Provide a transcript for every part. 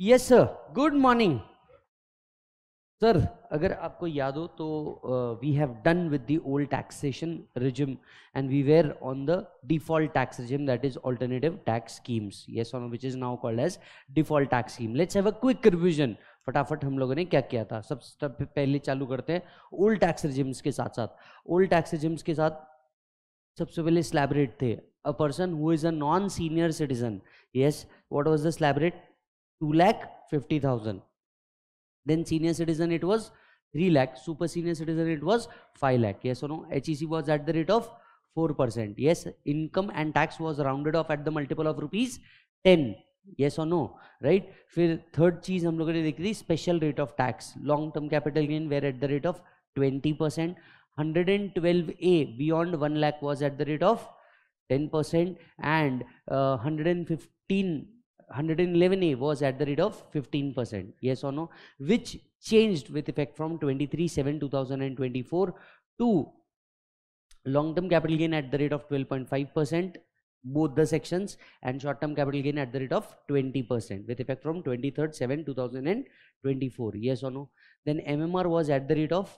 Yes sir good morning sir अगर आपको याद हो तो we have done with the old taxation regime and we were on the default tax regime that is alternative tax schemes yes on which is now called as default tax scheme let's have a quick revision फटाफट हम लोगों ने क्या किया था सब सब पहले चालू करते हैं ओल्ड टैक्स रिजिम्स के साथ साथ ओल्ड टैक्स रिजिम्स के साथ सबसे पहले स्लैबरेट थे a person who is a non senior citizen yes what was the slab rate 2 lakh 50,000. Then senior citizen it was 3 lakh. Super senior citizen it was 5 lakh. Yes or no? HEC was at the rate of 4%. Yes, income and tax was rounded off at the multiple of rupees 10. Yes or no? Right. फिर third cheese, हम लोगों ने देखी थी special rate of tax long term capital gain where at the rate 20 percent 112a beyond 1 lakh was at the rate of 10 percent and uh, 115 111A was at the rate of 15%. Yes or no? Which changed with effect from 23-7-2024 to long-term capital gain at the rate of 12.5% both the sections and short-term capital gain at the rate of 20% with effect from 23rd 7 2024 yes or no then mmr was at the rate of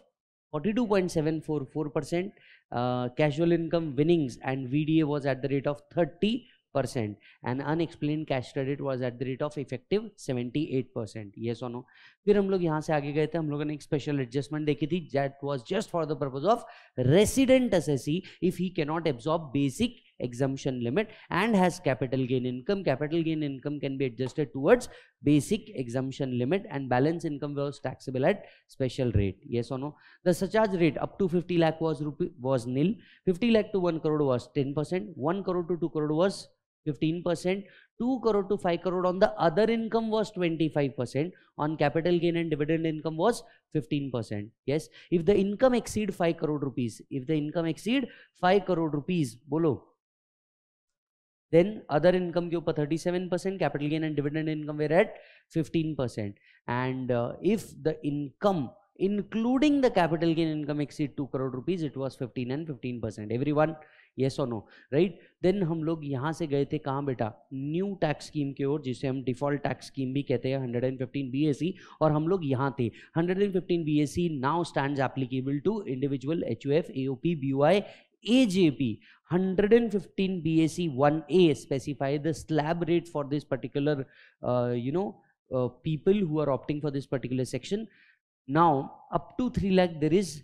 42.744% uh, casual income winnings and vda was at the rate of 30 percent and unexplained cash credit was at the rate of effective seventy eight percent ये or no फिर हम लोग यहाँ से आगे गए थे हम लोगों ने एक स्पेशल एडजस्टमेंट देखी थी that was just for the purpose of resident SSC if he can not absorb basic exemption limit and has capital gain income capital gain income can be adjusted towards basic exemption limit and balance income was taxable at special rate yes or no the surcharge rate up to fifty lakh was rupee was nil fifty lakh to one crore was ten percent one crore to two crore was 15%, 2 crore to 5 crore on the other income was 25%, on capital gain and dividend income was 15%. Yes, if the income exceed 5 crore rupees, if the income exceed 5 crore rupees, bolo, then other income ke upa 37%, capital gain and dividend income were at 15%. And uh, if the income including the capital gain income exceed 2 crore rupees, it was 15 and 15%. Everyone yes or no right then हम लोग यहाँ से गए थे कहाँ बेटा new tax scheme के ओर जिसे हम डिफॉल्ट टैक्स स्कीम भी कहते हैं hundred and fifteen B A C और हम लोग यहाँ थे hundred and fifteen B S C now stand applicable to individual H U F A O P B Y A J P hundred and fifteen B A C one A specify the slab rate for this particular you know people who are opting for this particular section now up to three lakh there is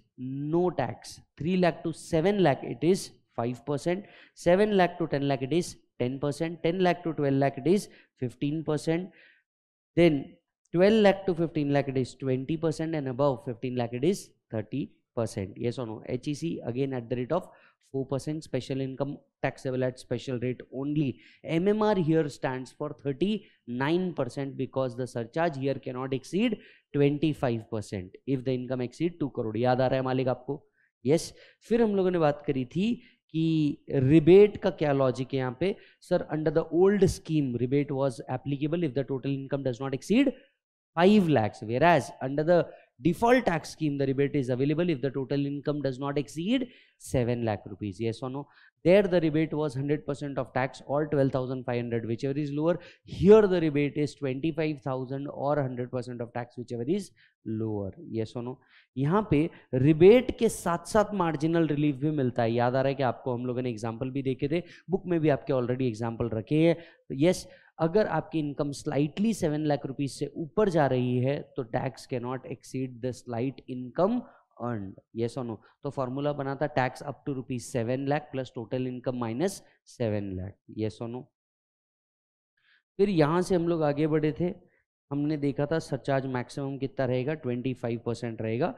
no tax three lakh to seven lakh it is five percent seven lakh to ten lakh it is ten percent ten lakh to twelve lakh it is fifteen percent then twelve lakh to fifteen lakh it is twenty percent and above fifteen lakh it is thirty percent ये or no H E C again at the rate of four percent special income taxable at special rate only M M R here stand for thirty nine percent because the surcharge here cannot exceed twenty five percent if the income exceed two crore याद आ रहा है मालिक आपको yes yes. फिर हम लोगों ने बात करी थी कि रिबेट का क्या लॉजिक है यहाँ पे sir under the old scheme rebate was applicable if the total income does not exceed five lakhs where as under the default tax scheme the rebate is available if the total income does not exceed 7 lakh rupees yes or no there the rebate was 100% of tax or 12500 whichever is lower here the rebate is 25000 or 100% of tax whichever is lower yes no यहाँ पे rebate के साथ साथ marginal relief भी मिलता है याद आ रहा है कि आपको हम लोगों ने एग्जाम्पल भी देखे थे बुक में भी आपके ऑलरेडी एग्जाम्पल रखे हैं यस yes, अगर आपकी income slightly seven lakh rupees से ऊपर जा रही है तो टैक्स के not exceed the slight income earn yes or no no तो फॉर्मूला बना था tax up to rupees seven lakh plus total income minus seven lakh yes or no no फिर यहां से हम लोग आगे बढ़े थे हमने देखा था सरचार्ज मैक्सिमम कितना रहेगा ट्वेंटी फाइव परसेंट रहेगा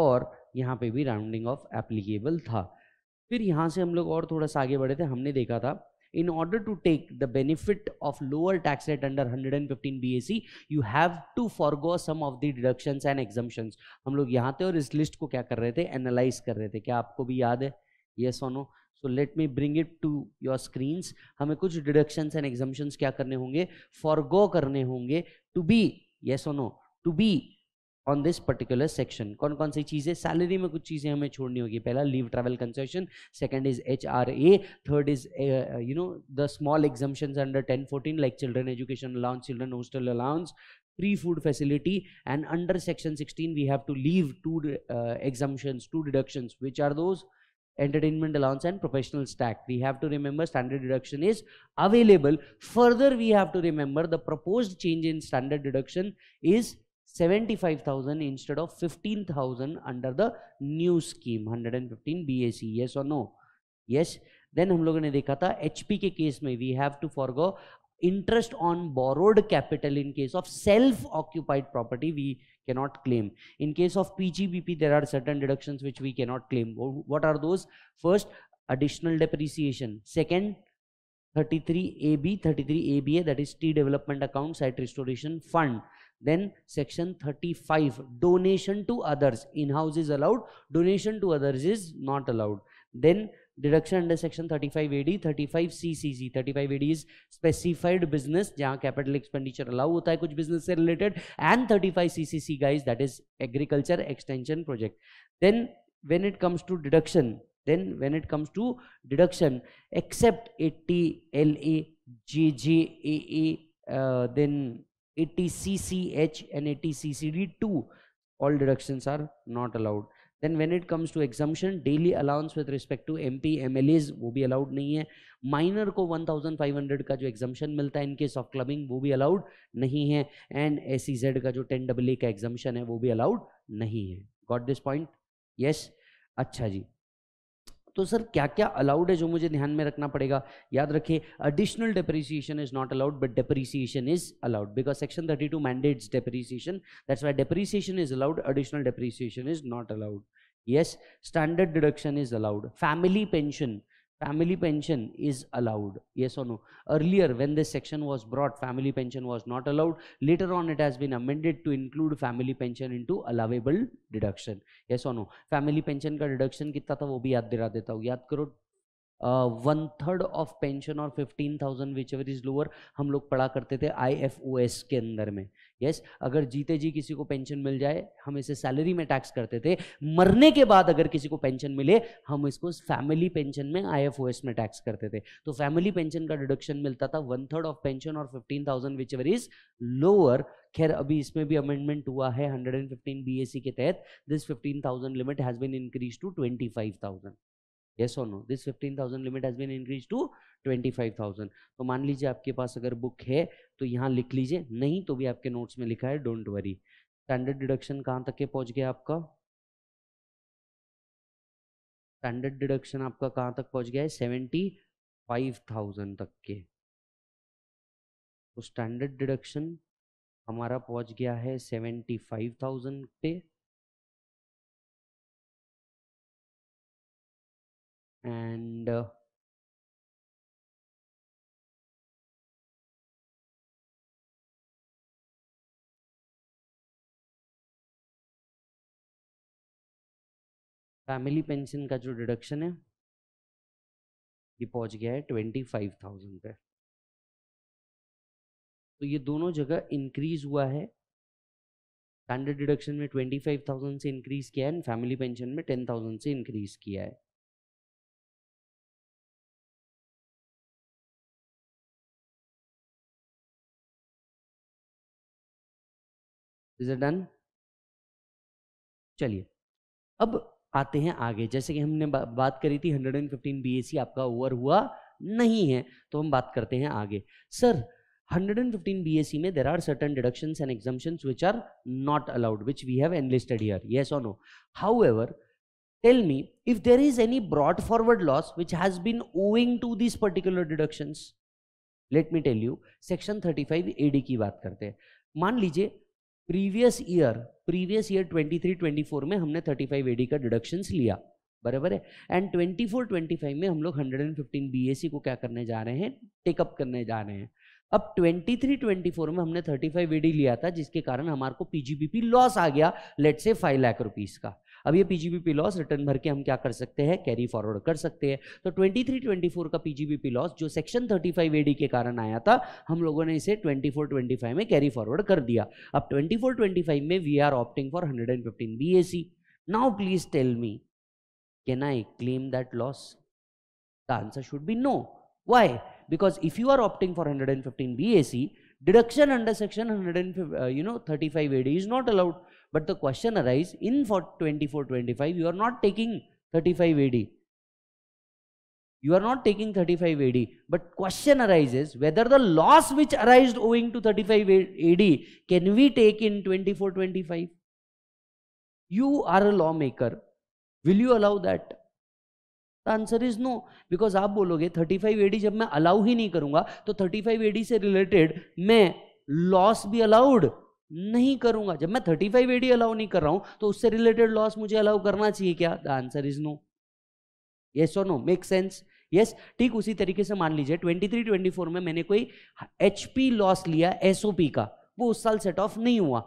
और यहाँ पे भी राउंडिंग ऑफ एप्लीकेबल था फिर यहाँ से हम लोग और थोड़ा सा आगे बढ़े थे हमने देखा था in order to take the benefit of lower tax rate under 115 BAC, you have to forego some of the deductions and exemptions. हम लोग यहाँ थे और इस लिस्ट को क्या कर रहे थे एनालाइज कर रहे थे क्या आपको भी याद है येस और so let me bring it to your screens हमें कुछ डिडक्शंस एंड एग्जाम्शंस क्या करने होंगे फॉरगो करने होंगे to be yes or no no to be on this particular section कौन कौन सी चीजें सैलरी में कुछ चीजें हमें छोड़नी होगी पहला leave travel concession second is H R A third is you know the small exemption under ten fourteen like children education allowance children hostel allowance free food facility and under section sixteen we have to leave two exemption two deduction which are those entertainment allowance and professional stack we have to remember standard deduction is available further we have to remember the proposed change in standard deduction is 75,000 instead of 15,000 under the new scheme 115 BAC yes or no yes then हम लोगों ने देखा था HP case, case we have to forego interest on borrowed capital in case of self occupied property we cannot claim in case of PGBP there are certain deductions which we cannot claim what are those first additional depreciation second 33 AB 33 ABA that is T development account site restoration fund then section 35, donation to others. In-house is allowed, donation to others is not allowed. Then deduction under section 35 AD, 35 CCC. 35 AD is specified business, जहाँ capital expenditure allow होता है business related and 35 CCC guys that is agriculture extension project. Then when it comes to deduction, then when it comes to deduction, except 80 LA, uh, then ATCCH and ATCCD2. All deductions are not allowed. Then when it comes to exemption, daily allowance with respect to MP, MLAs वो भी allowed नहीं है. Minor को 1500 का जो exemption मिलता है in case of clubbing वो भी allowed नहीं है. And SEZ का जो 10 AA का exemption है वो भी allowed नहीं है. Got this point? Yes? अच्छा जी. तो सर क्या क्या अलाउड है जो मुझे ध्यान में रखना पड़ेगा याद रखिए additional depreciation is not allowed but depreciation is allowed because section thirty two mandates depreciation that's why depreciation is allowed additional depreciation is not allowed yes standard deduction is allowed family pension family pension is allowed yes or no earlier when this section was brought family pension was not allowed later on it has been amended to include family pension into allowable deduction yes or no family pension ka deduction kitna tha wo bhi yaad dila deta hu yaad karo one third of pension or fifteen thousand whichever is lower हम लोग पढ़ा करते थे आई F O S के अंदर में yes yes, अगर जीते जी किसी को पेंशन मिल जाए हम इसे सैलरी में टैक्स करते थे मरने के बाद अगर किसी को पेंशन मिले हम इसको फैमिली पेंशन में आई एफ ओ एस में टैक्स करते थे तो फैमिली पेंशन का डिडक्शन मिलता था one third of pension or fifteen thousand whichever is lower खैर अभी इसमें भी अमेंडमेंट हुआ है hundred and fifteen B S C के तहत this fifteen thousand limit has been increase to twenty five thousand yes और no this fifteen thousand limit has been increase to twenty five thousand तो मान लीजिए आपके पास अगर बुक है तो यहाँ लिख लीजिए नहीं तो भी आपके नोट्स में लिखा है डोंट वरी स्टैंडर्ड डिडक्शन कहाँ तक के पहुँच गया आपका स्टैंडर्ड डिडक्शन आपका कहाँ तक पहुँच गया है सेवेंटी फाइव थाउजेंड तक के तो स्टैंडर्ड डिडक्शन हमारा पहुँच गया है सेवेंटी फाइव थाउजेंड पे and uh, फैमिली पेंशन का जो डिडक्शन है ये पहुंच गया है ट्वेंटी फाइव थाउजेंड पे तो ये दोनों जगह इंक्रीज हुआ है स्टैंडर्ड डिडक्शन में ट्वेंटी फाइव थाउजेंड से इंक्रीज किया है एंड फैमिली पेंशन में टेन थाउजेंड से इंक्रीज किया है इज इट डन चलिए अब आते हैं आगे जैसे कि हमने बा, बात करी थी 115 BAC आपका ओवर हुआ नहीं है तो हम बात करते हैं आगे सर 115 BAC में there are certain deduction and exemption which are not allowed which we have enlisted here yes or no however tell me if there is any brought forward loss which has been owing to this particular deduction let me tell you section thirty five A D की बात करते हैं मान लीजिए previous year previous year 23 24 में हमने 35 AD का deductions लिया बराबर है एंड 24 25 में हम लोग 115 बीएसी को क्या करने जा रहे हैं टेकअप करने जा रहे हैं अब 23 24 में हमने 35 फाइव लिया था जिसके कारण हमारे को पीजीबीपी लॉस आ गया लेट से फाइव लाख रुपीज़ का अब ये पीजीबीपी लॉस रिटर्न भर के हम क्या कर सकते हैं कैरी फॉरवर्ड कर सकते हैं तो 23 24 का पीजीबीपी लॉस जो सेक्शन 35 एडी के कारण आया था हम लोगों ने इसे 24 25 में कैरी फॉरवर्ड कर दिया अब 24 25 में we are opting for 115 BAC now please tell me can I claim that loss the answer should be no why why because if you are opting for 115 deduction under section hundred and you know thirty five AD is not allowed But the question arises in 24 25, you are not taking 35 AD. You are not taking 35 AD. But question arises whether the loss which arised owing to 35 AD can we take in 24 25? You are a lawmaker. Will you allow that? the answer is no because aap bologe 35 ad jab main allow hi nahi karunga to 35 ad se related main loss be allowed नहीं करूंगा जब मैं thirty five AD allow नहीं कर रहा हूं तो उससे रिलेटेड लॉस मुझे अलाउ करना चाहिए क्या the answer is no yes और नो मेक सेंस यस ठीक उसी तरीके से मान लीजिए ट्वेंटी थ्री ट्वेंटी फोर में मैंने कोई एच पी लॉस लिया एस ओ पी का वो उस साल सेट ऑफ नहीं हुआ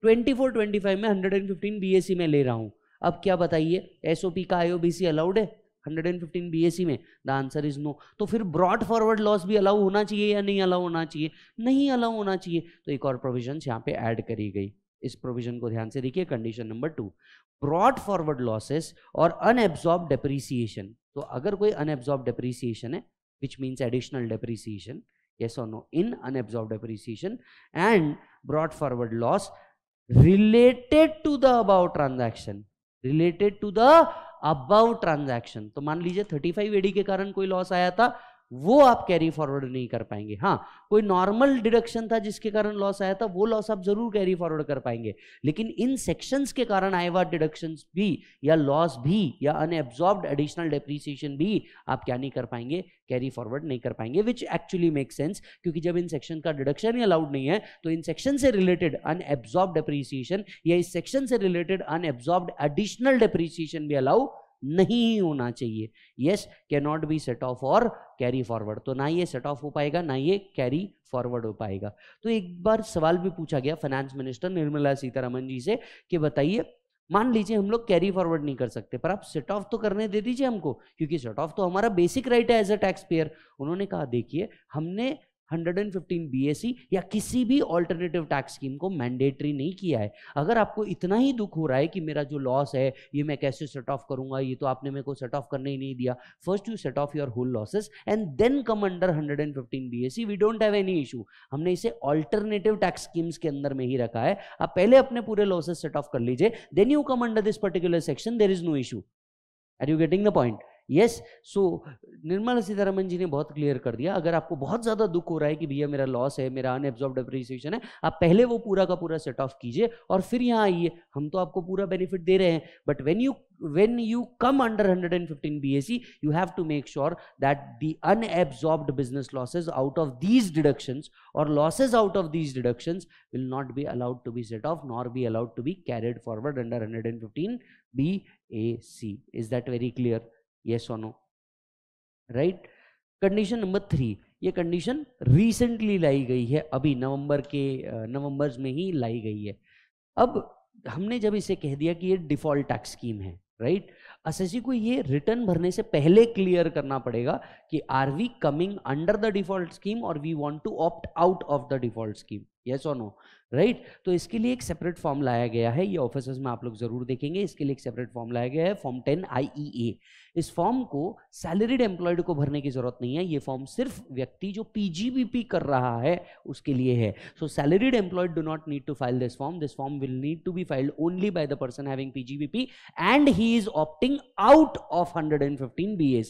ट्वेंटी फोर ट्वेंटी फाइव में hundred and fifteen B S C में ले रहा हूँ अब क्या बताइए एस ओ पी का आई ओ बी सी अलाउड है 115 बीएसई में द आंसर इज नो तो फिर ब्रॉड फॉरवर्ड लॉस भी अलाउ होना चाहिए या नहीं अलाउ होना चाहिए नहीं अलाउ होना चाहिए तो एक और प्रोविजन यहाँ पे ऐड करी गई इस प्रोविजन को ध्यान से देखिए condition number two brought forward losses और अनएब्जॉर्ब डेप्रीसिएशन तो अगर कोई अनएब्जॉर्ब डेप्रीसिएशन है which means additional depreciation yes or no in unabsorb depreciation and brought forward loss related to the about transaction related to the about transaction तो मान लीजिए 35 AD के कारण कोई लॉस आया था वो आप कैरी फॉरवर्ड नहीं कर पाएंगे हाँ कोई नॉर्मल डिडक्शन था जिसके कारण लॉस आया था वो लॉस आप जरूर कैरी फॉरवर्ड कर पाएंगे लेकिन इन सेक्शंस के कारण आए हुआ डिडक्शन भी या लॉस भी या अनएब्जॉर्ब एडिशनल डेप्रीसिएशन भी आप क्या नहीं कर पाएंगे कैरी फॉरवर्ड नहीं कर पाएंगे विच एक्चुअली मेक सेंस क्योंकि जब इन सेक्शन का डिडक्शन ही अलाउड नहीं है तो इन सेक्शन से रिलेटेड अनएब्जॉर्ब डेप्रीसिएशन या इस सेक्शन से रिलेटेड अनएब्जॉर्ब एडिशनल डेप्रीसिएशन भी अलाउड नहीं होना चाहिए yes can not be set off or carry forward तो ना ये सेट ऑफ हो पाएगा ना ये कैरी फॉरवर्ड हो पाएगा तो एक बार सवाल भी पूछा गया फाइनेंस मिनिस्टर निर्मला सीतारमन जी से कि बताइए मान लीजिए हम लोग कैरी फॉरवर्ड नहीं कर सकते पर आप सेट ऑफ तो करने दे दीजिए हमको क्योंकि सेट ऑफ तो हमारा बेसिक राइट है एज अ टैक्स पेयर उन्होंने कहा देखिए हमने 115 BAC या किसी भी ऑल्टरनेटिव टैक्स स्कीम को मैंडेटरी नहीं किया है अगर आपको इतना ही दुख हो रहा है कि मेरा जो लॉस है ये मैं कैसे सेट ऑफ करूंगा ये तो आपने मेरे को सेट ऑफ करने ही नहीं दिया first you set off your whole losses and then come under hundred and fifteen B S C we don't have any issue हमने इसे ऑल्टरनेटिव टैक्स स्कीम्स के अंदर में ही रखा है आप पहले अपने पूरे लॉसेस सेट ऑफ कर लीजिए then you come under this particular section there is no issue are you getting the point yes so Nirmala Sitharaman ji ने बहुत क्लियर कर दिया अगर आपको बहुत ज़्यादा दुख हो रहा है कि भैया मेरा लॉस है मेरा अनएब्जॉर्ब डिप्रिसिएशन है आप पहले वो पूरा का पूरा सेट ऑफ कीजिए और फिर यहाँ आइए हम तो आपको पूरा बेनिफिट दे रहे हैं but when you when you come under hundred and fifteen B S C you have to make sure that the unabsorbed business losses out of these deductions और losses out of these deductions will not be allowed to be set off nor be allowed to be carried forward under hundred and fifteen B A C is that very clear yes or no condition number three ये condition recently लाई गई है अभी नवंबर के नवंबर में ही लाई गई है अब हमने जब इसे कह दिया कि ये डिफॉल्ट टैक्स स्कीम है राइट right? असेसी को ये रिटर्न भरने से पहले क्लियर करना पड़ेगा कि are we coming under the default scheme और we want to opt out of the default scheme yes और नो राइट right? तो इसके लिए एक सेपरेट फॉर्म लाया गया है ये ऑफिसर्स में आप लोग जरूर देखेंगे इसके लिए एक सेपरेट फॉर्म लाया गया है फॉर्म टेन आई इस फॉर्म को सैलरीड एम्प्लॉयड को भरने की जरूरत नहीं है ये फॉर्म सिर्फ व्यक्ति जो पीजीबीपी कर रहा है उसके लिए है so salaried employed do not need to file this form this form will need to be filed only by the person having PGBP and he is opting out of hundred and fifteen B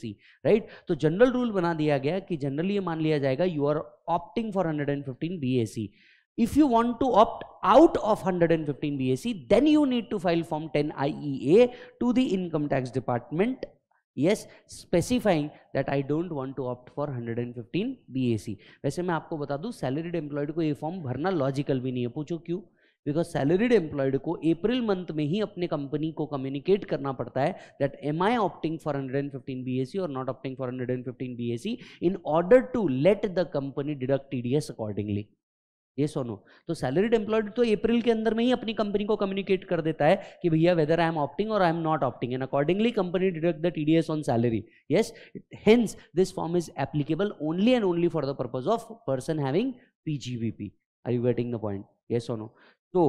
right तो general rule बना दिया गया कि generally ये मान लिया जाएगा you are opting for hundred and fifteen B If you want to opt out of 115 BAC, then you need to file Form 10 IEA to the Income Tax Department. Yes, specifying that I don't want to opt for 115 BAC. वैसे मैं आपको बता दूं salaried employed को ये form भरना logical भी नहीं है पूछो क्यों बिकॉज सैलरीड एम्प्लॉयड को अप्रैल मंथ में ही अपने कंपनी को कम्युनिकेट करना पड़ता है that am I opting for hundred and fifteen S C or not opting for hundred and fifteen S C in order to let the company deduct T D S accordingly yes or no तो salaried employed तो अप्रैल के अंदर में ही अपनी company को communicate कर देता है कि भैया whether I am opting or I am not opting and accordingly company deduct the T D S on salary yes hence this form is applicable only and only for the purpose of person having P G V P are you getting the point yes or no तो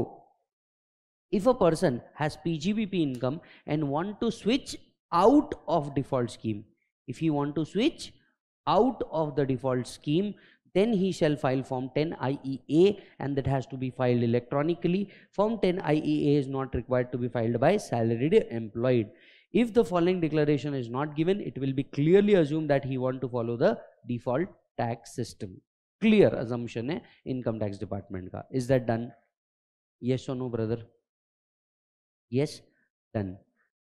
if a person has PGBP income and want to switch out of default scheme if you want to switch out of the default scheme then he shall file form 10 IEA and that has to be filed electronically. Form 10 IEA is not required to be filed by salaried employed. If the following declaration is not given, it will be clearly assumed that he want to follow the default tax system. Clear assumption hai income tax department ka Is that done? Yes or no brother? Yes? Done.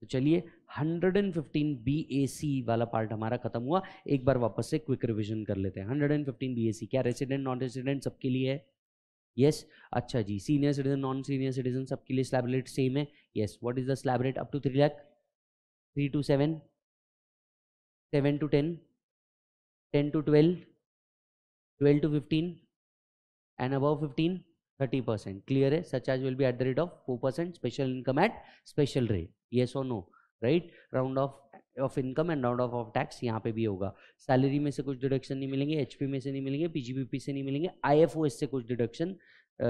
तो chaliye 115 BAC वाला part हमारा खत्म हुआ एक बार वापस से quick revision कर लेते हैं 115 BAC क्या रेसिडेंट नॉन रेसिडेंट सबके लिए है यस yes. अच्छा जी senior citizen non senior citizen सबके लिए स्लैब रेट सेम है yes what is the slab rate up to three lakh three to seven seven to ten ten to twelve twelve to fifteen and above fifteen thirty percent clear है such as will be at the rate of four percent special income at special rate yes और no right round off of income and round off of tax यहाँ पे भी होगा salary में से कुछ deduction नहीं मिलेंगे एच में से नहीं मिलेंगे पी से नहीं मिलेंगे आई से कुछ डिडक्शन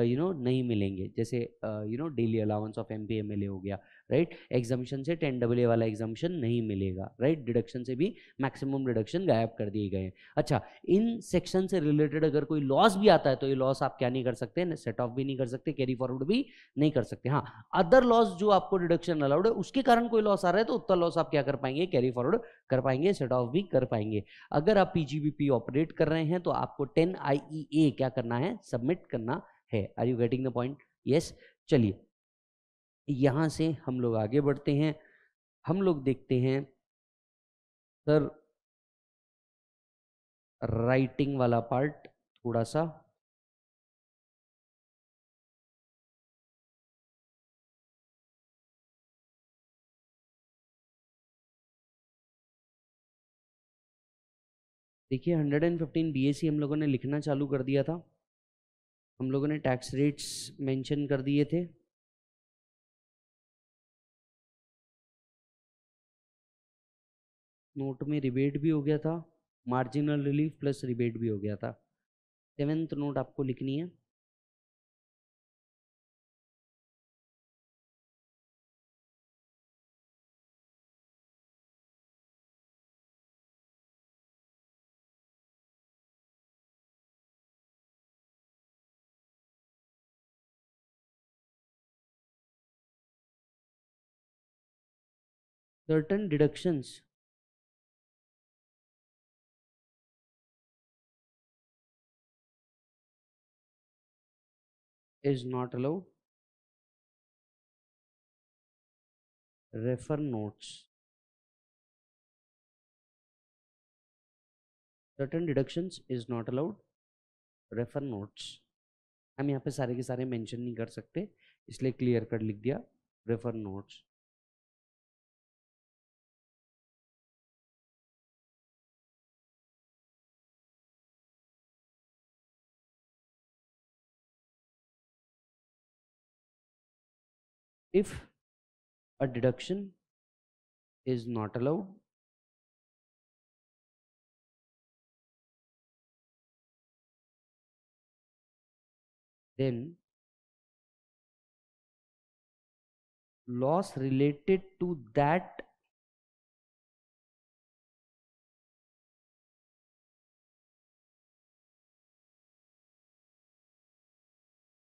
यू नो नहीं मिलेंगे जैसे you know daily allowance of M P हो गया राइट एग्जामिशन से टेन डबल ए वाला एग्जामिशन नहीं मिलेगा राइट डिडक्शन से भी मैक्सिमम डिडक्शन गायब कर दिए गए अच्छा इन सेक्शन से रिलेटेड अगर कोई लॉस भी आता है तो ये लॉस आप क्या नहीं कर सकते सेट ऑफ भी नहीं कर सकते कैरी फॉरवर्ड भी नहीं कर सकते हाँ अदर लॉस जो आपको डिडक्शन अलाउड है उसके कारण कोई लॉस आ रहा है तो उतना लॉस आप क्या कर पाएंगे कैरी फॉरवर्ड कर पाएंगे सेट ऑफ भी कर पाएंगे अगर आप पीजीबीपी ऑपरेट कर रहे हैं तो आपको टेन आईईए e क्या करना है सबमिट करना है are you getting the point yes चलिए यहाँ से हम लोग आगे बढ़ते हैं हम लोग देखते हैं सर राइटिंग वाला पार्ट थोड़ा सा देखिए 115 बीएससी e हम लोगों ने लिखना चालू कर दिया था हम लोगों ने टैक्स रेट्स मेंशन कर दिए थे नोट में रिबेट भी हो गया था मार्जिनल रिलीफ प्लस रिबेट भी हो गया था सेवेंथ नोट आपको लिखनी है certain deductions is not allowed refer notes certain deductions is not allowed refer notes हम यहाँ पे सारे के सारे मेंशन नहीं कर सकते इसलिए क्लियर कट लिख दिया refer notes if a deduction is not allowed then loss related to that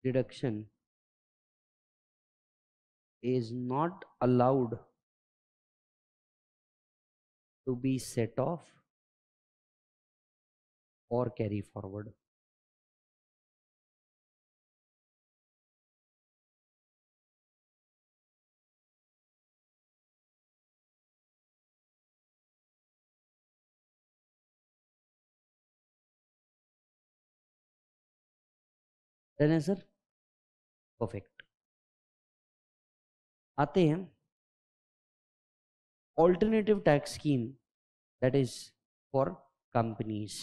deduction is not allowed to be set off or carry forward. Then answer perfect. आते हैं alternative tax scheme that is for companies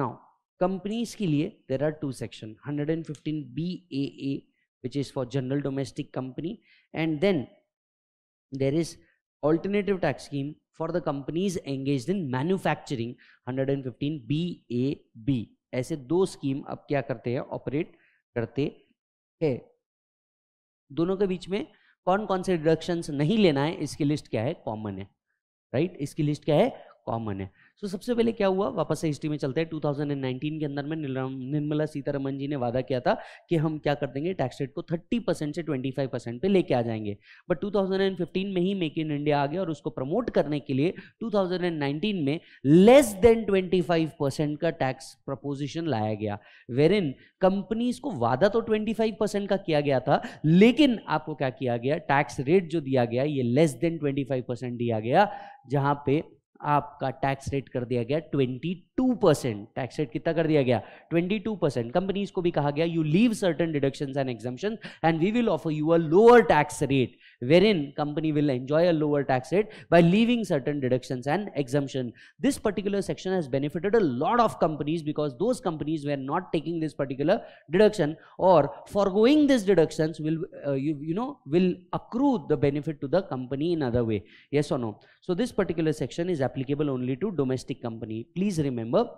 now companies के लिए there are two section hundred and fifteen B A A which is for general domestic company and then there is alternative tax scheme for the companies engage in manufacturing hundred and fifteen B A B ऐसे दो scheme अब क्या करते हैं operate करते हैं दोनों के बीच में कौन कौन से डिडक्शन नहीं लेना है इसकी लिस्ट क्या है कॉमन है राइट right? इसकी लिस्ट क्या है कॉमन है सो so, सबसे पहले क्या हुआ वापस से हिस्ट्री में चलते हैं 2019 के अंदर में निर्मला सीतारमन जी ने वादा किया था कि हम क्या कर देंगे टैक्स रेट को 30 परसेंट से 25 परसेंट पे लेके आ जाएंगे बट 2015 में ही मेक इन इंडिया आ गया और उसको प्रमोट करने के लिए 2019 में लेस देन 25 परसेंट का टैक्स प्रपोजिशन लाया गया वेर इन कंपनीज को वादा तो 25 परसेंट का किया गया था लेकिन आपको क्या किया गया टैक्स रेट जो दिया गया ये लेस देन 25 परसेंट दिया गया जहां पे आपका टैक्स रेट कर दिया गया 22 परसेंट टैक्स रेट कितना कर दिया गया 22 परसेंट कंपनीज को भी कहा गया you leave certain deduction and exemption and we will offer you lower tax rate wherein company will enjoy a lower tax rate by leaving certain deductions and exemption. This particular section has benefited a lot of companies because those companies were not taking this particular deduction or foregoing these deductions will, uh, you, you know, will accrue the benefit to the company in other way. Yes or no? So this particular section is applicable only to domestic company. Please remember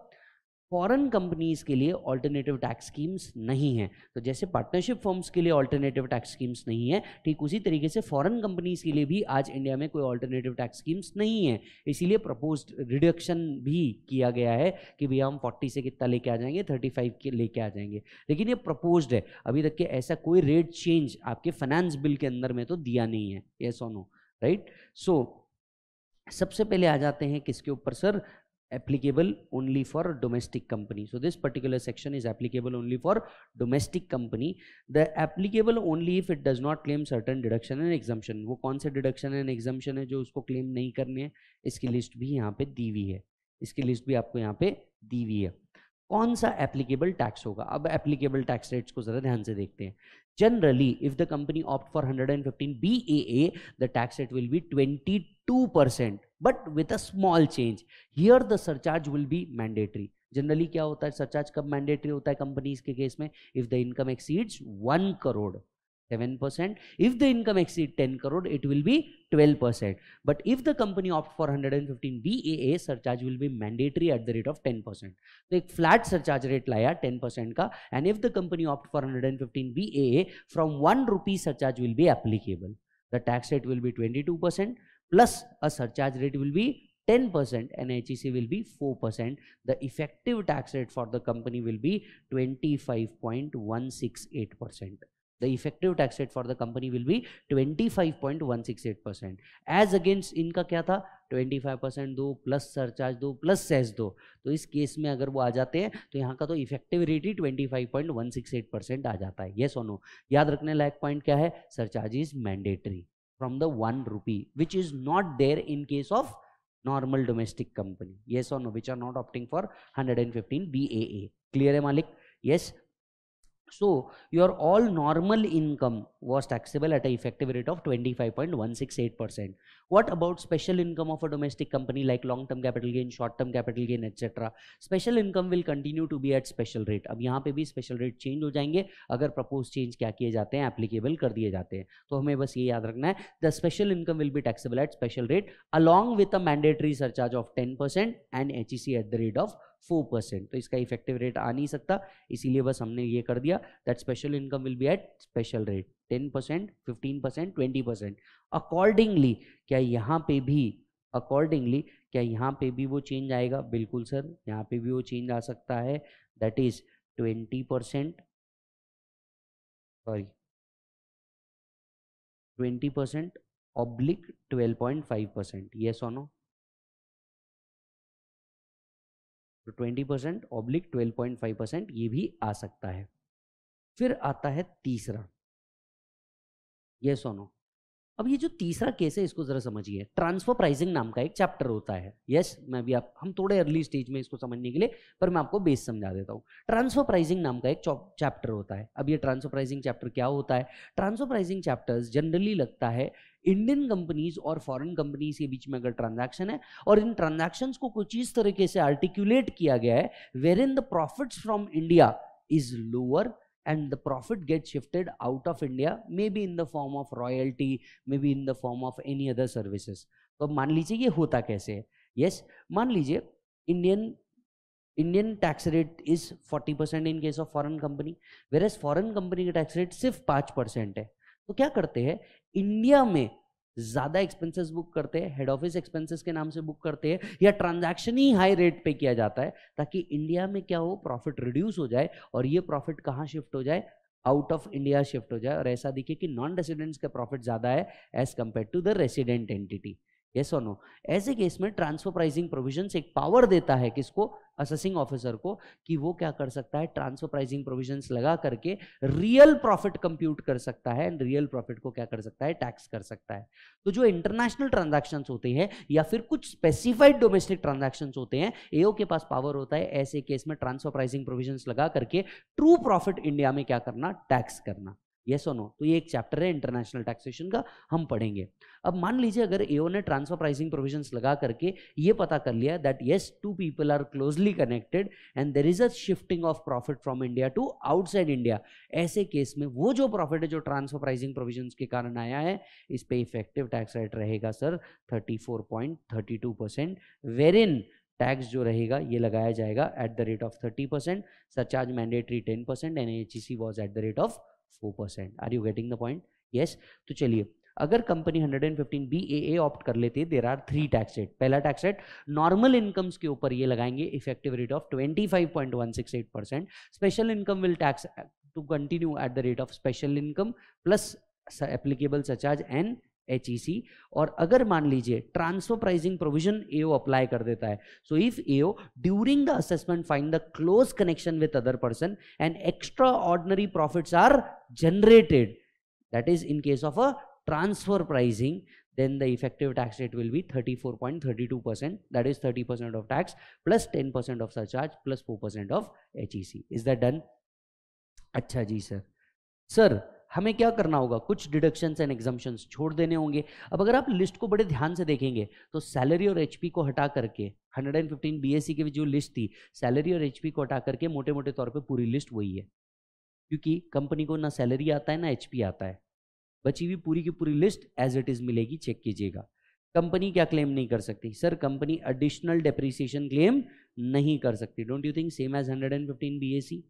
foreign companies के लिए alternative tax schemes नहीं है तो जैसे partnership forms के लिए alternative tax schemes नहीं है ठीक उसी तरीके से फॉरेन कंपनीज के लिए भी आज इंडिया में कोई ऑल्टरनेटिव टैक्स स्कीम्स नहीं है इसीलिए प्रपोज रिडक्शन भी किया गया है कि भैया हम फोर्टी से कितना लेके आ जाएंगे थर्टी फाइव के लेके आ जाएंगे लेकिन ये प्रपोज है अभी तक के ऐसा कोई रेट चेंज आपके फाइनेंस बिल के अंदर में तो दिया नहीं है ये सोनो राइट सो सबसे पहले आ जाते हैं किसके ऊपर sir applicable only for domestic company so this particular section is applicable only for domestic company the applicable only if it does not claim certain deduction and exemption wo kaun se deduction and exemption hai jo usko claim nahi karne hai iski list bhi yahan pe di hui hai iski list bhi aapko yahan pe di hui hai कौन सा applicable tax होगा अब applicable tax rates को ज़रा ध्यान से देखते हैं generally if the company opt for 115 BAA the tax rate will be 22% but with a small change here the surcharge will be mandatory generally क्या होता है सरचार्ज कब मैंडेटरी होता है कंपनीज के केस में if the income exceeds one crore 7%. If the income exceed 10 crore, it will be 12%. But if the company opt for 115 BAA, surcharge will be mandatory at the rate of 10%. The flat surcharge rate at 10% ka. and if the company opt for 115 BAA, from 1 rupee surcharge will be applicable. The tax rate will be 22% plus a surcharge rate will be 10% and HEC will be 4%. The effective tax rate for the company will be 25.168%. the effective tax rate for the company will be 25.168 percent as against इनका क्या था 25 percent दो plus surcharge दो plus cess दो तो इस case में अगर वो आ जाते हैं तो यहाँ का तो इफेक्टिव रेट ही 25.168 परसेंट आ जाता है येस और नो याद रखने लायक पॉइंट क्या है surcharge is mandatory from the one rupee which is not there in case of normal domestic company yes और no which are not opting for hundred and fifteen B A clear है मालिक yes So your all normal income was taxable at a effective rate of 25.168%. What about special income of a domestic company like long-term capital gain, short-term capital gain, etc.? Special income will continue to be at special rate. अब यहाँ पे भी special rate change हो जाएंगे अगर proposed change क्या किए जाते हैं applicable कर दिए जाते हैं तो हमें बस ये याद रखना है the special income will be taxable at special rate along with a mandatory surcharge of 10% and HEC at the rate of 4 percent तो इसका इफेक्टिव रेट आ नहीं सकता इसीलिए बस हमने ये कर दिया that special income will be at special rate ten percent fifteen percent twenty percent accordingly क्या यहाँ पे भी अकॉर्डिंगली क्या यहाँ पे भी वो चेंज आएगा बिल्कुल सर यहाँ पे भी वो चेंज आ सकता है that is twenty percent sorry twenty percent oblique twelve point five percent ये सोनो twenty percent oblique twelve point five percent ये भी आ सकता है फिर आता है तीसरा ये सोनो अब ये जो तीसरा केस है इसको ज़रा समझिए ट्रांसफर प्राइसिंग नाम का एक चैप्टर होता है यस yes, मैं भी आप हम थोड़े अर्ली स्टेज में इसको समझने के लिए पर मैं आपको बेस समझा देता हूँ ट्रांसफर प्राइसिंग नाम का एक चैप्टर होता है अब ये ट्रांसफर प्राइसिंग चैप्टर क्या होता है ट्रांसफर प्राइसिंग चैप्टर्स जनरली लगता है इंडियन कंपनीज और फॉरेन कंपनीज के बीच में अगर ट्रांजैक्शन है और इन ट्रांजैक्शंस को कुछ इस तरीके से आर्टिकुलेट किया गया है wherein the profits from India is lower and the profit gets shifted out of India, maybe in the form of royalty, maybe in the form of any other services. तो अब मान लीजिए ये होता कैसे है यस मान लीजिए Indian Indian tax rate is 40 percent in case of foreign company whereas foreign company का टैक्स रेट सिर्फ पाँच परसेंट है तो क्या करते हैं इंडिया में ज़्यादा एक्सपेंसेस बुक करते हैं हेड ऑफिस एक्सपेंसेस के नाम से बुक करते हैं या ट्रांजैक्शन ही हाई रेट पे किया जाता है ताकि इंडिया में क्या हो प्रॉफिट रिड्यूस हो जाए और ये प्रॉफिट कहाँ शिफ्ट हो जाए आउट ऑफ इंडिया शिफ्ट हो जाए और ऐसा दिखे कि नॉन रेसिडेंट्स का प्रॉफिट ज़्यादा है as compared to the resident entity yes और नो ऐसे केस में ट्रांसफर प्राइसिंग प्रोविजन एक पावर देता है किसको असेसिंग ऑफिसर को कि वो क्या कर सकता है ट्रांसफर प्राइसिंग प्रोविजन लगा करके रियल प्रॉफिट कंप्यूट कर सकता है एंड रियल प्रॉफिट को क्या कर सकता है टैक्स कर सकता है तो जो इंटरनेशनल ट्रांजेक्शन होते हैं या फिर कुछ स्पेसिफाइड डोमेस्टिक ट्रांजेक्शन होते हैं एओ के पास पावर होता है ऐसे केस में ट्रांसफर प्राइसिंग प्रोविजन लगा करके ट्रू प्रॉफिट इंडिया में क्या करना टैक्स करना येस ओ नो तो ये एक चैप्टर है इंटरनेशनल टैक्सेशन का हम पढ़ेंगे अब मान लीजिए अगर एओ ने ट्रांसफर प्राइसिंग प्रोविजंस लगा करके ये पता कर लिया that yes two people are closely connected and there is a shifting of profit from India to outside India ऐसे केस में वो जो प्रॉफिट है जो ट्रांसफर प्राइसिंग प्रोविजन के कारण आया है इस पर इफेक्टिव टैक्स रेट रहेगा sir thirty four point thirty two percent wherein tax जो रहेगा ये लगाया जाएगा at the rate of thirty percent surcharge mandatory ten percent and H E C was at the rate of four percent are you getting the point yes तो चलिए अगर company 115 B A A opt कर लेती है there are three tax rate पहला tax rate normal incomes के ऊपर ये लगाएंगे effective rate of 25.168 percent special income will tax to continue at the rate of special income plus applicable surcharge and H e और अगर मान लीजिए transfer pricing provision AO apply कर देता है so if AO during the assessment find the close connection with other person and extraordinary profits are generated that is in case of a transfer pricing then the effective tax rate will be 34.32% that is 30% of tax plus 10% of surcharge plus 4% of hec is that done acha अच्छा ji sir sir हमें क्या करना होगा कुछ deductions and exemptions छोड़ देने होंगे अब अगर आप लिस्ट को बड़े ध्यान से देखेंगे तो सैलरी और एचपी को हटा करके 115 बीएससी की जो लिस्ट थी सैलरी और एचपी को हटा करके मोटे मोटे तौर पे पूरी लिस्ट वही है क्योंकि कंपनी को ना सैलरी आता है ना एच आता है बची हुई पूरी की पूरी लिस्ट एज इट इज़ मिलेगी चेक कीजिएगा कंपनी क्या क्लेम नहीं कर सकती sir company additional depreciation claim नहीं कर सकती don't you think same as 115 BAC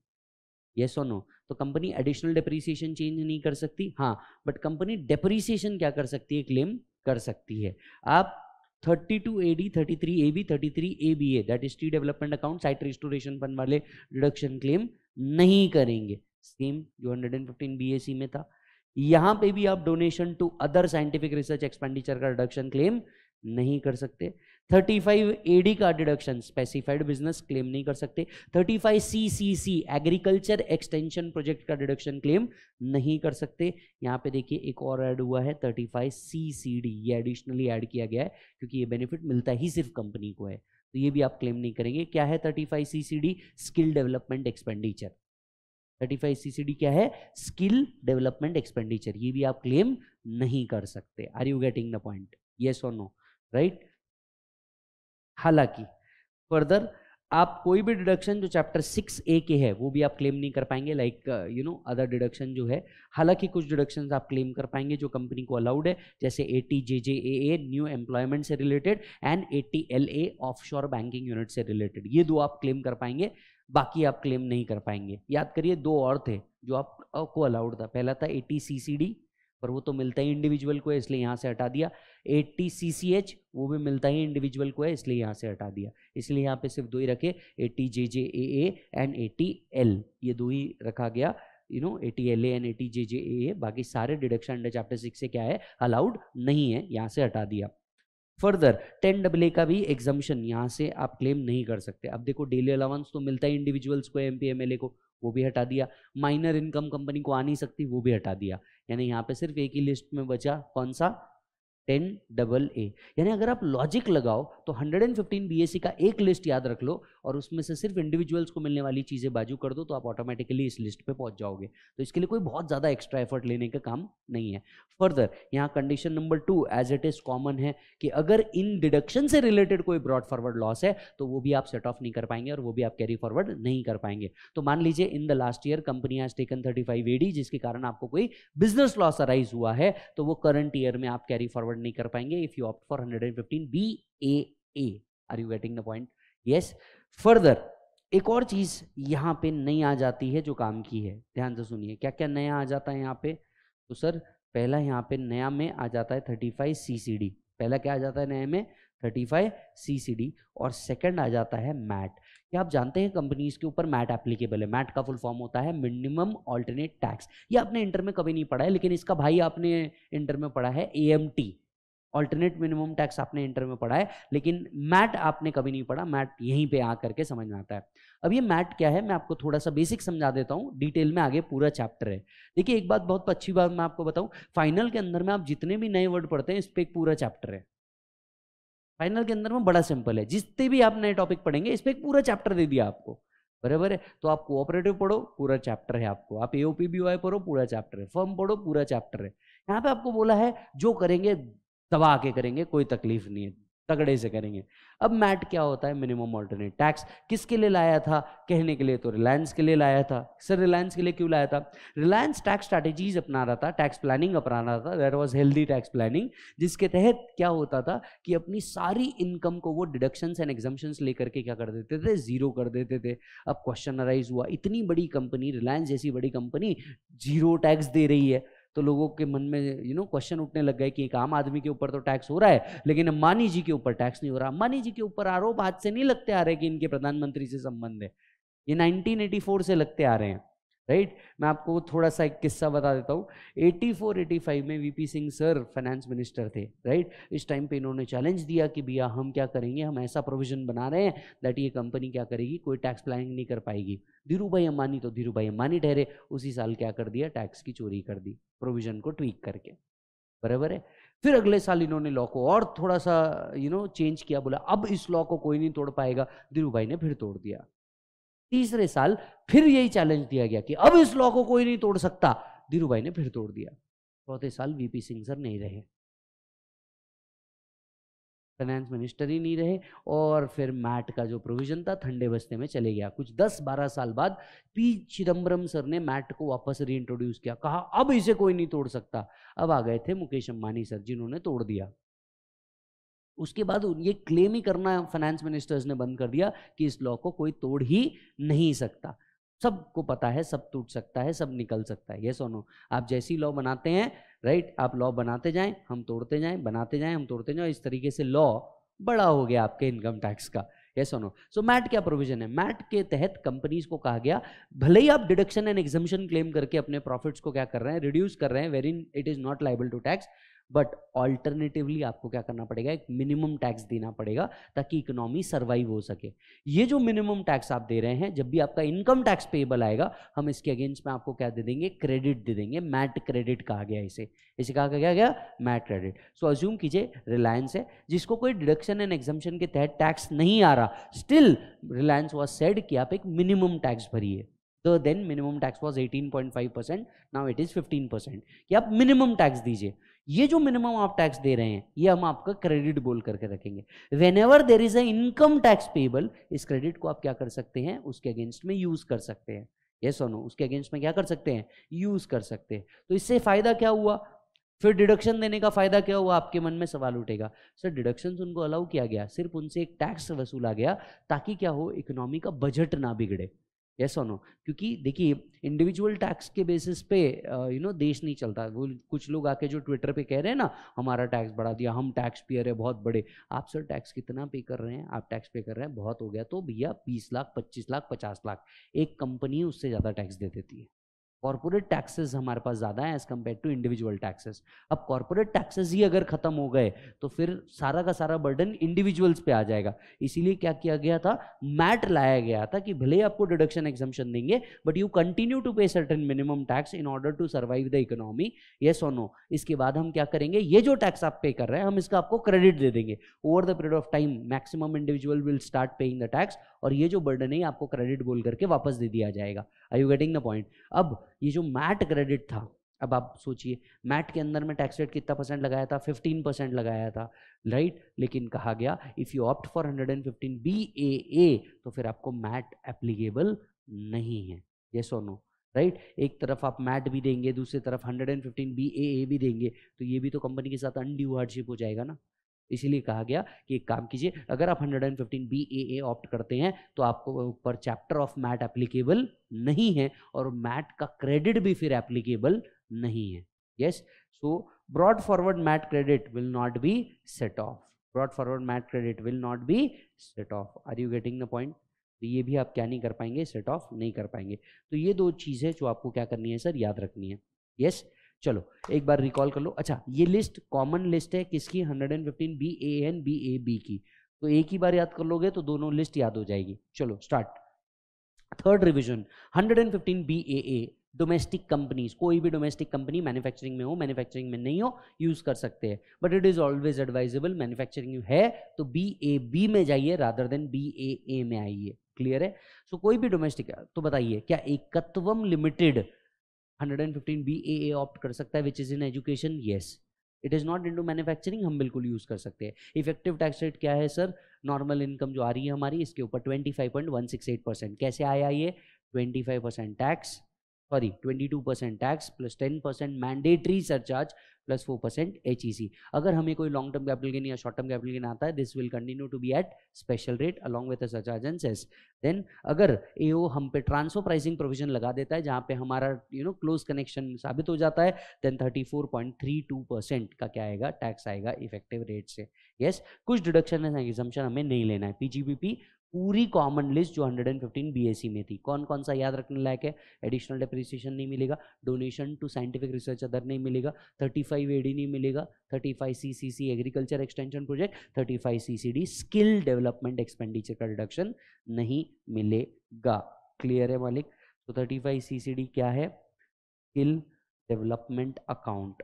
yes और नो तो कंपनी एडिशनल डेप्रीसिएशन चेंज नहीं कर सकती हाँ बट कंपनी डेप्रीसिएशन क्या कर सकती है क्लेम कर सकती है आप 32 thirty three A B A that is tea development account site restoration fund वाले डिडक्शन क्लेम नहीं करेंगे सेम जो hundred and fifteen B A C में था यहाँ पे भी आप donation to other scientific research expenditure का डिडक्शन क्लेम नहीं कर सकते थर्टी फाइव ए डी का डिडक्शन स्पेसिफाइड बिजनेस क्लेम नहीं कर सकते thirty five C C C agriculture extension project का डिडक्शन क्लेम नहीं कर सकते यहाँ पे देखिए एक और ऐड हुआ है thirty five C C D ये एडिशनली ऐड किया गया है क्योंकि ये बेनिफिट मिलता ही सिर्फ कंपनी को है तो ये भी आप क्लेम नहीं करेंगे क्या है thirty five C C D skill development expenditure thirty five C C D क्या है स्किल डेवलपमेंट एक्सपेंडिचर ये भी आप क्लेम नहीं कर सकते are you getting the point yes और नो राइट हालांकि फर्दर आप कोई भी डिडक्शन जो चैप्टर सिक्स ए के है वो भी आप क्लेम नहीं कर पाएंगे like you know other deduction जो है हालांकि कुछ डिडक्शन आप क्लेम कर पाएंगे जो कंपनी को अलाउड है जैसे A T J J A A new employment से related and A T L A offshore banking unit से रिलेटेड ये दो आप क्लेम कर पाएंगे बाकी आप क्लेम नहीं कर पाएंगे याद करिए दो और थे जो आपको uh, अलाउड था पहला था A T C C D पर वो तो मिलता ही इंडिविजुअल को है इसलिए यहाँ से हटा दिया 80 CCH वो भी मिलता ही इंडिविजुअल को है इसलिए यहाँ से हटा दिया इसलिए यहाँ पे सिर्फ दो ही रखे J J A and A T L ये दो ही रखा गया you know A T L and A T J J A बाकी सारे डिडक्शन अंडर चैप्टर सिक्स से क्या है अलाउड नहीं है यहाँ से हटा दिया फर्दर टेन डबल ए का भी एग्जामिशन यहाँ से आप क्लेम नहीं कर सकते अब देखो डेली अलाउंस तो मिलता है इंडिविजुअल्स को M P M L A को वो भी हटा दिया माइनर इनकम कंपनी को आ नहीं सकती वो भी हटा दिया यानी यहाँ पे सिर्फ एक ही लिस्ट में बचा कौन सा टेन डबल ए यानी अगर आप लॉजिक लगाओ तो 115 बीएससी का एक लिस्ट याद रख लो और उसमें से सिर्फ इंडिविजुअल्स को मिलने वाली चीज़ें बाजू कर दो तो आप ऑटोमेटिकली इस लिस्ट पे पहुंच जाओगे तो इसके लिए कोई बहुत ज़्यादा एक्स्ट्रा एफर्ट लेने का काम नहीं है फर्दर यहाँ condition number two as it is common है कि अगर इन डिडक्शन से रिलेटेड कोई ब्रॉड फॉरवर्ड लॉस है तो वो भी आप सेट ऑफ नहीं कर पाएंगे और वो भी आप कैरी फॉरवर्ड नहीं कर पाएंगे तो मान लीजिए in the last year company has taken thirty five जिसके कारण आपको कोई बिजनेस लॉस अराइज हुआ है तो वो करंट ईयर में आप कैरी फॉरवर्ड फॉरवर्ड नहीं कर पाएंगे if you opt for hundred and fifteen B A A are you getting the point yes further एक और चीज यहां पे नई आ जाती है जो काम की है ध्यान से सुनिए क्या क्या नया आ जाता है यहाँ पे तो सर पहला यहाँ पे नया में आ जाता है thirty five C C D पहला क्या आ जाता है नए में thirty five C C D और सेकंड आ जाता है मैट क्या आप जानते हैं कंपनीज के ऊपर मैट एप्लीकेबल है मैट का फुल फॉर्म होता है मिनिमम ऑल्टरनेट टैक्स ये आपने इंटर में कभी नहीं पढ़ा है लेकिन इसका भाई आपने इंटर में पढ़ा है A M T alternate minimum tax आपने इंटर में पढ़ा है लेकिन मैट आपने कभी नहीं पढ़ा मैट यहीं पे आ करके समझ में आता है अब ये मैट क्या है मैं आपको थोड़ा सा बेसिक समझा देता हूँ डिटेल में आगे पूरा चैप्टर है देखिए एक बात बहुत अच्छी बात मैं आपको बताऊँ फाइनल के अंदर में आप जितने भी नए वर्ड पढ़ते हैं इस पर एक पूरा चैप्टर है फाइनल के अंदर में बड़ा सिंपल है जितने भी आप नए टॉपिक पढ़ेंगे इस पर एक पूरा चैप्टर दे दिया आपको बराबर है तो आप कोऑपरेटिव पढ़ो पूरा चैप्टर है आपको आप A O P B Y पढ़ो पूरा चैप्टर है फर्म पढ़ो पूरा चैप्टर है यहाँ पे आपको बोला है जो करेंगे दबा के करेंगे कोई तकलीफ नहीं है तगड़े से करेंगे अब मैट क्या होता है मिनिमम ऑल्टरनेट टैक्स किसके लिए लाया था कहने के लिए तो रिलायंस के लिए लाया था सर रिलायंस के लिए क्यों लाया था रिलायंस टैक्स स्ट्रैटेजीज अपना रहा था टैक्स प्लानिंग अपना रहा था there was healthy tax planning जिसके तहत क्या होता था कि अपनी सारी इनकम को वो डिडक्शंस एंड एग्जाम्शन लेकर के क्या कर देते थे जीरो कर देते थे अब क्वेश्चन अराइज हुआ इतनी बड़ी कंपनी रिलायंस जैसी बड़ी कंपनी जीरो टैक्स दे रही है तो लोगों के मन में यू नो क्वेश्चन उठने लग गए कि एक आम आदमी के ऊपर तो टैक्स हो रहा है लेकिन अंबानी जी के ऊपर टैक्स नहीं हो रहा अंबानी जी के ऊपर आरोप हाथ से नहीं लगते आ रहे कि इनके प्रधानमंत्री से संबंध है ये 1984 से लगते आ रहे हैं राइट मैं आपको थोड़ा सा एक किस्सा बता देता हूँ 84 85 में VP Singh sir finance minister थे राइट इस टाइम पे इन्होंने चैलेंज दिया कि भैया हम क्या करेंगे हम ऐसा प्रोविजन बना रहे हैं दैट ये कंपनी क्या करेगी कोई टैक्स प्लानिंग नहीं कर पाएगी धीरू भाई अम्बानी तो धीरू भाई अम्बानी ठहरे उसी साल क्या कर दिया टैक्स की चोरी कर दी प्रोविजन को ट्वीक करके बराबर है फिर अगले साल इन्होंने लॉ को और थोड़ा सा यू नो चेंज किया बोला अब इस लॉ को कोई नहीं तोड़ पाएगा धीरू भाई ने फिर तोड़ दिया तीसरे साल फिर यही चैलेंज दिया गया कि अब इस लॉ को कोई नहीं तोड़ सकता धीरू ने फिर तोड़ दिया चौथे साल वीपी सिंह सर नहीं रहे फाइनेंस मिनिस्टर ही नहीं रहे और फिर मैट का जो प्रोविजन था ठंडे बस्ते में चले गया कुछ 10-12 साल बाद पी चिदम्बरम सर ने मैट को वापस री इंट्रोड्यूस किया कहा अब इसे कोई नहीं तोड़ सकता अब आ गए थे मुकेश अंबानी सर जिन्होंने तोड़ दिया उसके बाद ये क्लेम ही करना फाइनेंस मिनिस्टर्स ने बंद कर दिया कि इस लॉ को कोई तोड़ ही नहीं सकता सबको पता है सब टूट सकता है सब निकल सकता है ये सोनो आप जैसी लॉ बनाते हैं राइट आप लॉ बनाते जाएं हम तोड़ते जाएं बनाते जाएं हम तोड़ते जाएं इस तरीके से लॉ बड़ा हो गया आपके इनकम टैक्स का ये सोनो सो मैट क्या प्रोविजन है मैट के तहत कंपनीज को कहा गया भले ही आप डिडक्शन एंड एग्जामेशन क्लेम करके अपने प्रॉफिट्स को क्या कर रहे हैं रिड्यूस कर रहे हैं wherein it is not liable to tax but alternatively आपको क्या करना पड़ेगा एक मिनिमम टैक्स देना पड़ेगा ताकि इकोनॉमी सर्वाइव हो सके ये जो मिनिमम टैक्स आप दे रहे हैं जब भी आपका इनकम टैक्स पेबल आएगा हम इसके अगेंस्ट में आपको क्या दे देंगे क्रेडिट दे देंगे मैट क्रेडिट कहा गया इसे इसे कहा गया गया मैट क्रेडिट सो अज्यूम कीजिए रिलायंस है जिसको कोई डिडक्शन एंड एग्जामेशन के तहत टैक्स नहीं आ रहा स्टिल रिलायंस वॉज सेड कि आप एक मिनिमम टैक्स भरिए तो then minimum tax was five percent now it is fifteen percent कि आप मिनिमम टैक्स दीजिए ये जो मिनिमम आप टैक्स दे रहे हैं ये हम आपका क्रेडिट बोल करके रखेंगे whenever there is a income tax payable इस क्रेडिट को आप क्या कर सकते हैं उसके अगेंस्ट में यूज कर सकते हैं ये yes सोनो no? उसके अगेंस्ट में क्या कर सकते हैं यूज कर सकते हैं तो इससे फायदा क्या हुआ फिर डिडक्शन देने का फायदा क्या हुआ आपके मन में सवाल उठेगा सर डिडक्शन उनको अलाउ किया गया सिर्फ उनसे एक टैक्स वसूला गया ताकि क्या हो इकोनॉमी का बजट ना बिगड़े यस और नो क्योंकि देखिए इंडिविजुअल टैक्स के बेसिस पे यू नो देश नहीं चलता वो कुछ लोग आके जो ट्विटर पे कह रहे हैं ना हमारा टैक्स बढ़ा दिया हम टैक्स पेयर है बहुत बड़े आप सर टैक्स कितना पे कर रहे हैं आप टैक्स पे कर रहे हैं बहुत हो गया तो भैया बीस लाख पच्चीस लाख पचास लाख एक कंपनी उससे ज़्यादा टैक्स दे देती है कॉर्पोरेट टैक्सेस हमारे पास ज़्यादा हैं as compared to individual taxes अब कॉर्पोरेट टैक्सेस ही अगर ख़त्म हो गए तो फिर सारा का सारा बर्डन इंडिविजुअल्स पे आ जाएगा इसीलिए क्या किया गया था मैट लाया गया था कि भले आपको डिडक्शन एग्जामेशन देंगे but you continue to pay certain minimum tax in order to survive the economy yes और नो इसके बाद हम क्या करेंगे ये जो टैक्स आप पे कर रहे हैं हम इसका आपको क्रेडिट दे देंगे over the period of time maximum individual will start paying the tax और ये जो बर्डन है आपको क्रेडिट बोल करके वापस दे दिया जाएगा I you getting the point अब ये जो मैट क्रेडिट था अब आप सोचिए मैट के अंदर में टैक्स रेट कितना परसेंट लगाया था फिफ्टीन परसेंट लगाया था राइट लेकिन कहा गया if you opt for hundred and fifteen B A A तो फिर आपको मैट एप्लीकेबल नहीं है ये और नो राइट एक तरफ आप मैट भी देंगे दूसरी तरफ hundred and fifteen B A A भी देंगे तो ये भी तो कंपनी के साथ अनड्यू हार्डशिप हो जाएगा ना इसीलिए कहा गया कि एक काम कीजिए अगर आप 115 बी ए ए ऑप्ट करते हैं तो आपको ऊपर चैप्टर ऑफ मैट एप्लीकेबल नहीं है और मैट का क्रेडिट भी फिर एप्लीकेबल नहीं है yes so brought forward MAT credit will not be set off brought forward MAT credit will not be set off are you getting the point तो ये भी आप क्या नहीं कर पाएंगे सेट ऑफ नहीं कर पाएंगे तो ये दो चीज़ें जो आपको क्या करनी है सर याद रखनी है यस yes? चलो एक बार रिकॉल कर लो अच्छा ये लिस्ट कॉमन लिस्ट है किसकी 115 B A and B A B की तो एक ही बार याद कर लोगे तो दोनों लिस्ट याद हो जाएगी चलो start third revision hundred and fifteen B A A domestic companies कोई भी डोमेस्टिक कंपनी मैन्युफैक्चरिंग में हो मैन्युफैक्चरिंग में नहीं हो यूज़ कर सकते हैं but it is always advisable manufacturing है तो बी ए बी में जाइए rather than B A A में आइए क्लियर है सो so, कोई भी डोमेस्टिक तो बताइए क्या Ekatvam limited 115 B A A opt कर सकता है which is in education yes it is not to manufacturing हम बिल्कुल यूज़ कर सकते हैं इफेक्टिव टैक्स रेट क्या है सर नॉर्मल इनकम जो आ रही है हमारी इसके ऊपर 25.168 परसेंट कैसे आया ये 25 percent tax sorry 22 percent tax plus 10 percent mandatory surcharge plus four percent H E C अगर हमें कोई लॉन्ग टर्म कैपिटल गेन या शॉर्ट टर्म कैपिटल गेन आता है this will continue to be at special rate along with such agencies then अगर A ओ हम पे transfer pricing provision लगा देता है जहाँ पे हमारा यू नो क्लोज कनेक्शन साबित हो जाता है then thirty four point three two percent का क्या आएगा टैक्स आएगा इफेक्टिव रेट से यस yes, कुछ डिडक्शन एंड एग्जाम्पन हमें नहीं लेना है पी जी बी पी पूरी कॉमन लिस्ट जो 115 बीएससी में थी कौन कौन सा याद रखने लायक है एडिशनल डेप्रिसिएशन नहीं मिलेगा donation to scientific research other नहीं मिलेगा 35 एडी नहीं मिलेगा 35 C agriculture extension project 35 CCD skill development expenditure का रिडक्शन नहीं मिलेगा क्लियर है मालिक तो thirty five C C D क्या है skill development account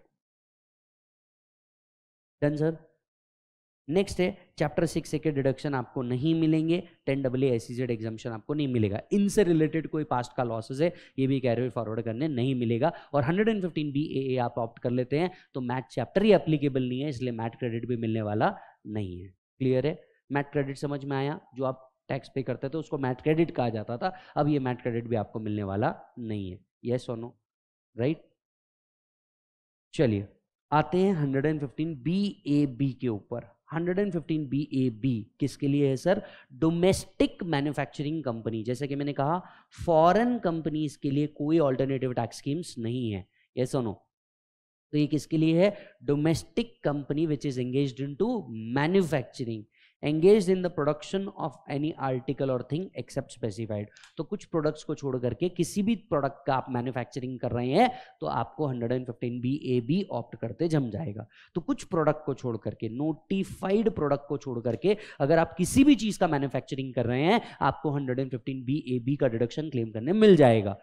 done sir next है चैप्टर सिक्स के डिडक्शन आपको नहीं मिलेंगे ten double A S Z exemption आपको नहीं मिलेगा इनसे रिलेटेड कोई पास्ट का लॉसेज है ये भी कैरियर फॉरवर्ड करने नहीं मिलेगा और 115 बी ए ए आप ऑप्ट कर लेते हैं तो मैथ चैप्टर ही अप्लीकेबल नहीं है इसलिए मैथ क्रेडिट भी मिलने वाला नहीं है क्लियर है मैथ क्रेडिट समझ में आया जो आप टैक्स पे करते थे उसको मैथ क्रेडिट कहा जाता था अब ये मैथ क्रेडिट भी आपको मिलने वाला नहीं है ये सोनो राइट चलिए आते हैं 115 बी ए बी के ऊपर 115 BAB किसके लिए है सर डोमेस्टिक मैन्युफैक्चरिंग कंपनी जैसे कि मैंने कहा फॉरेन कंपनीज के लिए कोई ऑल्टरनेटिव टैक्स स्कीम्स नहीं है ये सुनो तो ये किसके लिए है domestic company which is engage in to manufacturing engage in the production of any article और थिंग एक्सेप्ट स्पेसिफाइड तो कुछ प्रोडक्ट्स को छोड़ करके किसी भी प्रोडक्ट का आप मैन्युफैक्चरिंग कर रहे हैं तो आपको 115 बी ए बी ऑप्ट करते जम जाएगा तो कुछ प्रोडक्ट को छोड़ करके नोटिफाइड प्रोडक्ट को छोड़ करके अगर आप किसी भी चीज़ का मैन्युफैक्चरिंग कर रहे हैं आपको 115 बी ए बी का डिडक्शन क्लेम करने मिल जाएगा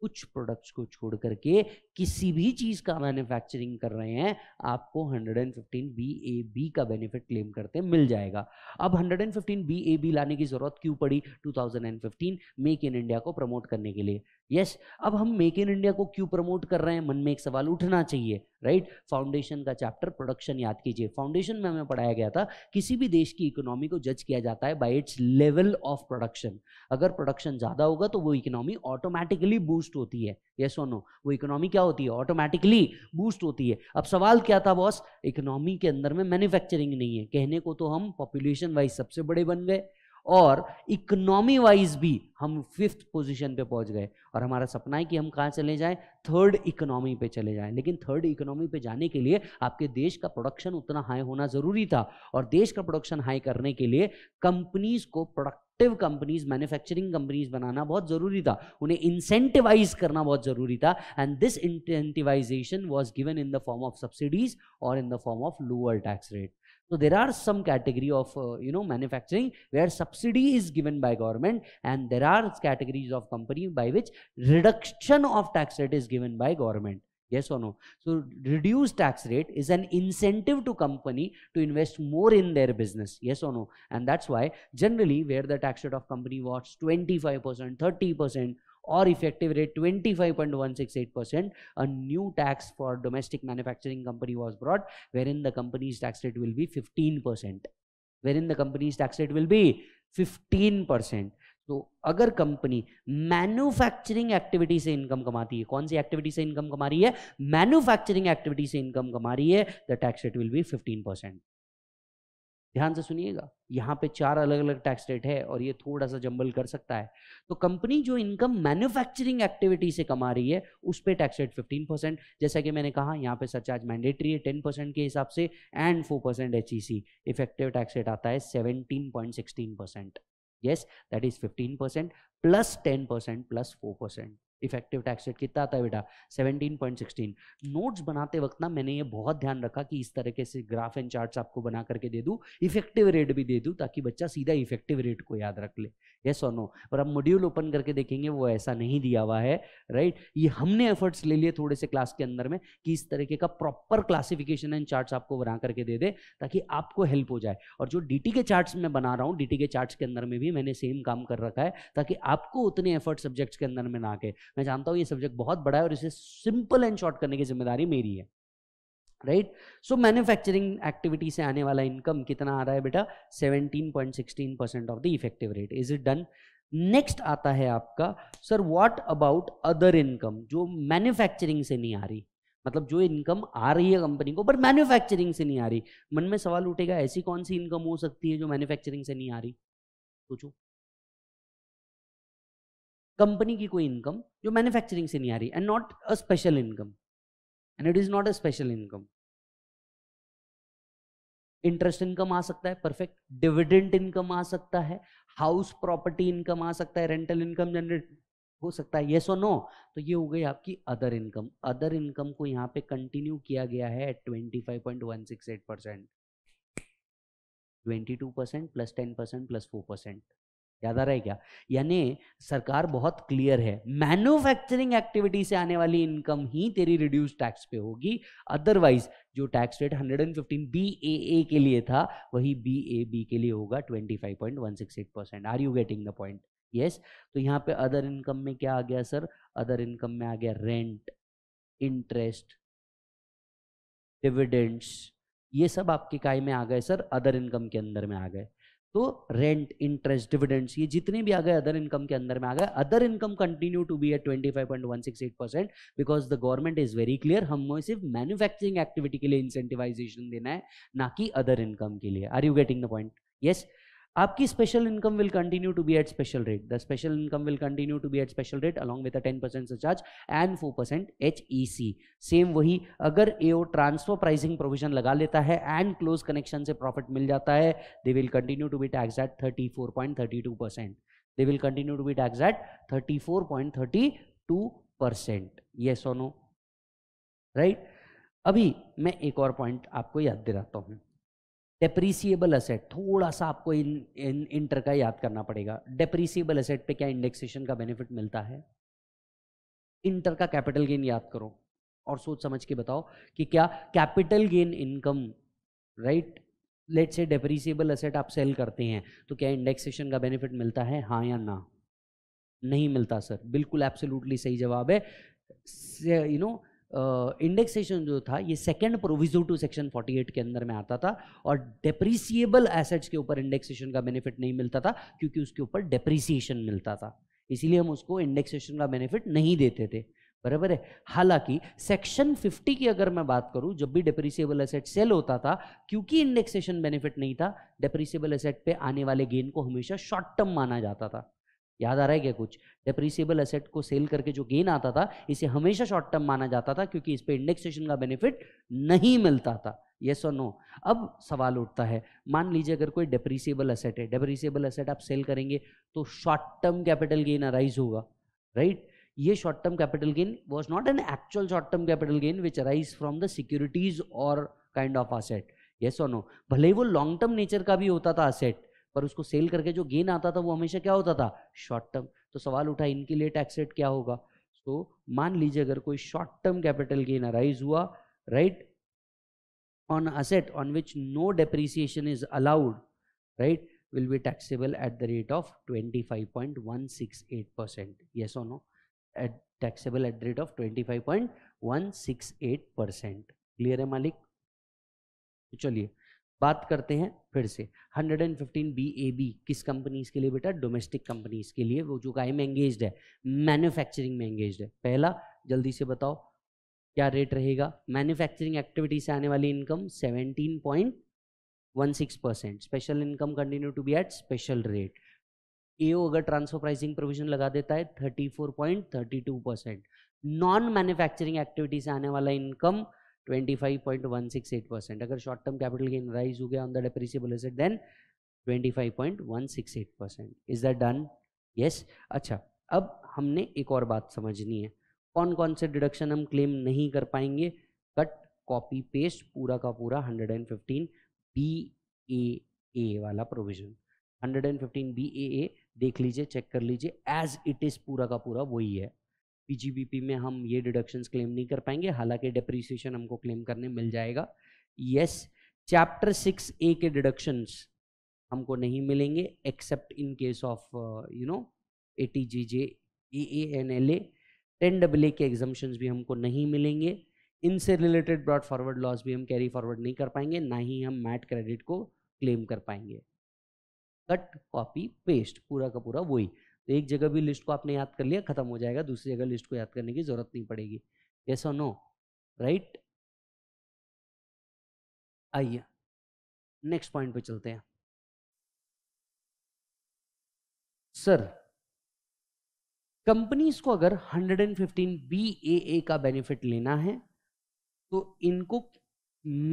कुछ प्रोडक्ट्स को छोड़ करके किसी भी चीज़ का मैन्युफैक्चरिंग कर रहे हैं आपको 115 बी ए बी का बेनिफिट क्लेम करते मिल जाएगा अब 115 बी ए बी लाने की ज़रूरत क्यों पड़ी 2015 मेक इन इंडिया को प्रमोट करने के लिए यस अब हम मेक इन इंडिया को क्यों प्रमोट कर रहे हैं मन में एक सवाल उठना चाहिए राइट फाउंडेशन का चैप्टर प्रोडक्शन याद कीजिए फाउंडेशन में हमें पढ़ाया गया था किसी भी देश की इकोनॉमी को जज किया जाता है by its level of production अगर प्रोडक्शन ज़्यादा होगा तो वो इकोनॉमी ऑटोमेटिकली बूस्ट होती है ये सो नो वो इकोनॉमी क्या होती है ऑटोमेटिकली बूस्ट होती है अब सवाल क्या था बॉस इकोनॉमी के अंदर में मैन्युफैक्चरिंग नहीं है कहने को तो हम पॉपुलेशन वाइज सबसे बड़े बन गए और इकोनॉमी वाइज भी हम फिफ्थ पोजीशन पे पहुंच गए और हमारा सपना है कि हम कहाँ चले जाएं थर्ड इकोनॉमी पे चले जाएं लेकिन थर्ड इकोनॉमी पे जाने के लिए आपके देश का प्रोडक्शन उतना हाई होना ज़रूरी था और देश का प्रोडक्शन हाई करने के लिए कंपनीज को प्रोडक्टिव कंपनीज मैन्युफैक्चरिंग कंपनीज बनाना बहुत ज़रूरी था उन्हें इंसेंटिवाइज करना बहुत ज़रूरी था and this incentivisation was given in the form of subsidies और in the form of lower tax rate So there are some category of, uh, you know, manufacturing where subsidy is given by government and there are categories of company by which reduction of tax rate is given by government. Yes or no? So reduced tax rate is an incentive to company to invest more in their business. Yes or no? And that's why generally where the tax rate of company was 25%, 30%, or effective rate 25.168 percent a new tax for domestic manufacturing company was brought wherein the company's tax rate will be 15 percent wherein the company's tax rate will be 15 percent तो अगर company manufacturing activity से income कमाती है कौन सी activity से income कमा रही है मैन्युफैक्चरिंग एक्टिविटी से इनकम कमा रही है the tax rate will be 15 percent ध्यान से सुनिएगा यहाँ पे चार अलग अलग टैक्स रेट है और ये थोड़ा सा जंबल कर सकता है तो कंपनी जो इनकम मैन्युफैक्चरिंग एक्टिविटी से कमा रही है उस पर टैक्स रेट 15 परसेंट जैसा कि मैंने कहा यहाँ पे सरचार्ज मैंडेटरी है 10 परसेंट के हिसाब से and 4 percent H effective tax rate आता है seventeen percent yes that is fifteen percent plus ten percent plus four percent effective tax rate कितना आता है बेटा 17.16 नोट्स बनाते वक्त ना मैंने ये बहुत ध्यान रखा कि इस तरीके से ग्राफ एंड चार्ट्स आपको बना करके दे दूँ इफेक्टिव रेट भी दे दूँ ताकि बच्चा सीधा इफेक्टिव रेट को याद रख ले यस और नो और हम मॉड्यूल ओपन करके देखेंगे वो ऐसा नहीं दिया हुआ है राइट ये हमने एफर्ट्स ले लिए थोड़े से क्लास के अंदर में कि इस तरीके का प्रॉपर क्लासिफिकेशन एंड चार्ट्स आपको बना करके दे दे ताकि आपको हेल्प हो जाए और जो डी के चार्ट्स मैं बना रहा हूँ डी के चार्ट्स के अंदर में भी मैंने सेम काम कर रखा है ताकि आपको उतने एफर्ट सब्जेक्ट्स के अंदर में ना आके मैं जानता हूँ ये सब्जेक्ट बहुत बड़ा है और इसे सिंपल एंड शॉर्ट करने की जिम्मेदारी मेरी है राइट सो मैन्युफैक्चरिंग एक्टिविटी से आने वाला इनकम कितना आ रहा है बेटा 17.16 percent of the effective rate is it done next आता है आपका sir what about other income जो मैन्युफैक्चरिंग से नहीं आ रही मतलब जो इनकम आ रही है कंपनी को पर मैन्युफैक्चरिंग से नहीं आ रही मन में सवाल उठेगा ऐसी कौन सी इनकम हो सकती है जो मैन्युफैक्चरिंग से नहीं आ रही सोचो कंपनी की कोई इनकम जो मैन्युफैक्चरिंग से नहीं आ रही and not a special income and it is not a special income interest income आ सकता है परफेक्ट डिविडेंड इनकम आ सकता है हाउस प्रॉपर्टी इनकम आ सकता है रेंटल इनकम जनरेट हो सकता है येस और नो तो ये हो गई आपकी अदर इनकम अदर इनकम को यहाँ पे कंटिन्यू किया गया है at twenty five point one six eight percent twenty two percent plus ten percent plus four percent याद आ रहा है क्या यानी सरकार बहुत क्लियर है मैन्युफैक्चरिंग एक्टिविटी से आने वाली इनकम ही तेरी रिड्यूस टैक्स पे होगी अदरवाइज जो tax rate 115 B A A के लिए था वही बी ए बी के लिए होगा 25.168 percent are you getting the point yes तो यहाँ पे अदर इनकम में क्या आ गया सर अदर इनकम में आ गया रेंट इंटरेस्ट डिविडेंड्स ये सब आपके काय में आ गए सर अदर इनकम के अंदर में आ गए तो रेंट इंटरेस्ट डिविडेंड्स ये जितने भी आ गए अदर इनकम के अंदर में आ गए other income continue to be at 25.168 percent because the government is very clear हमें सिर्फ मैन्युफैक्चरिंग एक्टिविटी के लिए इंसेंटिवाइजेशन देना है ना कि अदर इनकम के लिए are you getting the point yes आपकी special income will continue to be at special rate the special income will continue to be at special rate along with ten percent charge and four percent H E C same वही अगर A O transfer pricing provision लगा लेता है and close connection से profit मिल जाता है they will continue to be tax at thirty four point thirty two percent they will continue to be tax at thirty four point thirty two percent ये सोनो right अभी मैं एक और point आपको याद दिलाता हूँ डेप्रीसीबल असेट थोड़ा सा आपको इन, इन इंटर का याद करना पड़ेगा डेप्रीसीबल असेट पे क्या इंडेक्सेशन का बेनिफिट मिलता है इंटर का कैपिटल गेन याद करो और सोच समझ के बताओ कि क्या capital gain income right let's say depreciable asset आप सेल करते हैं तो क्या इंडेक्सेशन का बेनिफिट मिलता है हाँ या ना नहीं मिलता सर बिल्कुल एब्सोल्युटली सही जवाब है you know you know, indexation uh, जो था ये सेकेंड प्रोविजो टू सेक्शन 48 के अंदर में आता था और डेप्रिसिएबल एसेट्स के ऊपर इंडेक्सेशन का बेनिफिट नहीं मिलता था क्योंकि उसके ऊपर डेप्रिसिएशन मिलता था इसीलिए हम उसको इंडेक्सेशन का बेनिफिट नहीं देते थे बराबर है हालांकि सेक्शन 50 की अगर मैं बात करूं जब भी डेप्रिसिएबल एसेट सेल होता था क्योंकि इंडेक्सेशन बेनिफिट नहीं था डेप्रिसिएबल एसेट पे आने वाले गेन को हमेशा शॉर्ट टर्म माना जाता था याद आ रहा है क्या कुछ डिप्रीसिएबल एसेट को सेल करके जो गेन आता था इसे हमेशा शॉर्ट टर्म माना जाता था क्योंकि इस पर इंडेक्सेशन का बेनिफिट नहीं मिलता था येस और नो अब सवाल उठता है मान लीजिए अगर कोई डेप्रिसिएबल एसेट है डिप्रीसिएबल एसेट आप सेल करेंगे तो short term capital gain arise होगा राइट ये short term capital gain was not an actual short term capital gain which arise from the securities or kind of asset yes और no भले ही वो long term nature का भी होता था असेट पर उसको सेल करके जो गेन आता था वो हमेशा क्या होता था शॉर्ट टर्म तो सवाल उठा इनके लिए टैक्स रेट क्या होगा तो मान लीजिए अगर कोई short term capital gain arise हुआ right on asset on which no depreciation is allowed right will be taxable at the rate of 25.168 percent yes or no at taxable at the rate of 25.168 percent clear है मालिक तो चलिए बात करते हैं फिर से 115 बी ए बी किस कंपनीज के लिए बेटा डोमेस्टिक कंपनीज के लिए वो जो गाय में एंगेज है मैन्युफैक्चरिंग में एंगेज है पहला जल्दी से बताओ क्या रेट रहेगा मैन्युफैक्चरिंग एक्टिविटी से आने वाली income 17.16 percent special income continue to be at special rate A अगर ट्रांसफर प्राइसिंग प्रोविजन लगा देता है two percent non manufacturing activity से आने वाला इनकम 25.168 परसेंट अगर short term capital gain rise हो गया on the depreciable asset then 25.168 percent is that done yes अच्छा अब हमने एक और बात समझनी है कौन कौन से डिडक्शन हम क्लेम नहीं कर पाएंगे कट कॉपी पेस्ट पूरा का पूरा 115 बी ए ए वाला प्रोविजन 115 बी ए ए देख लीजिए चेक कर लीजिए एज इट इज़ पूरा का पूरा वही है पीजीबीपी में हम ये डिडक्शंस क्लेम नहीं कर पाएंगे हालांकि डिप्रिसिएशन हमको क्लेम करने मिल जाएगा यस चैप्टर सिक्स ए के डिडक्शंस हमको नहीं मिलेंगे except in case of you know A T G J E A N L A ten double A के एग्जाम्शन भी हमको नहीं मिलेंगे इनसे रिलेटेड ब्रॉड फॉरवर्ड लॉस भी हम कैरी फॉरवर्ड नहीं कर पाएंगे ना ही हम मैट क्रेडिट को क्लेम कर पाएंगे कट कॉपी पेस्ट पूरा का पूरा वही तो एक जगह भी लिस्ट को आपने याद कर लिया खत्म हो जाएगा दूसरी जगह लिस्ट को याद करने की जरूरत नहीं पड़ेगी यस और नो राइट आइए नेक्स्ट पॉइंट पे चलते हैं सर कंपनीज को अगर 115 बीएए का बेनिफिट लेना है तो इनको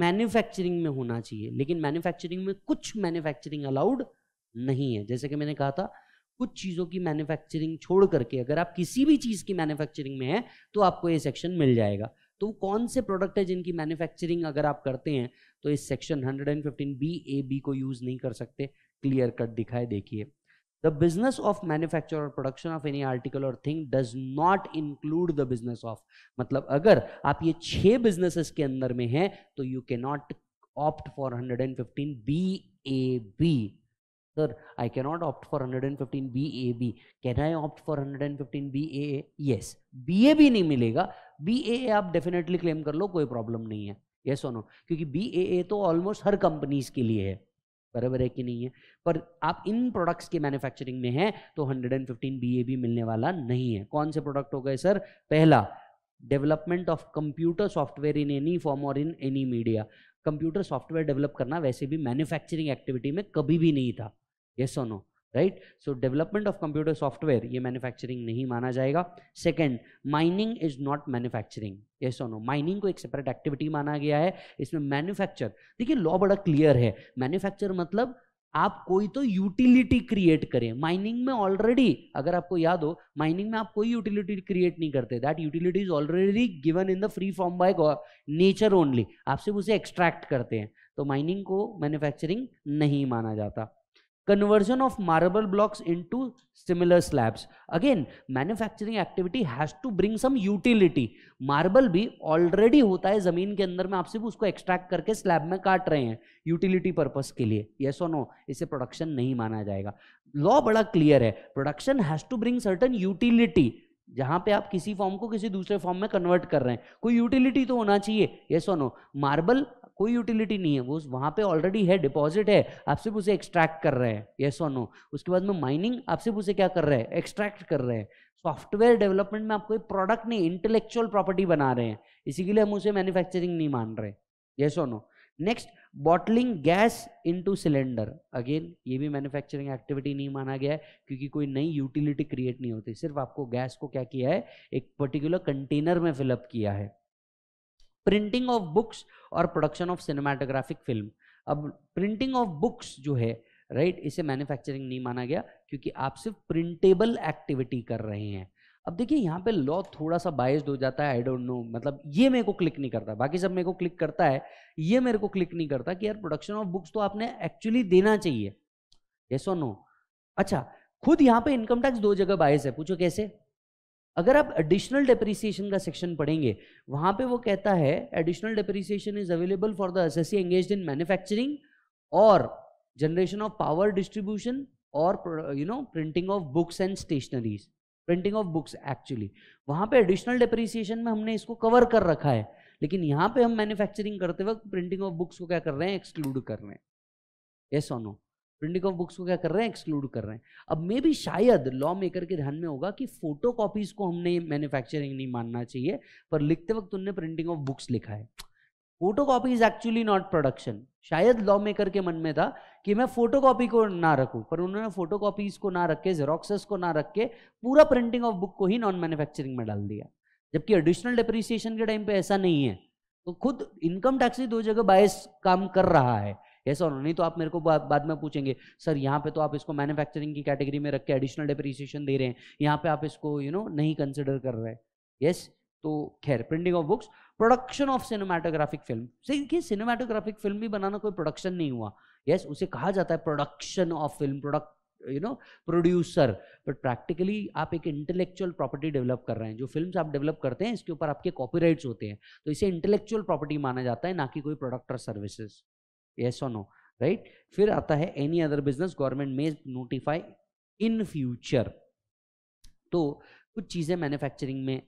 मैन्युफैक्चरिंग में होना चाहिए लेकिन मैन्युफैक्चरिंग में कुछ मैन्युफैक्चरिंग अलाउड नहीं है जैसे कि मैंने कहा था कुछ चीज़ों की मैन्युफैक्चरिंग छोड़ करके अगर आप किसी भी चीज़ की मैन्युफैक्चरिंग में हैं तो आपको ये सेक्शन मिल जाएगा तो वो कौन से प्रोडक्ट है जिनकी मैन्युफैक्चरिंग अगर आप करते हैं तो इस सेक्शन 115 बी ए बी को यूज़ नहीं कर सकते क्लियर कट दिखाए देखिए the business of manufacture or production of any article और thing does not include the business of मतलब अगर आप ये छह बिजनेसेस के अंदर में हैं तो you can not opt for 115 B A B Sir, I cannot opt for 115 BAB. Can I opt for 115 BAA? Yes. BAB नहीं मिलेगा BAA आप डेफिनेटली क्लेम कर लो कोई प्रॉब्लम नहीं है यस और नो क्योंकि BAA तो ऑलमोस्ट हर कंपनीज के लिए है बराबर है कि नहीं है पर आप इन प्रोडक्ट्स के मैन्युफैक्चरिंग में हैं तो 115 BAB मिलने वाला नहीं है कौन से प्रोडक्ट हो गए सर पहला development of computer software in any form or in any media computer software develop करना वैसे भी मैन्युफैक्चरिंग एक्टिविटी में कभी भी नहीं था येस और no right so development of computer software ये मैन्युफैक्चरिंग नहीं माना जाएगा second mining is not manufacturing ये नो माइनिंग को एक सेपरेट एक्टिविटी माना गया है इसमें मैन्युफैक्चर देखिए लॉ बड़ा क्लियर है मैन्युफैक्चर मतलब आप कोई तो यूटिलिटी क्रिएट करें माइनिंग में ऑलरेडी अगर आपको याद हो माइनिंग में आप कोई यूटिलिटी क्रिएट नहीं करते that utility is already given in the free form by nature only आप सिर्फ उसे एक्सट्रैक्ट करते हैं तो माइनिंग को मैन्युफैक्चरिंग नहीं माना जाता conversion of marble blocks into similar slabs. Again, manufacturing activity has to bring some utility. Marble भी already होता है ज़मीन के अंदर में आप सिर्फ उसको extract करके slab में काट रहे हैं utility purpose के लिए yes or no इसे production नहीं माना जाएगा law बड़ा clear है production has to bring certain utility जहां पे आप किसी फॉर्म को किसी दूसरे फॉर्म में कन्वर्ट कर रहे हैं कोई यूटिलिटी तो होना चाहिए ये सोनो मार्बल कोई यूटिलिटी नहीं है वो वहां पे ऑलरेडी है डिपॉजिट है आप सिर्फ उसे एक्सट्रैक्ट कर रहे हैं येस और नो उसके बाद में माइनिंग आप सिर्फ उसे क्या कर रहे हैं एक्सट्रैक्ट कर रहे हैं सॉफ्टवेयर डेवलपमेंट में आप कोई प्रोडक्ट नहीं इंटेलेक्चुअल प्रॉपर्टी बना रहे हैं इसी के लिए हम उसे मैन्युफैक्चरिंग नहीं मान रहे येस और no next bottling gas into cylinder again ये भी मैन्युफैक्चरिंग एक्टिविटी नहीं माना गया है क्योंकि कोई नई यूटिलिटी क्रिएट नहीं होती सिर्फ आपको गैस को क्या किया है एक पर्टिकुलर कंटेनर में फिलअप किया है printing of books or production of cinematographic film अब प्रिंटिंग ऑफ बुक्स जो है राइट right, इसे मैन्युफैक्चरिंग नहीं माना गया क्योंकि आप सिर्फ प्रिंटेबल एक्टिविटी कर रहे हैं अब देखिए यहाँ पे लॉ थोड़ा सा बायस्ड हो जाता है आई डोंट नो मतलब ये मेरे को क्लिक नहीं करता बाकी सब मेरे को क्लिक करता है ये मेरे को क्लिक नहीं करता कि यार प्रोडक्शन ऑफ बुक्स तो आपने एक्चुअली देना चाहिए यस और नो अच्छा खुद यहाँ पे इनकम टैक्स दो जगह बायस है पूछो कैसे अगर आप एडिशनल डेप्रिसिएशन का सेक्शन पढ़ेंगे वहां पे वो कहता है additional depreciation is available for the SSC engage in manufacturing or generation of power distribution or you know printing of books and stationeries printing of books actually वहां पे एडिशनल डेप्रिसिएशन में हमने इसको कवर कर रखा है लेकिन यहाँ पे हम मैन्युफैक्चरिंग करते वक्त प्रिंटिंग ऑफ बुक्स को क्या कर रहे हैं एक्सक्लूड कर रहे हैं यस और नो प्रिंटिंग ऑफ बुक्स को क्या कर रहे हैं एक्सक्लूड कर रहे हैं अब मे भी शायद लॉ मेकर के ध्यान में होगा कि फोटो कॉपीज़ को हमने मैन्युफैक्चरिंग नहीं मानना चाहिए पर लिखते वक्त उनने प्रिंटिंग ऑफ बुक्स लिखा है photocopy is actually not production शायद लॉ मेकर के मन में था कि मैं फोटो कॉपी को ना रखूं पर उन्होंने फोटो कॉपीज को ना रख के जेरोक्सेस को ना रख के पूरा प्रिंटिंग ऑफ बुक को ही नॉन मैन्युफैक्चरिंग में डाल दिया जबकि एडिशनल डिप्रिसिएशन के टाइम पे ऐसा नहीं है तो खुद इनकम टैक्स ही दो जगह बायस काम कर रहा है ये सर नहीं तो आप मेरे को बाद में पूछेंगे सर यहाँ पे तो आप इसको मैन्युफैक्चरिंग की कैटेगरी में रख के एडिशनल डिप्रिसिएशन दे रहे हैं यहाँ पे आप इसको यू you नो know, नहीं कंसिडर कर रहे यस तो खैर printing of books production of cinematographic film cinematographic film भी बनाना कोई प्रोडक्शन नहीं हुआ यस उसे कहा जाता है production of film product you know producer but practically आप एक इंटेलेक्चुअल प्रॉपर्टी डेवलप कर रहे हैं जो फिल्म्स आप डेवलप करते हैं इसके ऊपर आपके कॉपीराइट्स होते हैं तो इसे इंटेलेक्चुअल प्रॉपर्टी माना जाता है ना कि कोई प्रोडक्ट और सर्विसेज येस और नो राइट फिर आता है any other business government may notify in future तो कुछ चीज़ें मैन्युफैक्चरिंग में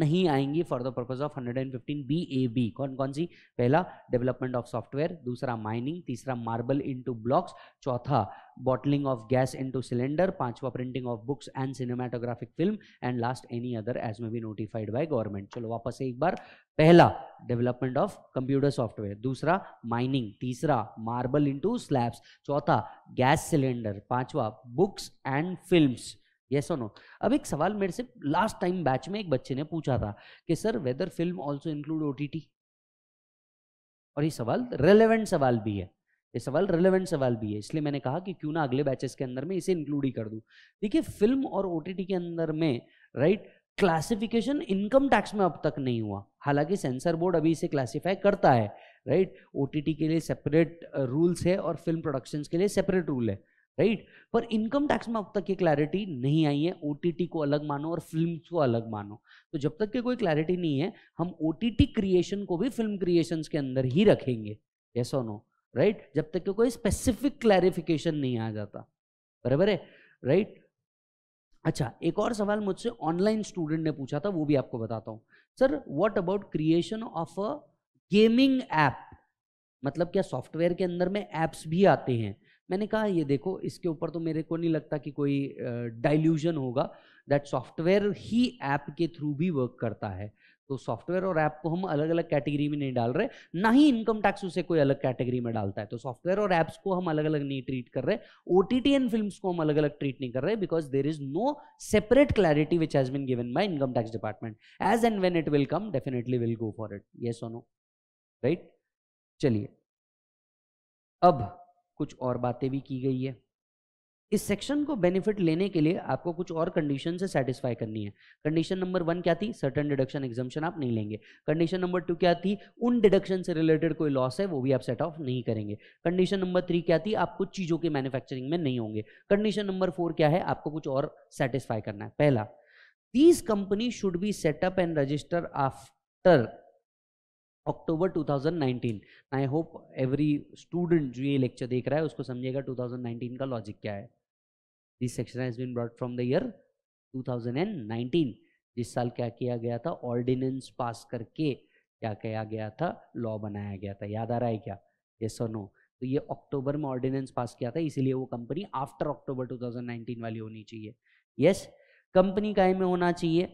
नहीं आएंगी for the purpose of 115 B A B कौन कौन सी पहला डेवलपमेंट ऑफ सॉफ्टवेयर दूसरा माइनिंग तीसरा मार्बल इनटू ब्लॉक्स चौथा bottling of gas into cylinder पांचवा printing of books and cinematographic film and last any other as may be notified by government चलो वापस एक बार पहला डेवलपमेंट ऑफ कंप्यूटर सॉफ्टवेयर दूसरा माइनिंग तीसरा मार्बल इंटू स्लैब्स चौथा गैस सिलेंडर पांचवा बुक्स एंड फिल्म्स यस और अब एक सवाल मेरे से लास्ट टाइम बैच में एक बच्चे ने पूछा था कि sir whether film also include OTT और ये सवाल रेलेवेंट सवाल भी है ये सवाल रेलेवेंट सवाल भी है इसलिए मैंने कहा कि क्यों ना अगले बैचेस के अंदर में इसे इंक्लूड ही कर दूं देखिए फिल्म और ओटीटी के अंदर में राइट क्लासिफिकेशन इनकम टैक्स में अब तक नहीं हुआ हालांकि सेंसर बोर्ड अभी इसे क्लासिफाई करता है राइट ओ के लिए सेपरेट रूल्स uh, है और फिल्म प्रोडक्शंस के लिए सेपरेट रूल है राइट पर इनकम टैक्स में अब तक ये क्लैरिटी नहीं आई है ओ को अलग मानो और फिल्म को अलग मानो तो जब तक के कोई क्लैरिटी नहीं है हम ओ क्रिएशन को भी फिल्म क्रिएशन के अंदर ही रखेंगे यस और नो राइट जब तक के कोई स्पेसिफिक क्लैरिफिकेशन नहीं आ जाता बराबर है राइट अच्छा एक और सवाल मुझसे ऑनलाइन स्टूडेंट ने पूछा था वो भी आपको बताता हूँ sir what about creation of a gaming app मतलब क्या सॉफ्टवेयर के अंदर में ऐप्स भी आते हैं मैंने कहा ये देखो इसके ऊपर तो मेरे को नहीं लगता कि कोई डाइल्यूजन uh, होगा दैट सॉफ्टवेयर ही ऐप के थ्रू भी वर्क करता है तो सॉफ्टवेयर और ऐप को हम अलग अलग कैटेगरी में नहीं डाल रहे ना ही इनकम टैक्स उसे कोई अलग कैटेगरी में डालता है तो सॉफ्टवेयर और ऐप्स को हम अलग अलग नहीं ट्रीट कर रहे ओ टी एन फिल्म को हम अलग अलग ट्रीट नहीं कर रहे because there is no separate clarity which has been given by income tax department as and when it will come definitely will go for it yes or no right चलिए अब कुछ और बातें भी की गई है इस सेक्शन को बेनिफिट लेने के लिए आपको कुछ और कंडीशन से सेटिस्फाई करनी है कंडीशन नंबर वन क्या थी सर्टन डिडक्शन एग्जामेशन आप नहीं लेंगे कंडीशन नंबर टू क्या थी उन डिडक्शन से रिलेटेड कोई लॉस है वो भी आप सेट ऑफ नहीं करेंगे कंडीशन नंबर थ्री क्या थी आप कुछ चीज़ों के मैन्युफैक्चरिंग में नहीं होंगे कंडीशन नंबर फोर क्या है आपको कुछ और सेटिस्फाई करना है पहला these company should be setup and register after October 2019 I hope every student जो ये लेक्चर देख रहा है उसको समझेगा 2019 का लॉजिक क्या है this section has been broad from the year 2019 जिस साल क्या किया गया था ऑर्डिनेंस पास करके क्या किया गया था लॉ बनाया गया था याद आ रहा है क्या ये और नो तो ये अक्टूबर में ऑर्डिनेंस पास किया था इसीलिए वो कंपनी आफ्टर अक्टूबर 2019 वाली होनी चाहिए यस कंपनी काय में होना चाहिए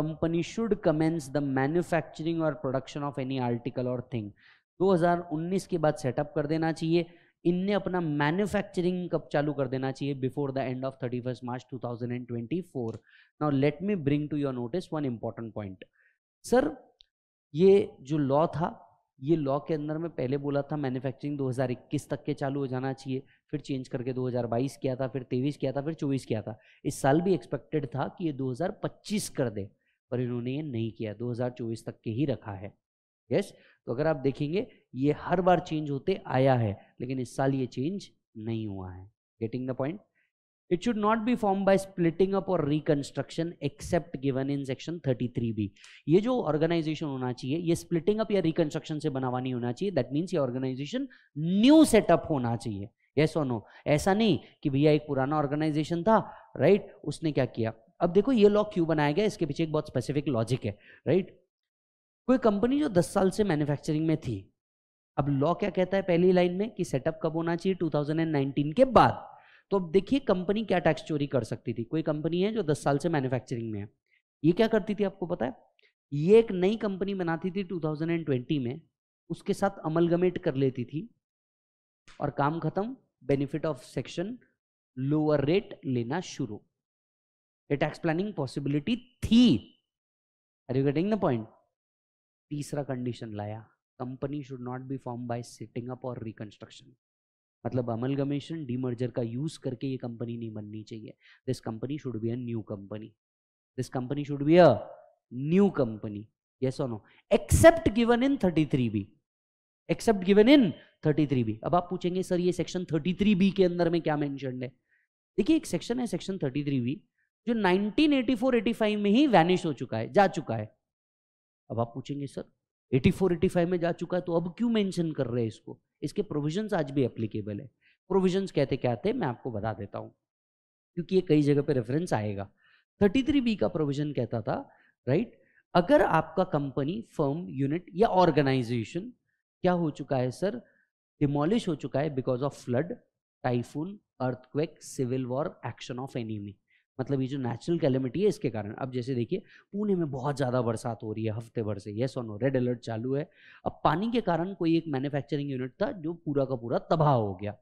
company should commence the manufacturing और प्रोडक्शन ऑफ एनी आर्टिकल और थिंग 2019 के बाद सेटअप कर देना चाहिए इनने अपना मैन्युफैक्चरिंग कब चालू कर देना चाहिए before the end of thirty first March two thousand and twenty four now let me bring to your notice one important point sir ये जो लॉ था ये लॉ के अंदर में पहले बोला था मैन्युफैक्चरिंग 2021 तक के चालू हो जाना चाहिए फिर चेंज करके 2022 किया था फिर 23 किया था फिर 24 किया था इस साल भी एक्सपेक्टेड था कि ये 2025 कर दे पर इन्होंने ये नहीं किया 2024 तक के ही रखा है यस तो अगर आप देखेंगे ये हर बार चेंज होते आया है लेकिन इस साल ये चेंज नहीं हुआ है getting the point it it should not be formed by splitting up or reconstruction except given in section B ये जो ऑर्गेनाइजेशन होना चाहिए ये स्प्लिटिंग अप या रिकंस्ट्रक्शन से बनावा नहीं होना चाहिए दैट मीन्स ये ऑर्गेनाइजेशन न्यू सेटअप होना चाहिए यस और नो ऐसा नहीं कि भैया एक पुराना ऑर्गेनाइजेशन था राइट right? उसने क्या किया अब देखो ये लॉ क्यों बनाया गया इसके पीछे एक बहुत स्पेसिफिक लॉजिक है राइट right? कोई कंपनी जो 10 साल से मैन्युफैक्चरिंग में थी अब लॉ क्या कहता है पहली लाइन में कि सेटअप कब होना चाहिए 2019 के बाद तो अब देखिए कंपनी क्या टैक्स चोरी कर सकती थी कोई कंपनी है जो 10 साल से मैन्युफैक्चरिंग में है ये क्या करती थी आपको पता है ये एक नई कंपनी बनाती थी 2020 में उसके साथ अमलगमेट कर लेती थी और काम खत्म benefit of section lower rate लेना शुरू ये टैक्स प्लानिंग पॉसिबिलिटी थी are you getting the point तीसरा कंडीशन लाया company should not be form by setting up और रिकंस्ट्रक्शन मतलब अमलगमेशन डीमर्जर का यूज करके ये कंपनी नहीं बननी चाहिए this company should be a new company this company should be a new company yes और no except given in 33 B except given in 33 B अब आप पूछेंगे सर ये सेक्शन 33 बी के अंदर में क्या मेंशन है देखिए एक सेक्शन है सेक्शन 33 बी जो 1984-85 में ही वैनिश हो चुका है जा चुका है अब आप पूछेंगे सर 84 85 में जा चुका है तो अब क्यों मेंशन कर रहे हैं इसको इसके प्रोविजंस आज भी एप्लीकेबल है प्रोविजंस कहते क्या थे मैं आपको बता देता हूँ क्योंकि ये कई जगह पे रेफरेंस आएगा 33 बी का प्रोविजन कहता था राइट अगर आपका कंपनी फर्म यूनिट या ऑर्गेनाइजेशन क्या हो चुका है सर डिमोलिश हो चुका है because of flood typhoon earthquake civil war action of enemy मतलब ये जो नेचुरल कैलमिटी है इसके कारण अब जैसे देखिए पुणे में बहुत ज़्यादा बरसात हो रही है हफ्ते भर से येस और नो रेड अलर्ट चालू है अब पानी के कारण कोई एक मैन्युफैक्चरिंग यूनिट था जो पूरा का पूरा तबाह हो गया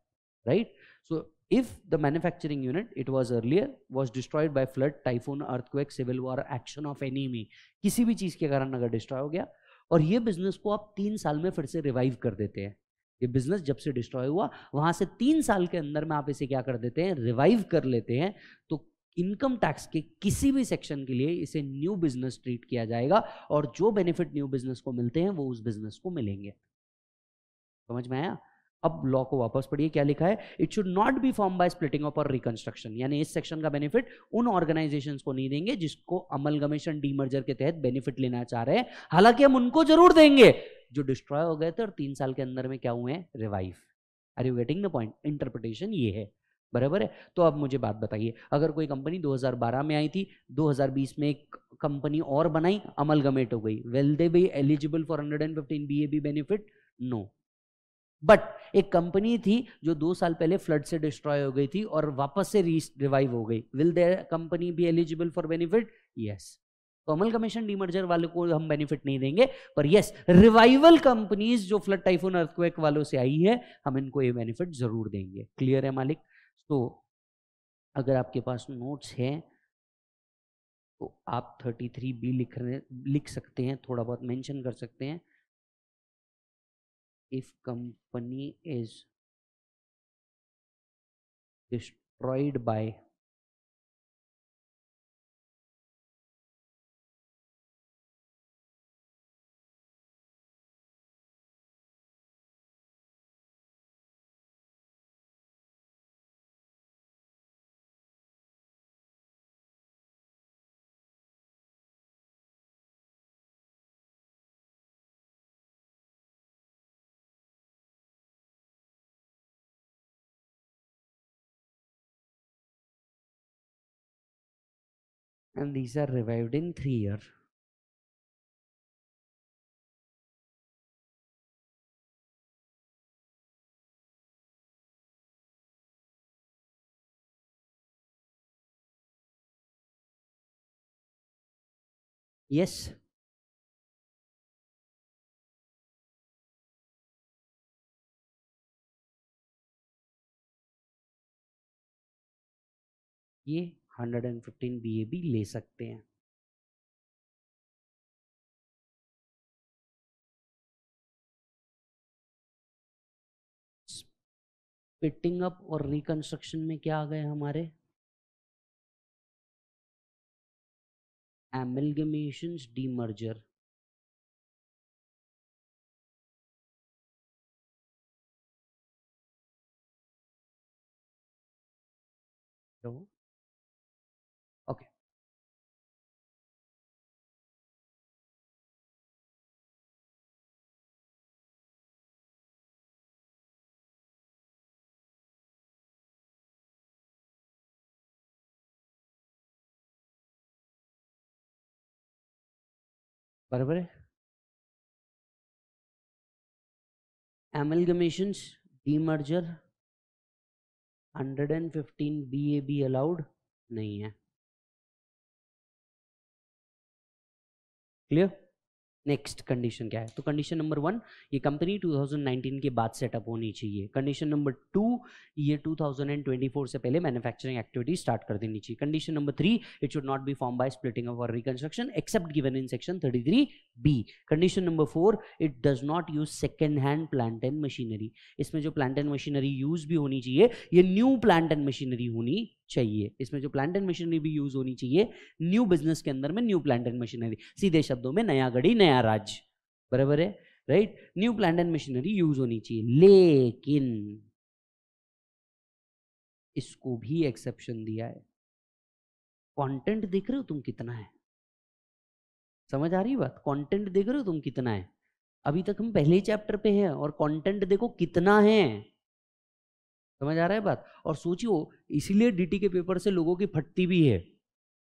right so if the manufacturing unit it was earlier was destroyed by flood typhoon earthquake civil war action of enemy किसी भी चीज़ के कारण अगर डिस्ट्रॉय हो गया और ये बिजनेस को आप तीन साल में फिर से रिवाइव कर देते हैं ये बिजनेस जब से डिस्ट्रॉय हुआ वहां से तीन साल के अंदर में आप इसे क्या कर देते हैं रिवाइव कर लेते हैं तो इनकम टैक्स के किसी भी सेक्शन के लिए इसे न्यू बिजनेस ट्रीट किया जाएगा और जो बेनिफिट न्यू बिजनेस को मिलते हैं वो उस बिजनेस को मिलेंगे समझ में आया अब लॉ को वापस पढ़िए क्या लिखा है it should not be form by splitting of और रिकंस्ट्रक्शन यानी इस सेक्शन का बेनिफिट उन ऑर्गेनाइजेशंस को नहीं देंगे जिसको अमल अमलगमेशन डीमर्जर के तहत बेनिफिट लेना चाह रहे हैं हालांकि हम उनको जरूर देंगे जो डिस्ट्रॉय हो गए थे और तीन साल के अंदर में क्या हुए हैं revive are you getting the point interpretation ये है बराबर है तो अब मुझे बात बताइए अगर कोई कंपनी 2012 में आई थी 2020 में एक कंपनी और बनाई अमल गमेट हो गई well they be eligible for 115 BAB benefit no but एक कंपनी थी जो दो साल पहले फ्लड से डिस्ट्रॉय हो गई थी और वापस से रिवाइव हो गई will they company be eligible for benefit yes तो अमल कमीशन डीमर्जर वालों को हम बेनिफिट नहीं देंगे पर यस रिवाइवल कंपनीज जो फ्लड टाइफून अर्थक्वेक वालों से आई है हम इनको ये बेनिफिट जरूर देंगे क्लियर है मालिक तो अगर आपके पास नोट्स हैं तो आप 33 बी लिख रहे लिख सकते हैं थोड़ा बहुत मेंशन कर सकते हैं if company is destroyed by and these are revived in 3 year yes ये 115 BAB ले सकते हैं पिटिंग अप और रिकंस्ट्रक्शन में क्या आ गए हमारे एमलगमेशन डीमर्जर हेलो बराबर है merger hundred and fifteen B A B allowed नहीं है क्लियर नेक्स्ट कंडीशन क्या है तो कंडीशन नंबर वन ये कंपनी 2019 के बाद सेटअप होनी चाहिए कंडीशन नंबर टू ये 2024 से पहले मैन्युफैक्चरिंग एक्टिविटी स्टार्ट कर देनी चाहिए condition number three it should not be form by splitting of और reconstruction except given in section thirty three B condition number four it does not use second hand plant and machinery इसमें जो plant and machinery use भी होनी चाहिए ये new plant and machinery होनी चाहिए इसमें जो प्लांट एंड मशीनरी भी यूज होनी चाहिए न्यू बिजनेस के अंदर में न्यू प्लांट एंड मशीनरी सीधे शब्दों में नया गढ़ी नया राज बराबर है right new plant and machinery use होनी चाहिए लेकिन इसको भी एक्सेप्शन दिया है कंटेंट देख रहे हो तुम कितना है समझ आ रही बात कंटेंट देख रहे हो तुम कितना है अभी तक हम पहले चैप्टर पे हैं और कंटेंट देखो कितना है समझ आ रहा है बात और सोचियो इसीलिए डीटी के पेपर से लोगों की फटती भी है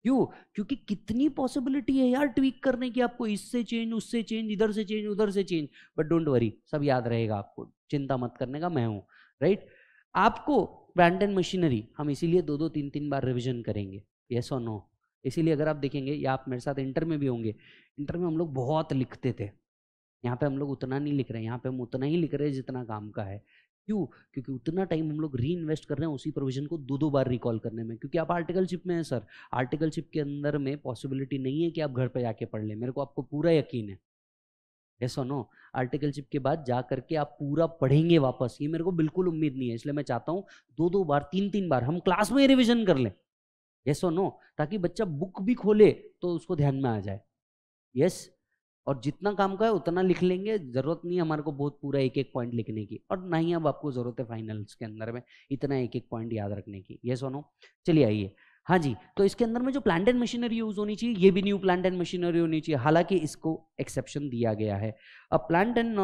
क्यों क्योंकि कितनी पॉसिबिलिटी है यार ट्वीक करने की आपको इससे चेंज उससे चेंज इधर से चेंज उधर से चेंज बट डोंट वरी सब याद रहेगा आपको चिंता मत करने का मैं हूँ राइट आपको ब्रांड एंड मशीनरी हम इसीलिए दो दो तीन तीन बार रिविजन करेंगे येस और नो इसीलिए अगर आप देखेंगे या आप मेरे साथ इंटर में भी होंगे इंटर में हम लोग बहुत लिखते थे यहाँ पे हम लोग उतना नहीं लिख रहे हैं यहाँ पे हम उतना ही लिख रहे हैं जितना काम का है क्यों क्योंकि उतना टाइम हम लोग री इन्वेस्ट कर रहे हैं उसी प्रोविजन को दो दो बार रिकॉल करने में क्योंकि आप आर्टिकलशिप में हैं सर आर्टिकलशिप के अंदर में पॉसिबिलिटी नहीं है कि आप घर पर जाके पढ़ लें मेरे को आपको पूरा यकीन है ऐसा नो नो आर्टिकलशिप के बाद जा करके आप पूरा पढ़ेंगे वापस ये मेरे को बिल्कुल उम्मीद नहीं है इसलिए मैं चाहता हूँ दो दो बार तीन तीन बार हम क्लास में रिविजन कर लें यस और नो ताकि बच्चा बुक भी खोले तो उसको ध्यान में आ जाए यस और जितना काम का है उतना लिख लेंगे जरूरत नहीं हमारे को बहुत पूरा एक एक पॉइंट लिखने की और ना ही अब आपको जरूरत है फाइनल्स के अंदर में इतना एक एक पॉइंट याद रखने की ये सोनो चलिए आइए हाँ जी तो इसके अंदर में जो प्लांट एंड मशीनरी यूज होनी चाहिए ये भी न्यू प्लांट एंड मशीनरी होनी चाहिए हालांकि इसको एक्सेप्शन दिया गया है अब plant and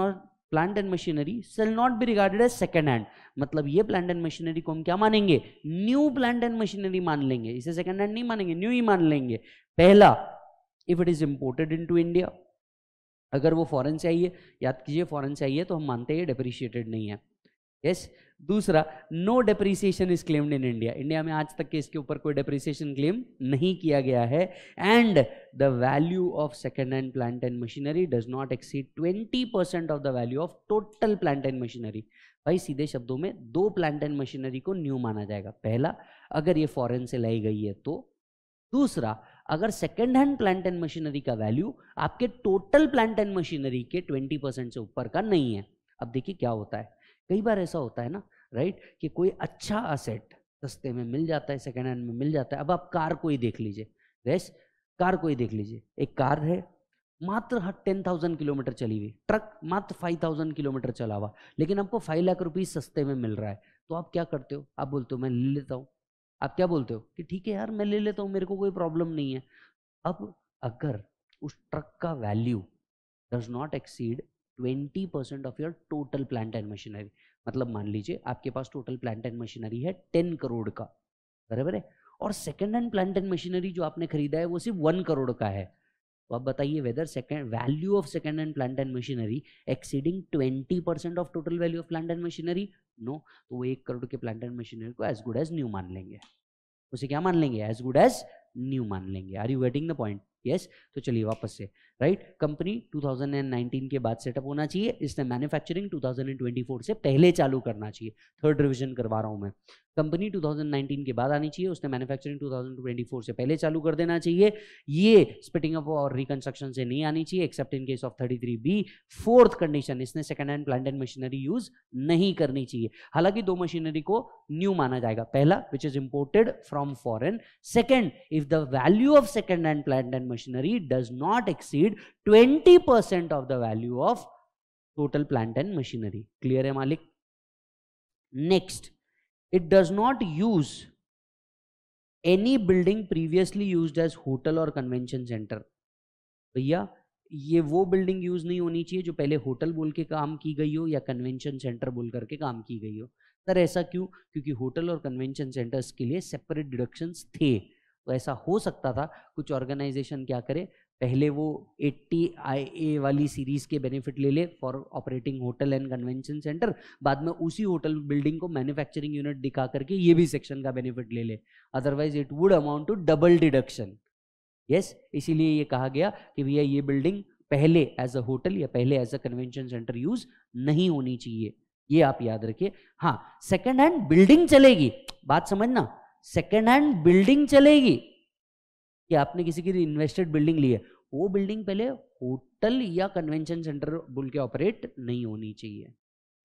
plant and machinery shall not be regarded as second hand मतलब ये प्लांट एंड मशीनरी को हम क्या मानेंगे न्यू प्लांट एंड मशीनरी मान लेंगे इसे सेकेंड हैंड नहीं मानेंगे न्यू ही मान लेंगे पहला if it is imported into India अगर वो फ़ॉरन से आई है याद कीजिए फ़ॉरन से आई है तो हम मानते हैं डेप्रिशिएटेड नहीं है यस yes? दूसरा no depreciation is claimed in India India में आज तक के इसके ऊपर कोई डेप्रिसिएशन क्लेम नहीं किया गया है and the value of second hand plant and machinery does not exceed 20 percent of the value of total plant and machinery भाई सीधे शब्दों में दो प्लांट एंड मशीनरी को न्यू माना जाएगा पहला अगर ये फॉरेन से लाई गई है तो दूसरा अगर second hand plant and machinery का वैल्यू आपके टोटल प्लांट एंड मशीनरी के ट्वेंटी परसेंट से ऊपर का नहीं है अब देखिए क्या होता है कई बार ऐसा होता है ना राइट कि कोई अच्छा असेट सस्ते में मिल जाता है सेकेंड हैंड में मिल जाता है अब आप कार को ही देख लीजिए रेस कार को ही देख लीजिए एक कार है मात्र टेन थाउजेंड किलोमीटर चली हुई ट्रक मात्र फाइव थाउजेंड किलोमीटर चला हुआ लेकिन आपको फाइव लाख रुपीज सस्ते में मिल रहा है तो आप क्या करते हो आप बोलते हो मैं ले लेता हूँ आप क्या बोलते हो कि ठीक है यार मैं ले लेता हूँ मेरे को कोई प्रॉब्लम नहीं है अब अगर उस ट्रक का value does not exceed twenty percent of your total plant and machinery मतलब मान लीजिए आपके पास टोटल प्लांट एंड मशीनरी है टेन करोड़ का बराबर है और second hand plant and machinery जो आपने खरीदा है वो सिर्फ वन करोड़ का है तो आप बताइए whether second value of second hand plant and machinery exceeding twenty percent of total value of plant and machinery no तो वो एक करोड़ के प्लांटर मशीनरी को एज गुड एज न्यू मान लेंगे उसे क्या मान लेंगे एज गुड एज न्यू मान लेंगे are you getting the point yes तो चलिए वापस से राइट कंपनी 2019 के बाद सेटअप होना चाहिए इसने मैन्युफैक्चरिंग 2024 से पहले चालू करना चाहिए थर्ड रिवीजन करवा रहा हूं मैं कंपनी 2019 के बाद आनी चाहिए उसने मैन्युफैक्चरिंग 2024 से पहले चालू कर देना चाहिए ये स्पिटिंग अप और रिकंस्ट्रक्शन से नहीं आनी चाहिए except in case of 33 B fourth condition इसने second hand plant and machinery use नहीं करनी चाहिए हालांकि दो मशीनरी को न्यू माना जाएगा पहला which is imported from foreign second if the value of second hand plant and machinery does not exceed exceed 20% of the value of total plant and machinery. Clear hai Malik? Next, it does not use any building previously used as hotel or convention center. भैया ये वो building use नहीं होनी चाहिए जो पहले hotel बोल के काम की गई हो या कन्वेंशन सेंटर बोल करके काम की गई हो सर ऐसा क्यों क्योंकि होटल और कन्वेंशन सेंटर्स के लिए सेपरेट डिडक्शंस थे तो ऐसा हो सकता था कुछ ऑर्गेनाइजेशन क्या करे पहले वो 80 ए वाली सीरीज के बेनिफिट ले ले for operating hotel and convention centre बाद में उसी होटल बिल्डिंग को मैन्युफैक्चरिंग यूनिट दिखा करके ये भी सेक्शन का बेनिफिट ले ले otherwise it would amount to double deduction yes इसीलिए ये कहा गया कि भैया ये बिल्डिंग पहले एज अ होटल या पहले as a convention centre use नहीं होनी चाहिए ये आप याद रखिए हाँ सेकेंड हैंड बिल्डिंग चलेगी बात समझना सेकेंड हैंड बिल्डिंग चलेगी कि आपने किसी की इन्वेस्टेड बिल्डिंग ली है वो बिल्डिंग पहले होटल या कन्वेंशन सेंटर बोल के ऑपरेट नहीं होनी चाहिए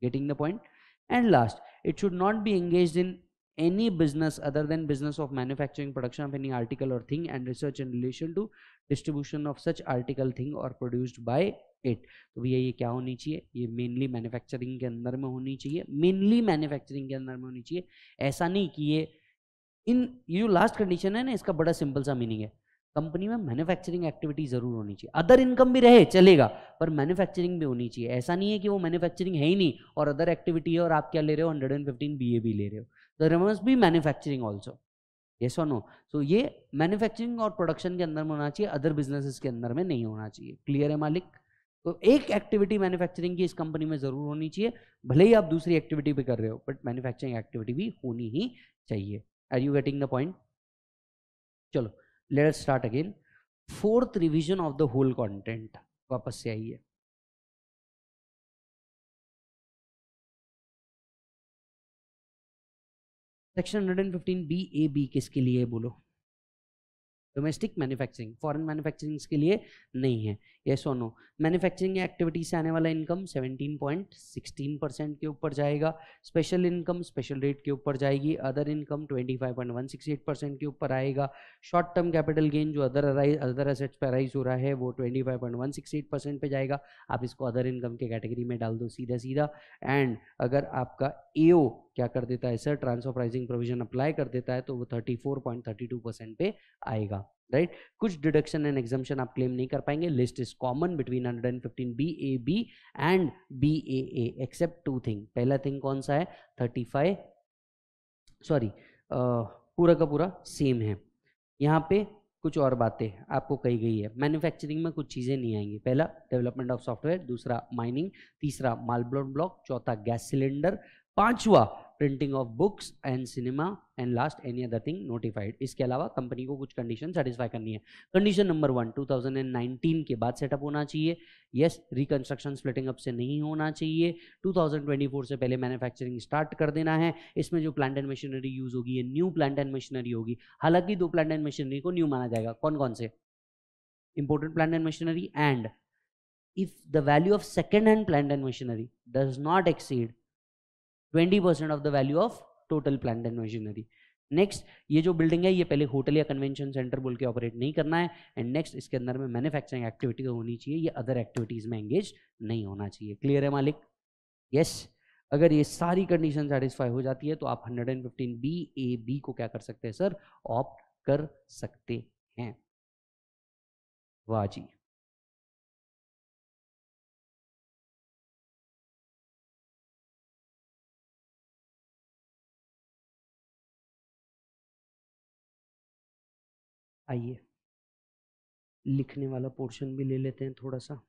getting the point and last it should not be engage in any business other than business of manufacturing production of any article और thing and research in relation to distribution of such article thing और produced by it तो भैया ये क्या होनी चाहिए ये mainly manufacturing के अंदर में होनी चाहिए मेनली मैन्युफैक्चरिंग के अंदर में होनी चाहिए ऐसा नहीं कि ये इन ये जो लास्ट कंडीशन है ना इसका बड़ा सिंपल सा मीनिंग है कंपनी में मैन्युफैक्चरिंग एक्टिविटी जरूर होनी चाहिए अदर इनकम भी रहे चलेगा पर मैन्युफैक्चरिंग भी होनी चाहिए ऐसा नहीं है कि वो मैन्युफैक्चरिंग है ही नहीं और अदर एक्टिविटी है और आप क्या ले रहे हो hundred and fifteen B A भी ले रहे हो तो there must be manufacturing also yes और नो सो ये मैन्युफैक्चरिंग और प्रोडक्शन के अंदर में होना चाहिए अदर बिजनेस के अंदर में नहीं होना चाहिए क्लियर है मालिक तो एक एक्टिविटी मैन्युफैक्चरिंग की इस कंपनी में ज़रूर होनी चाहिए भले ही आप दूसरी एक्टिविटी भी कर रहे हो बट मैन्युफैक्चरिंग एक्टिविटी भी होनी ही चाहिए are you getting the point चलो let us start again fourth revision of the whole content वापस से आइए सेक्शन 115 बी ए बी किसके लिए बोलो डोमेस्टिक मैन्युफैक्चरिंग फॉरेन मैन्युफैक्चरिंग के लिए नहीं है ये सो नो मैन्युफैक्चरिंग एक्टिविटी से आने वाला इनकम 17.16 परसेंट के ऊपर जाएगा स्पेशल इनकम स्पेशल रेट के ऊपर जाएगी अदर इनकम 25.168 परसेंट के ऊपर आएगा शॉर्ट टर्म कैपिटल गेन जो अदर अदर असेट्स पर राइज हो रहा है वो 25.168 परसेंट पर जाएगा आप इसको अदर इनकम के कैटेगरी में डाल दो सीधा सीधा एंड अगर आपका ओ क्या कर देता है sir transfer pricing provision apply कर देता है तो वो टू परसेंट पे आएगा राइट right? कुछ डिडक्शन एंड एग्जामेशन आप क्लेम नहीं कर पाएंगे list is common between 115 B A B and B A A except two thing पहला थिंग कौन सा है 35 सॉरी पूरा का पूरा सेम है यहाँ पे कुछ और बातें आपको कही गई है मैन्युफैक्चरिंग में कुछ चीज़ें नहीं आएंगी पहला डेवलपमेंट ऑफ सॉफ्टवेयर दूसरा माइनिंग तीसरा मालब्लोन ब्लॉक चौथा गैस सिलेंडर पांचवा printing of books and cinema and last any other thing notified इसके अलावा कंपनी को कुछ कंडीशन सेटिस्फाई करनी है कंडीशन नंबर वन 2019 के बाद सेटअप होना चाहिए यस रिकंस्ट्रक्शन स्प्लिटिंग अप से नहीं होना चाहिए 2024 से पहले मैन्युफैक्चरिंग स्टार्ट कर देना है इसमें जो प्लांट एंड मशीनरी यूज होगी ये न्यू प्लांट एंड मशीनरी होगी हालांकि दो प्लांट एंड मशीनरी को न्यू माना जाएगा कौन कौन से important plant and machinery and if the value of second hand plan and machinery does not exceed twenty percent of the value of total plant and machinery next ये जो building है ये पहले होटल या कन्वेंशन सेंटर बोल के operate नहीं करना है एंड नेक्स्ट इसके अंदर में मैन्युफैक्चरिंग एक्टिविटी तो होनी चाहिए ये अदर एक्टिविटीज में एंगेज नहीं होना चाहिए क्लियर है मालिक यस yes. अगर ये सारी कंडीशन सेटिस्फाई हो जाती है तो आप 115 बी ए बी को क्या कर सकते हैं सर ऑप्ट कर सकते हैं वाह जी आइए लिखने वाला पोर्शन भी ले लेते हैं थोड़ा सा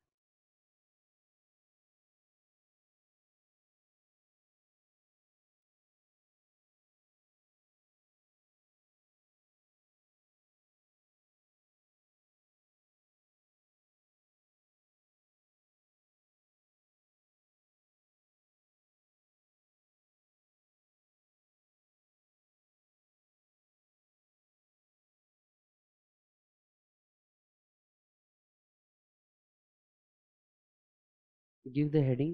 give the heading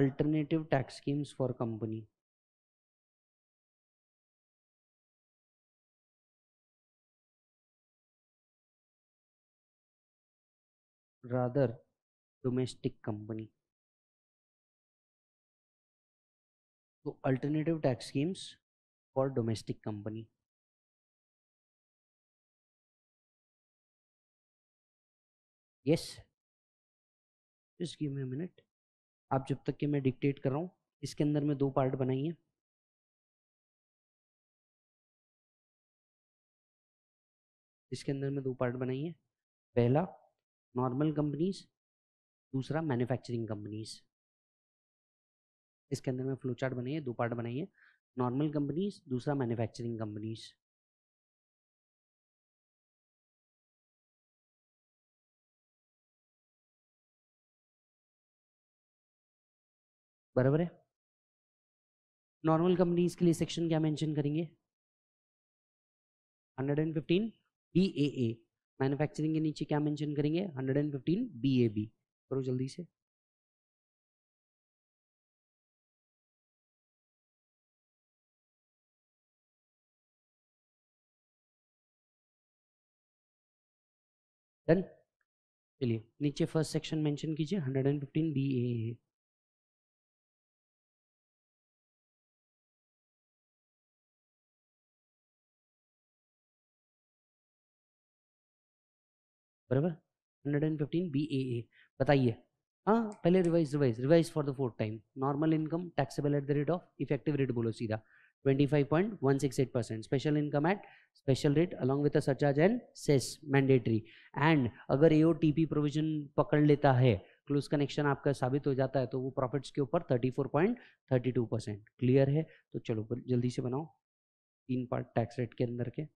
alternative tax schemes for company rather domestic company so alternative tax schemes for domestic company yes just give me minute आप जब तक के मैं डिक्टेट कर रहा हूँ इसके अंदर मैं दो पार्ट बनाई इसके अंदर में दो पार्ट बनाई है पहला नॉर्मल कंपनीज दूसरा मैन्युफैक्चरिंग कंपनीज इसके अंदर में फ्लो चार्ट बनाई है दो पार्ट बनाई है नॉर्मल कंपनीज दूसरा मैन्युफैक्चरिंग कंपनीज बराबर है नॉर्मल कंपनीज के लिए सेक्शन क्या मेंशन करेंगे 115 BAA मैन्युफैक्चरिंग के नीचे क्या मेंशन करेंगे 115 BAB करो जल्दी से डन चलिए नीचे फर्स्ट सेक्शन मेंशन कीजिए 115 BAA बराबर hundred and fifteen B A A बताइए हाँ पहले revise revise revise for the fourth time normal income taxable at the rate of effective rate बोलो सीधा 25.168 percent special income at special rate along with surcharge and cess mandatory and अगर A O T P provision पकड़ लेता है close connection आपका साबित हो जाता है तो वो प्रॉफिट्स के ऊपर 34.32 परसेंट क्लियर है तो चलो जल्दी से बनाओ तीन पार्ट टैक्स रेट के अंदर के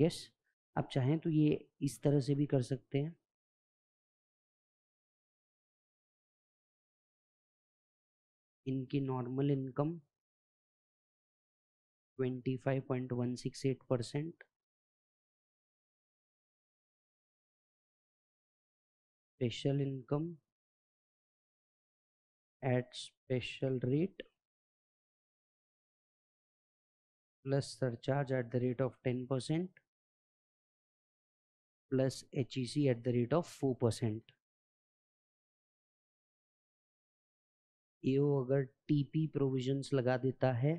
यस yes? आप चाहें तो ये इस तरह से भी कर सकते हैं इनकी normal income twenty five point one six eight percent special income at special rate plus surcharge at the rate of ten percent plus HEC at the rate of 4%. AO अगर टीपी प्रोविजंस लगा देता है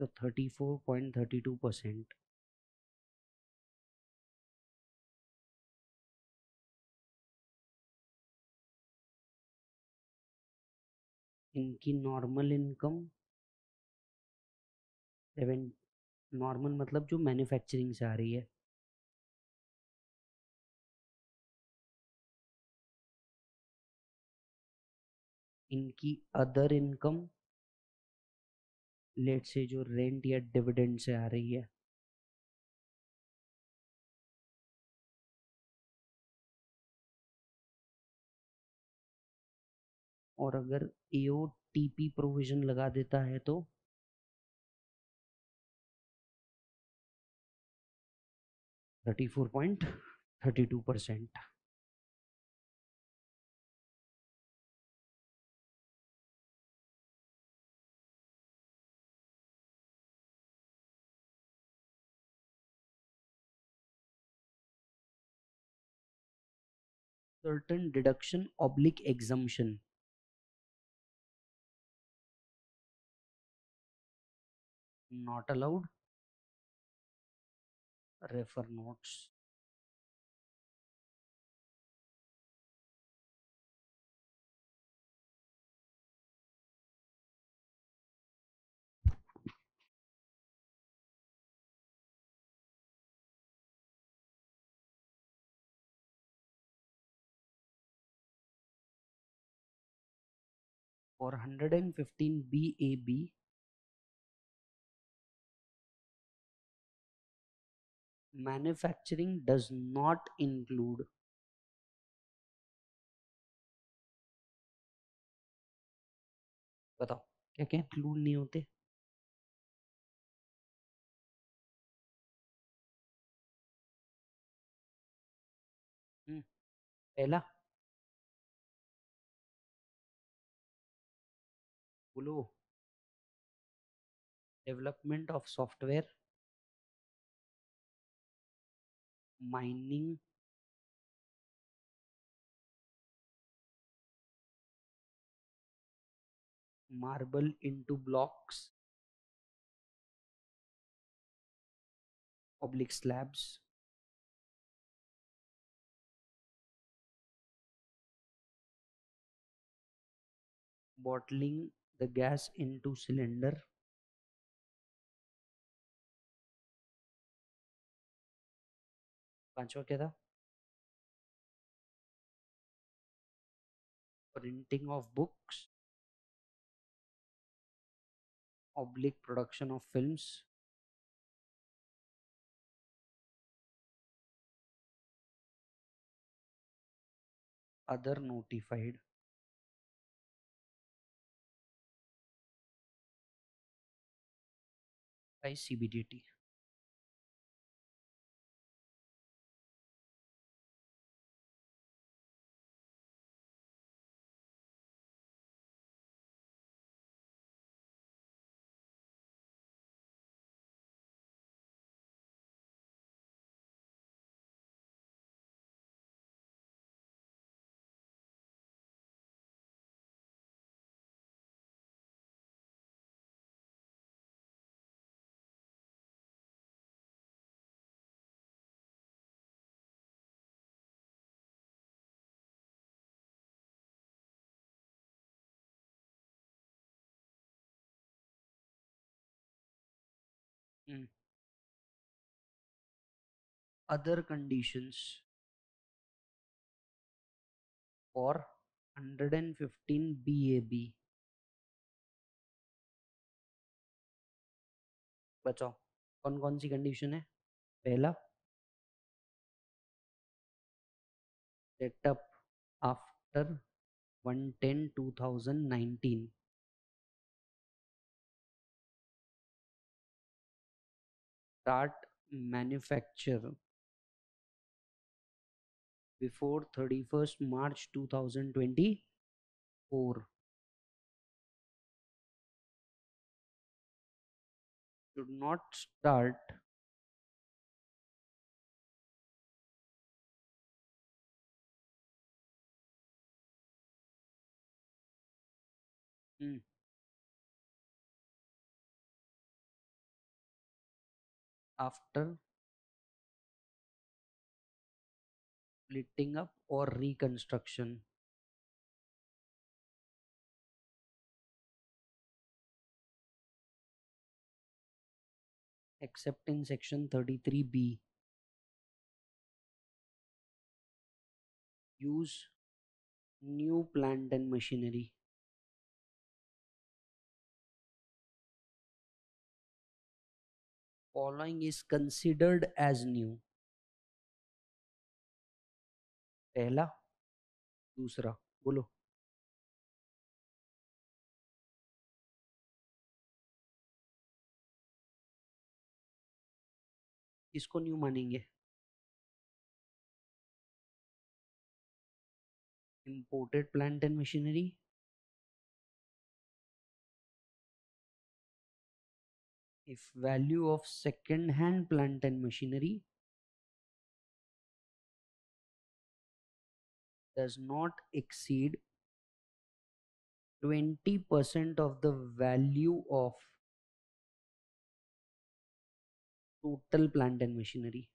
तो 34.32 percent इनकी normal income seven normal मतलब जो manufacturing से आ रही है इनकी अदर इनकम लेट से जो रेंट या डिविडेंड से आ रही है और अगर ए e प्रोविजन लगा देता है तो 34.32% certain deduction oblique exemption not allowed refer notes Four hundred and BAB manufacturing does not include बताओ क्या क्या इंक्लूड नहीं होते हम्म, पहला बोलो development of software mining marble into blocks oblique slabs bottling the gas into cylinder पांचवा क्या था प्रिंटिंग ऑफ बुक्स ऑब्लिक production of films C B D T other hundred and fifteen B A B बचाओ कौन कौन सी condition है पहला setup after thousand nineteen start manufacture 2019 before 31st March 2024 should not start hmm. after splitting up or reconstruction. except in section 33b use new plant and machinery following is considered as new पहला दूसरा बोलो इसको new मानेंगे imported plant and machinery if value of second hand plant and machinery does not exceed 20% of the value of total plant and machinery.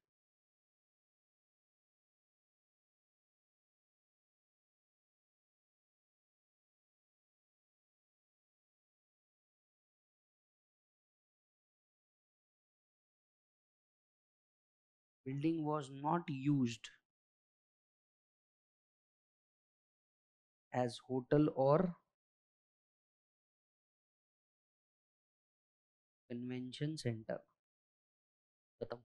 Building was not used as hotel or convention center खत्म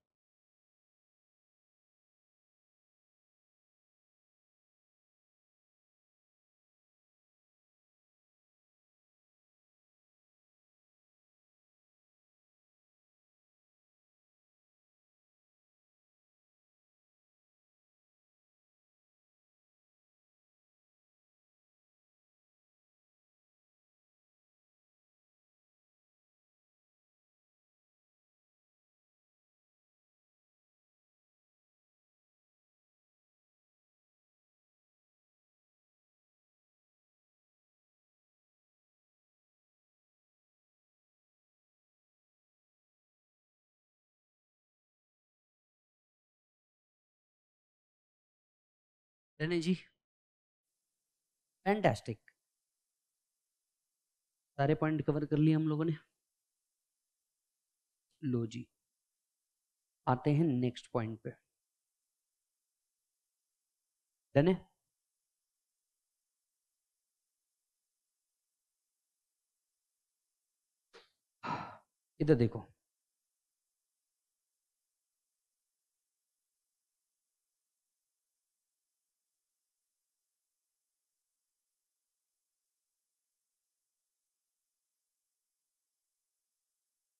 रहने जी fantastic सारे point cover कर लिए हम लोगों ने लो जी आते हैं नेक्स्ट पॉइंट पे डन है इधर देखो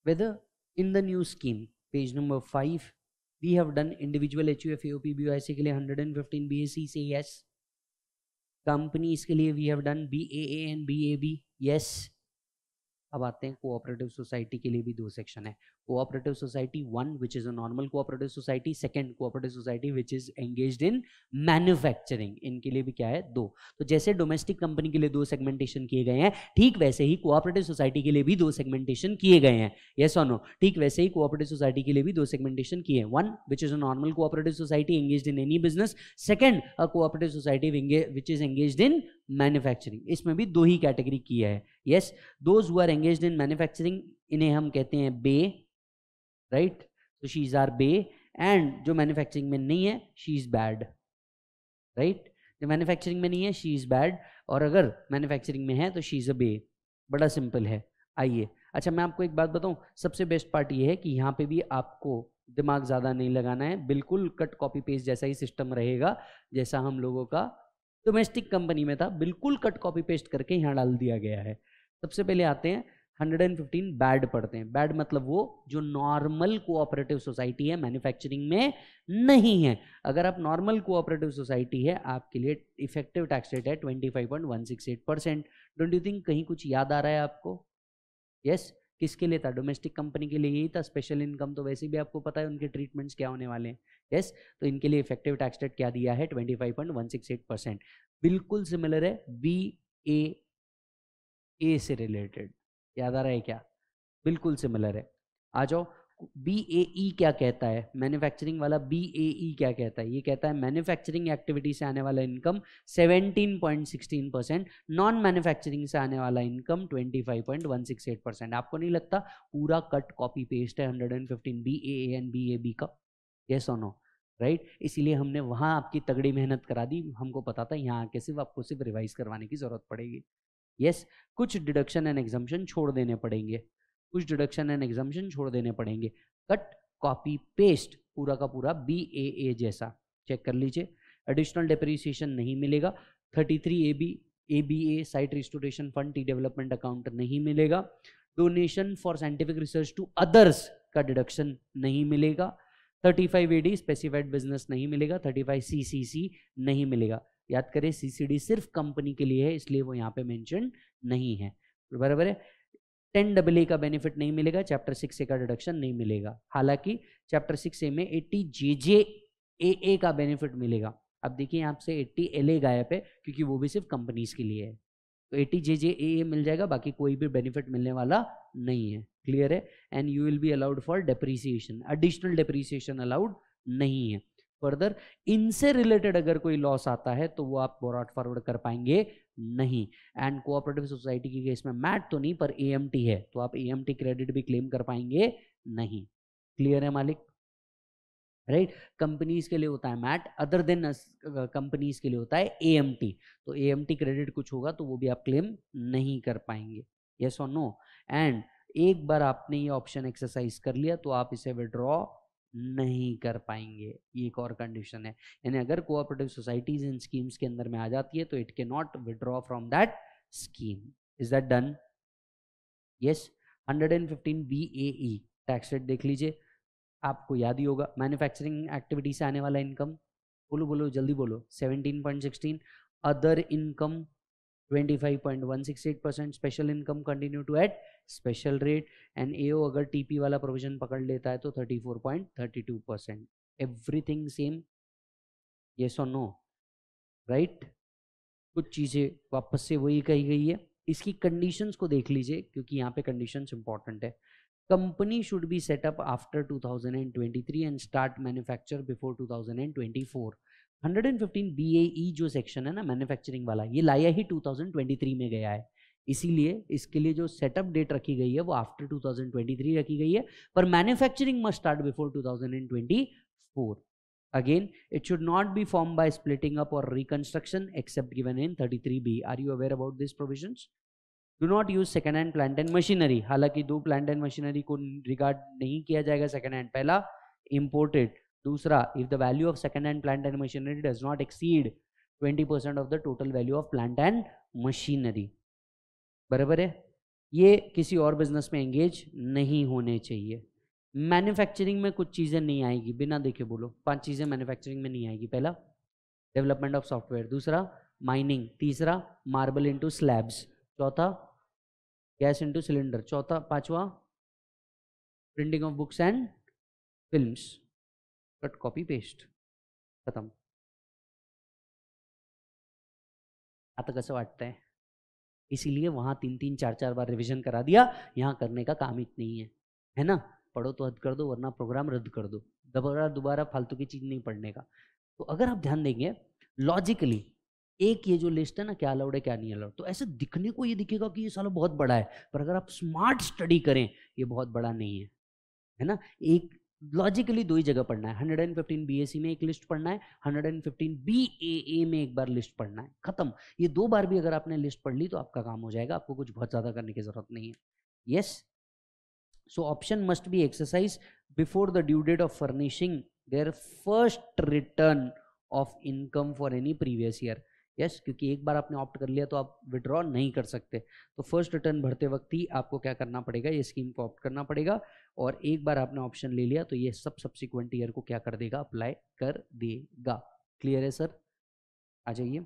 whether in the new scheme, page number 5, we have done individual HUF, AOP, BOIC ke liye 115 BAC से yes. Companies ke liye we have done BAA and BAB, yes. ab aate hain cooperative society ke liye bhi do section hai cooperative society one which is a normal cooperative society second cooperative society which is engaged in इनके लिए भी क्या है दो तो जैसे domestic company के लिए दो सेगमेंटेशन किए गए हैं ठीक वैसे ही कोऑपरेटिव सोसाइटी के लिए भी दो सेगमेंटेशन किए गए हैं यस और नो ठीक वैसे ही कोऑपरेटिव सोसाइटी के लिए भी दो सेगमेंटेशन किए हैं one which is a normal cooperative society engage in any business second a cooperative society which is engage in manufacturing इसमें भी दो ही कैटेगरी किया है yes those who engage in manufacturing इन्हें हम कहते हैं बे राइट तो शीज आर बे एंड जो मैन्युफैक्चरिंग में नहीं है शी इज़ बैड राइट जो मैन्युफैक्चरिंग में नहीं है शी इज़ बैड और अगर मैन्युफैक्चरिंग में है तो शी इज़ अ बे बड़ा सिंपल है आइए अच्छा मैं आपको एक बात बताऊं सबसे बेस्ट पार्ट ये है कि यहाँ पे भी आपको दिमाग ज़्यादा नहीं लगाना है बिल्कुल कट कॉपी पेस्ट जैसा ही सिस्टम रहेगा जैसा हम लोगों का डोमेस्टिक कंपनी में था बिल्कुल कट कॉपी पेस्ट करके यहाँ डाल दिया गया है सबसे पहले आते हैं 115 बैड पढ़ते हैं बैड मतलब वो जो नॉर्मल कोऑपरेटिव सोसाइटी है मैन्युफैक्चरिंग में नहीं है अगर आप नॉर्मल कोऑपरेटिव सोसाइटी है आपके लिए इफेक्टिव टैक्स रेट है 25.168 परसेंट डोंट यू थिंक कहीं कुछ याद आ रहा है आपको यस yes? किसके लिए था डोमेस्टिक कंपनी के लिए यही था स्पेशल इनकम तो वैसे भी आपको पता है उनके ट्रीटमेंट्स क्या होने वाले हैं यस तो इनके लिए इफेक्टिव टैक्स रेट क्या दिया है ट्वेंटी परसेंट बिल्कुल सिमिलर है बी ए ए से रिलेटेड याद आ रहा है क्या बिल्कुल सिमिलर है आ जाओ बी ए ई क्या कहता है मैन्युफैक्चरिंग वाला बी ए ई क्या कहता है ये कहता है मैन्युफैक्चरिंग एक्टिविटी से आने वाला इनकम 17.16 परसेंट नॉन मैन्युफैक्चरिंग से आने वाला इनकम 25.168 परसेंट आपको नहीं लगता पूरा कट कॉपी पेस्ट है 115 B A and B A B का येस और नो राइट इसीलिए हमने वहाँ आपकी तगड़ी मेहनत करा दी हमको पता था यहाँ आके सिर्फ आपको सिर्फ रिवाइज करवाने की ज़रूरत पड़ेगी यस कुछ डिडक्शन एंड एग्जाम्पन छोड़ देने पड़ेंगे कुछ डिडक्शन एंड एग्जाम्पन छोड़ देने पड़ेंगे कट कॉपी पेस्ट पूरा का पूरा बी ए ए जैसा चेक कर लीजिए एडिशनल डिप्रिसिएशन नहीं मिलेगा thirty three A B A B A site restoration fund tea development account नहीं मिलेगा donation for scientific research to others का डिडक्शन नहीं मिलेगा thirty five A D specified business नहीं मिलेगा थर्टी फाइव सी सी सी नहीं मिलेगा याद करें सीसीडी सिर्फ कंपनी के लिए है इसलिए वो यहाँ पे मेंशन नहीं है बराबर है टेन डबल ए का बेनिफिट नहीं मिलेगा चैप्टर सिक्स ए का डिडक्शन नहीं मिलेगा हालांकि चैप्टर सिक्स ए में एट्टी जे जे ए ए का बेनिफिट मिलेगा अब देखिए यहाँ से एट्टी एल ए गायब है क्योंकि वो भी सिर्फ कंपनीज के लिए है तो एट्टी जे जे ए ए मिल जाएगा बाकी कोई भी बेनिफिट मिलने वाला नहीं है क्लियर है and you will be allowed for depreciation additional depreciation allowed नहीं है फर्दर इनसे रिलेटेड अगर कोई लॉस आता है तो वो आप बोराट फॉरवर्ड कर पाएंगे नहीं एंड कोऑपरेटिव सोसाइटी की केस में मैट तो नहीं पर ए है तो आप ए क्रेडिट भी क्लेम कर पाएंगे नहीं क्लियर है मालिक राइट right? कंपनीज के लिए होता है मैट अदर देन कंपनीज के लिए होता है एएमटी तो ए क्रेडिट कुछ होगा तो वो भी आप क्लेम नहीं कर पाएंगे यस और नो एंड एक बार आपने ये ऑप्शन एक्सरसाइज कर लिया तो आप इसे विड्रॉ नहीं कर पाएंगे ये एक और कंडीशन है यानी अगर कोऑपरेटिव सोसाइटीज इन स्कीम्स के अंदर में आ जाती है तो it can not withdraw from that scheme is that done yes 115 BAE tax rate देख लीजिए आपको याद ही होगा मैन्युफैक्चरिंग एक्टिविटी से आने वाला इनकम बोलो बोलो जल्दी बोलो 17.16 other income 25.168 percent special income continue to at special rate and AO अगर टीपी वाला प्रोविजन पकड़ लेता है तो thirty thirty four point two percent everything same yes so no right कुछ चीज़ें वापस से वही कही गई है इसकी कंडीशंस को देख लीजिए क्योंकि यहाँ पे कंडीशंस इंपॉर्टेंट है company should be set up after 2023 and start manufacture before 2024 115 BAE जो सेक्शन है ना मैन्युफैक्चरिंग वाला ये लाया ही 2023 में गया है इसीलिए इसके लिए जो सेटअप डेट रखी गई है वो आफ्टर 2023 रखी गई है पर manufacturing must start before 2024 again it should not be form by splitting up और reconstruction except given in 33 B are you aware about this provisions do not use second hand plant and machinery हालांकि दो plant and machinery को regard नहीं किया जाएगा second hand पहला imported दूसरा if the value of second hand plant and machinery does not exceed twenty percent of the total value of plant and machinery बराबर है ये किसी और बिजनेस में एंगेज नहीं होने चाहिए मैन्युफैक्चरिंग में कुछ चीज़ें नहीं आएगी बिना देखे बोलो पांच चीज़ें मैन्युफैक्चरिंग में नहीं आएगी पहला डेवलपमेंट ऑफ सॉफ्टवेयर दूसरा माइनिंग तीसरा मार्बल इंटू स्लैब्स चौथा गैस इंटू सिलेंडर चौथा पांचवा printing of books and film cut copy paste खत्म आता कसं वाटतंय इसीलिए वहाँ तीन तीन चार चार बार रिविजन करा दिया यहाँ करने का काम ही नहीं है है ना पढ़ो तो हद कर दो वरना प्रोग्राम रद्द कर दो दोबारा दोबारा फालतू की चीज़ नहीं पढ़ने का तो अगर आप ध्यान देंगे लॉजिकली एक ये जो लिस्ट है ना क्या अलाउड है क्या नहीं अलाउड तो ऐसे दिखने को ये दिखेगा कि ये सालों बहुत बड़ा है पर अगर आप स्मार्ट स्टडी करें ये बहुत बड़ा नहीं है है ना एक लॉजिकली दो ही जगह पढ़ना है 115 बीएससी में एक लिस्ट पढ़ना है 115 बीएए में एक बार लिस्ट पढ़ना है खत्म ये दो बार भी अगर आपने लिस्ट पढ़ ली तो आपका काम हो जाएगा आपको कुछ बहुत ज़्यादा करने की ज़रूरत नहीं है yes so option must be exercise before the due date of furnishing their first return of income for any previous year yes yes, क्योंकि एक बार आपने ऑप्ट कर लिया तो आप विड्रॉ नहीं कर सकते तो फर्स्ट रिटर्न भरते वक्त ही आपको क्या करना पड़ेगा ये स्कीम को ऑप्ट करना पड़ेगा और एक बार आपने ऑप्शन ले लिया तो ये सब सब्सिक्वेंट ईयर को क्या कर देगा अप्लाई कर देगा क्लियर है सर आ जाइए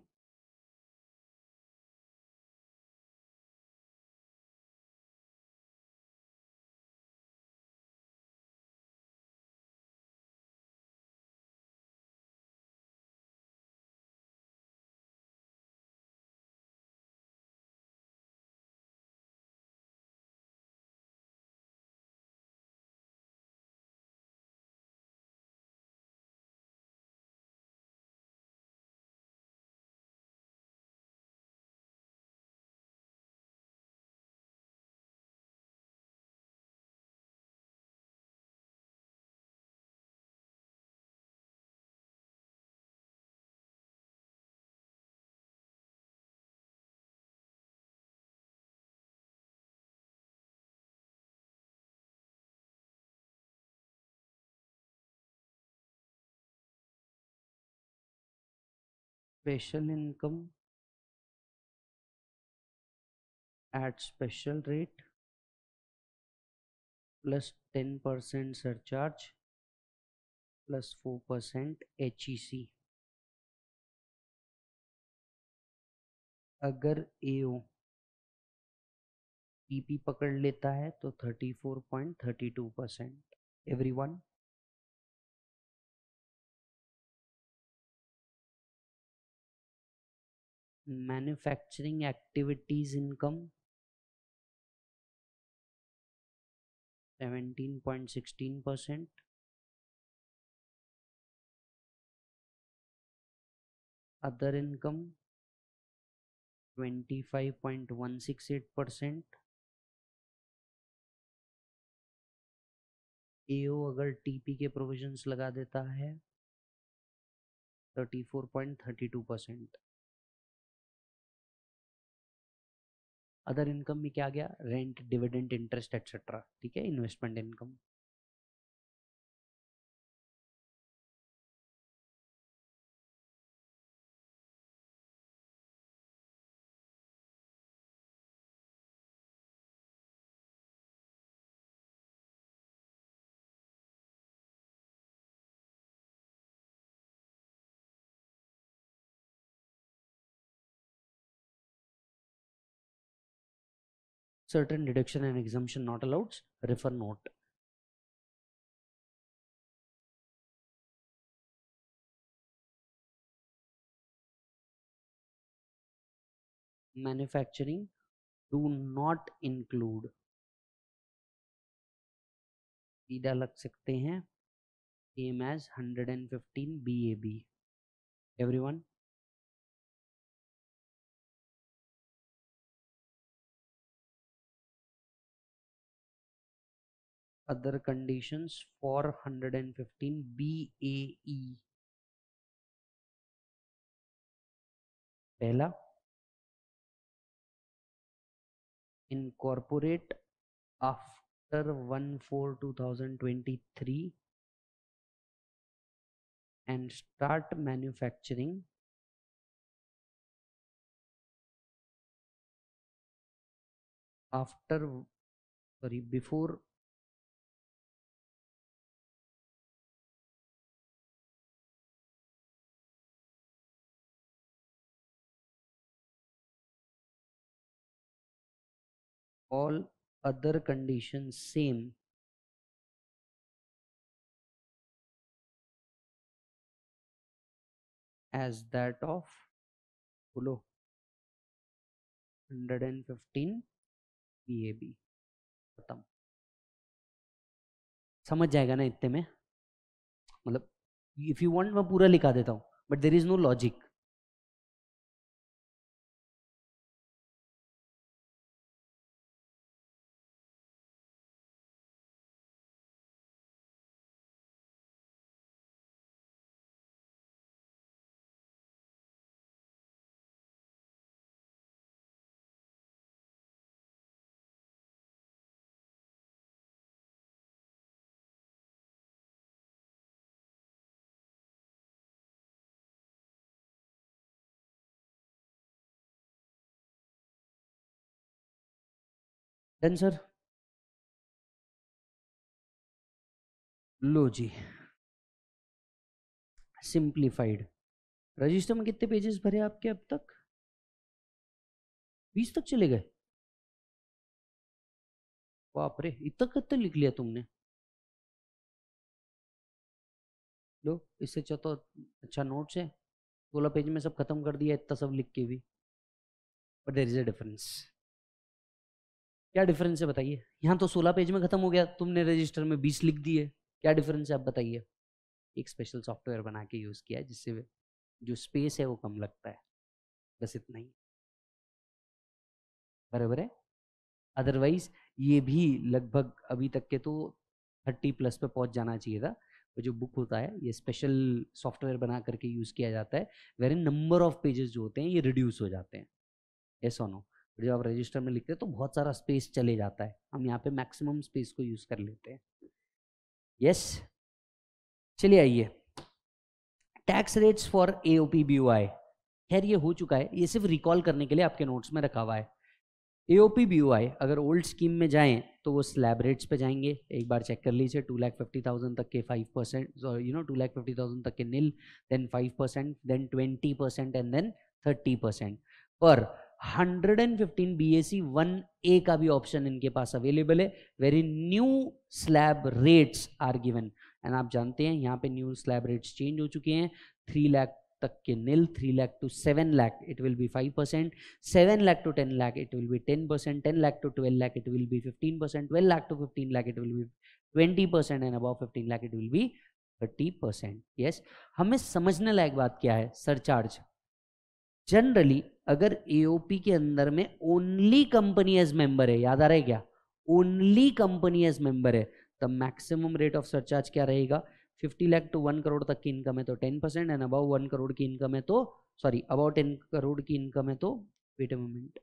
special income at special rate plus ten percent surcharge plus four percent H अगर एओ पीपी पकड़ लेता है तो thirty four point thirty two percent every manufacturing activities income 17.16 percent other income 25.168 percent AO अगर TP के provisions लगा देता है 34.32 परसेंट अदर इनकम में क्या गया रेंट डिविडेंट इंटरेस्ट एक्सेट्रा ठीक है investment income certain deduction and exemption not allowed refer note manufacturing do not include सीधा लग सकते हैं same as hundred and fifteen B A B every one other conditions for 115 BAE Bella, incorporate after 1-4-2023 and start manufacturing after sorry before all other conditions same as that of below 115 BAB खत्म समझ जाएगा ना इतने में मतलब if you want मैं पूरा लिखा देता हूं but there is no logic done sir लो जी सिंप्लीफाइड रजिस्टर में कितने पेजेस भरे आपके अब तक बीस तक चले गए बाप रे इतना कितने लिख लिया तुमने लो इससे अच्छा तो अच्छा नोट्स है सोलह पेज में सब खत्म कर दिया इतना सब लिख के भी but there is a difference क्या डिफरेंस है बताइए यहाँ तो सोलह पेज में खत्म हो गया तुमने रजिस्टर में बीस लिख दिए क्या डिफरेंस है आप बताइए एक स्पेशल सॉफ्टवेयर बना के यूज़ किया है जिससे जो स्पेस है वो कम लगता है बस इतना ही बराबर है अदरवाइज ये भी लगभग अभी तक के तो थर्टी प्लस पे पहुंच जाना चाहिए था वो जो बुक होता है ये स्पेशल सॉफ्टवेयर बना करके यूज़ किया जाता है वेर नंबर ऑफ पेजेस जो होते हैं ये रिड्यूस हो जाते हैं ऐसा और नो जब आप रजिस्टर में लिखते हैं तो बहुत सारा स्पेस चले जाता है हम यहाँ पे मैक्सिमम स्पेस को यूज़ कर लेते हैं यस चलिए आइए tax rates for A O P B O I खैर ये हो चुका है ये सिर्फ रिकॉल करने के लिए आपके नोट्स में रखा हुआ है ए ओ पी बी ओ आई अगर ओल्ड स्कीम में जाएं तो वो स्लैब रेट्स पे जाएंगे एक बार चेक कर लीजिए टू लैख फिफ्टी थाउजेंड तक के five percent you know two lakh fifty thousand तक के nil then five percent then twenty percent and then thirty percent पर 115 BAC 1A का भी ऑप्शन इनके पास अवेलेबल है very new slab rates are given and आप जानते हैं यहाँ पे न्यू स्लैब रेट्स चेंज हो चुके हैं थ्री लाख तक के nil three lakh to seven lakh it will be five percent seven lakh to ten lakh it will be ten percent ten lakh to twelve lakh it will be fifteen percent twelve lakh to fifteen lakh it will be twenty percent and above fifteen lakh it will be thirty percent yes हमें समझने लायक बात क्या है surcharge generally अगर AOP के अंदर में only company as member है याद आ रहा है क्या ओनली कंपनी एज मेंबर है तब मैक्सिमम रेट ऑफ सरचार्ज क्या रहेगा 50 लाख टू वन करोड़ तक की इनकम है तो 10 percent and above one crore की इनकम है तो सॉरी अबाउ 10 करोड़ की इनकम है तो वेट अ मोमेंट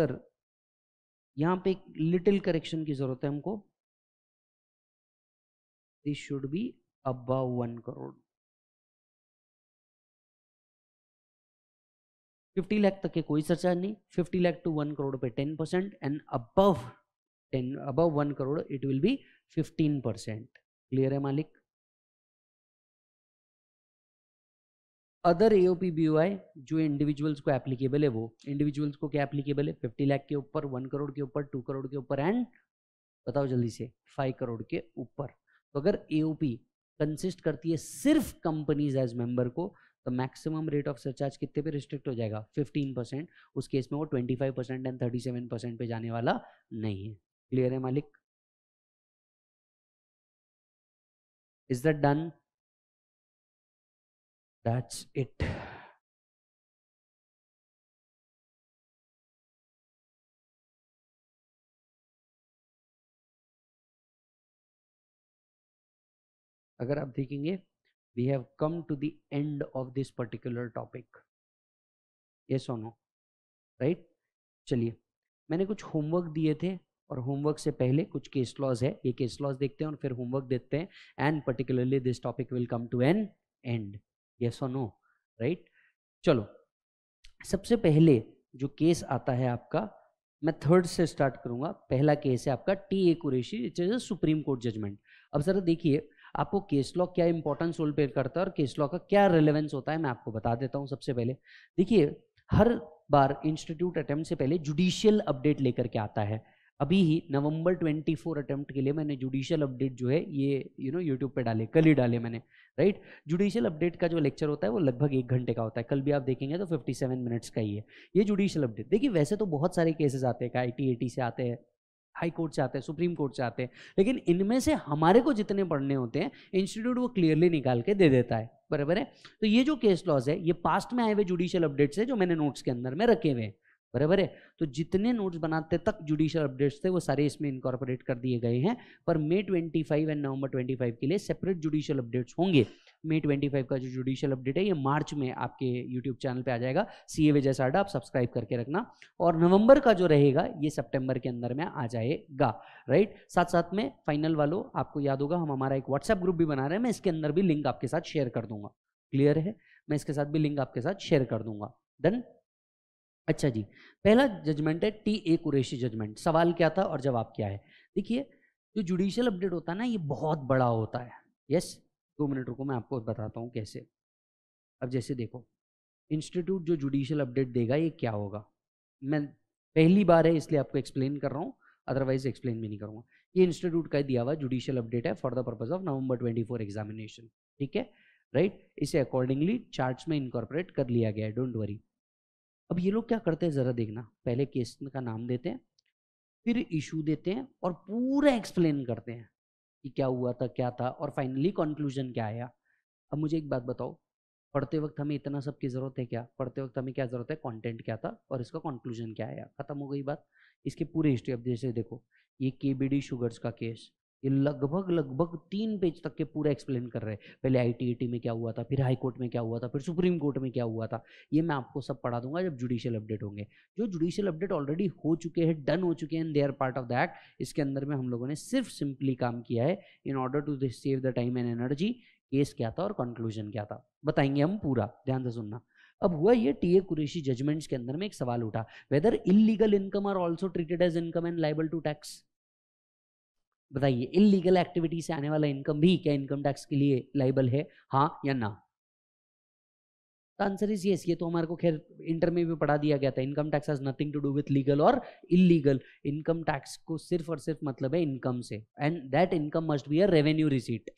कर यहां पे एक लिटिल करेक्शन की जरूरत है हमको this should be above one crore fifty lakh तक के कोई चर्चा नहीं fifty lakh to one crore पे ten percent and above ten above one crore it will be fifteen percent clear है मालिक अदर ए ओ बी आई जो इंडिविजुअल्स को एप्लीकेबल है वो इंडिविजुअल्स को क्या एप्लीकेबल है फिफ्टी लाख के ऊपर वन करोड़ के ऊपर टू करोड़ के ऊपर एंड बताओ जल्दी से फाइव करोड़ के ऊपर तो अगर ए ओ कंसिस्ट करती है सिर्फ कंपनीज एज मेंबर को तो मैक्सिमम रेट ऑफ सरचार्ज कितने पे रिस्ट्रिक्ट हो जाएगा फिफ्टीन परसेंट उस केस में वो twenty five percent and thirty seven percent पे जाने वाला नहीं है क्लियर है मालिक is that done That's it. अगर आप देखेंगे we have come to the end of this particular topic ये सोनो राइट चलिए मैंने कुछ होमवर्क दिए थे और होमवर्क से पहले कुछ केस लॉज है ये केस लॉज देखते हैं और फिर होमवर्क देखते हैं and particularly this topic will come to an end yes और नो राइट चलो सबसे पहले जो केस आता है आपका मैं थर्ड से स्टार्ट करूंगा पहला केस है आपका T A Qureshi it is supreme court judgment अब जरा देखिए आपको केस लॉ क्या इंपॉर्टेंस रोल प्ले करता है और केस लॉ का क्या रिलेवेंस होता है मैं आपको बता देता हूँ सबसे पहले देखिए हर बार इंस्टीट्यूट अटेम्प्ट से पहले जुडिशियल अपडेट लेकर के आता है अभी ही नवंबर 24 अटेम्प्ट के लिए मैंने जुडिशियल अपडेट जो है ये यू नो यूट्यूब पे डाले कल ही डाले मैंने राइट जुडिशियल अपडेट का जो लेक्चर होता है वो लगभग एक घंटे का होता है कल भी आप देखेंगे तो 57 मिनट्स का ही है ये जुडिशियल अपडेट देखिए वैसे तो बहुत सारे केसेस आते हैं आई टी से आते हैं हाई कोर्ट से आते हैं सुप्रीम कोर्ट से आते हैं लेकिन इनमें से हमारे को जितने पढ़ने होते हैं इंस्टीट्यूट वो क्लियरली निकाल के दे देता है बराबर है तो ये जो केस लॉज है ये पास्ट में आए हुए जुडिशियल अपडेट्स है जो मैंने नोट्स के अंदर में रखे हुए हैं बराबर है तो जितने नोट्स बनाते तक जुडिशियल अपडेट्स थे वो सारे इसमें इनकॉर्पोरेट कर दिए गए हैं पर मे 25 एंड नवंबर 25 के लिए सेपरेट जुडिशियल अपडेट्स होंगे मे 25 का जो जुडिशियल अपडेट है ये मार्च में आपके यूट्यूब चैनल पे आ जाएगा सी ए विजय साडा आप सब्सक्राइब करके रखना और नवंबर का जो रहेगा ये सेप्टेम्बर के अंदर में आ जाएगा राइट साथ साथ में फाइनल वालों आपको याद होगा हम हमारा एक व्हाट्सएप ग्रुप भी बना रहे हैं मैं इसके अंदर भी लिंक आपके साथ शेयर कर दूंगा क्लियर है मैं इसके साथ भी लिंक आपके साथ शेयर कर दूंगा डन अच्छा जी पहला जजमेंट है टी ए कुरेशी जजमेंट सवाल क्या था और जवाब क्या है देखिए जो जुडिशियल अपडेट होता है ना ये बहुत बड़ा होता है यस दो मिनट रुको मैं आपको बताता हूँ कैसे अब जैसे देखो इंस्टीट्यूट जो जुडिशियल अपडेट देगा ये क्या होगा मैं पहली बार है इसलिए आपको एक्सप्लेन कर रहा हूँ अदरवाइज एक्सप्लेन भी नहीं करूँगा ये इंस्टीट्यूट का दिया हुआ जुडिशियल अपडेट है for the purpose of November four examination ठीक है राइट right? इसे अकॉर्डिंगली चार्ट्स में इंकॉर्पोरेट कर लिया गया है डोंट वरी अब ये लोग क्या करते हैं ज़रा देखना पहले केस का नाम देते हैं फिर इशू देते हैं और पूरा एक्सप्लेन करते हैं कि क्या हुआ था क्या था और फाइनली कंक्लूजन क्या आया अब मुझे एक बात बताओ पढ़ते वक्त हमें इतना सब की ज़रूरत है क्या पढ़ते वक्त हमें क्या ज़रूरत है कंटेंट क्या था और इसका कंक्लूजन क्या आया खत्म हो गई बात इसके पूरे हिस्ट्री अब जैसे देखो ये के शुगर्स का केस ये लगभग लगभग तीन पेज तक के पूरा एक्सप्लेन कर रहे हैं पहले टी e में क्या हुआ था फिर हाई कोर्ट में क्या हुआ था फिर सुप्रीम कोर्ट में क्या हुआ था ये मैं आपको सब पढ़ा दूंगा जब जुडिशियल अपडेट होंगे जो जुडिशियल अपडेट ऑलरेडी हो चुके हैं डन हो चुके हैं they are part of the act इसके अंदर में हम लोगों ने सिर्फ सिंपली काम किया है in order to save the time and energy case क्या था और कंक्लूजन क्या था बताएंगे हम पूरा ध्यान से सुनना अब हुआ ये टी ए कुरेशी जजमेंट्स के अंदर में एक सवाल उठा whether illegal income are also treated as income and liable to tax बताइए इलीगल एक्टिविटी से आने वाला इनकम भी क्या इनकम टैक्स के लिए लाइबल है हाँ या ना तो आंसर इज यस ये तो हमारे को खैर इंटर में भी पढ़ा दिया गया था income tax has nothing to do with legal और इलीगल इनकम टैक्स को सिर्फ और सिर्फ मतलब है इनकम से and that income must be a revenue receipt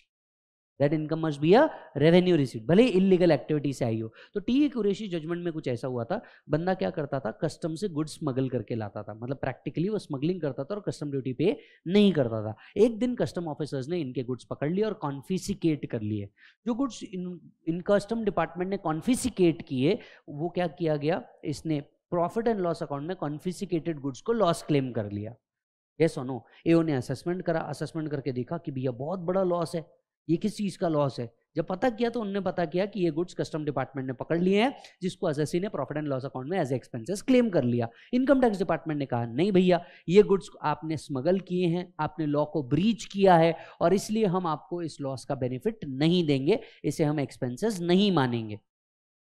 that income must be a revenue receipt भले ही इलीगल एक्टिविटी से आई हो तो टी ए कुरेशी जजमेंट में कुछ ऐसा हुआ था बंदा क्या करता था कस्टम से गुड्स स्मगल करके लाता था मतलब प्रैक्टिकली वो स्मगलिंग करता था और कस्टम ड्यूटी पे नहीं करता था एक दिन कस्टम ऑफिसर्स ने इनके गुड्स पकड़ लिए और कॉन्फिसिकेट कर लिए जो goods in, in custom department ने कॉन्फिसिकेट किए वो क्या किया गया इसने प्रॉफिट एंड लॉस अकाउंट में कॉन्फिसिकेटेड गुड्स को लॉस क्लेम कर लिया ये सोनो एओ ने असेसमेंट करा असेसमेंट करके देखा कि भैया बहुत बड़ा लॉस है ये किस चीज़ का लॉस है जब पता किया तो उन्होंने पता किया कि ये गुड्स कस्टम डिपार्टमेंट ने पकड़ लिए हैं जिसको असेसी ने प्रॉफिट एंड लॉस अकाउंट में एज एक्सपेंसेस क्लेम कर लिया इनकम टैक्स डिपार्टमेंट ने कहा नहीं भैया ये गुड्स आपने स्मगल किए हैं आपने लॉ को ब्रीच किया है और इसलिए हम आपको इस लॉस का बेनिफिट नहीं देंगे इसे हम एक्सपेंसेस नहीं मानेंगे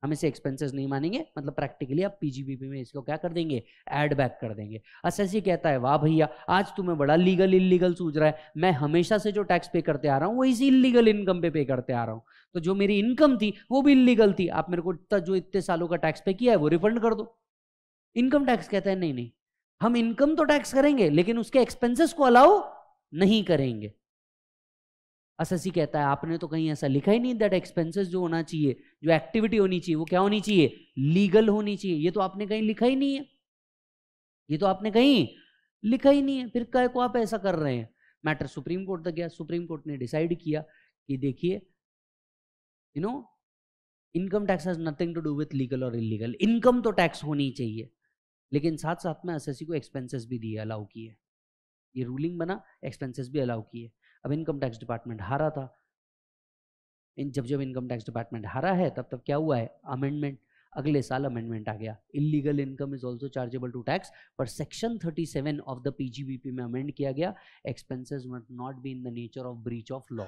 हम इसे एक्सपेंसेस नहीं मानेंगे मतलब प्रैक्टिकली आप पीजीबीपी में इसको क्या कर देंगे एड बैक कर देंगे असेसी अच्छा, कहता है वाह भैया आज तुम्हें बड़ा लीगल इलीगल सूझ रहा है मैं हमेशा से जो टैक्स पे करते आ रहा हूँ वो इसी इलीगल इनकम पे पे करते आ रहा हूँ तो जो मेरी इनकम थी वो भी इलीगल थी आप मेरे को जो इतने सालों का टैक्स पे किया है वो रिफंड कर दो इनकम टैक्स कहता है नहीं नहीं हम इनकम तो टैक्स करेंगे लेकिन उसके एक्सपेंसेस को अलाउ नहीं करेंगे अससी कहता है आपने तो कहीं ऐसा लिखा ही नहीं दैट एक्सपेंसेस जो होना चाहिए जो एक्टिविटी होनी चाहिए वो क्या होनी चाहिए लीगल होनी चाहिए ये तो आपने कहीं लिखा ही नहीं है ये तो आपने कहीं लिखा ही नहीं है फिर कह को आप ऐसा कर रहे हैं मैटर सुप्रीम कोर्ट तक गया सुप्रीम कोर्ट ने डिसाइड किया कि देखिए you know income tax has nothing to do with legal और इलीगल इनकम तो टैक्स होनी चाहिए लेकिन साथ साथ में एस को एक्सपेंसेस भी दिए अलाउ किए ये रूलिंग बना एक्सपेंसेस भी अलाउ किए अब इनकम टैक्स डिपार्टमेंट हारा था इन जब जब इनकम टैक्स डिपार्टमेंट हारा है तब तब क्या हुआ है अमेंडमेंट अगले साल अमेंडमेंट आ गया illegal income is also chargeable to tax पर सेक्शन 37 ऑफ द पीजीबीपी में अमेंड किया गया expenses must not be in the nature of breach of law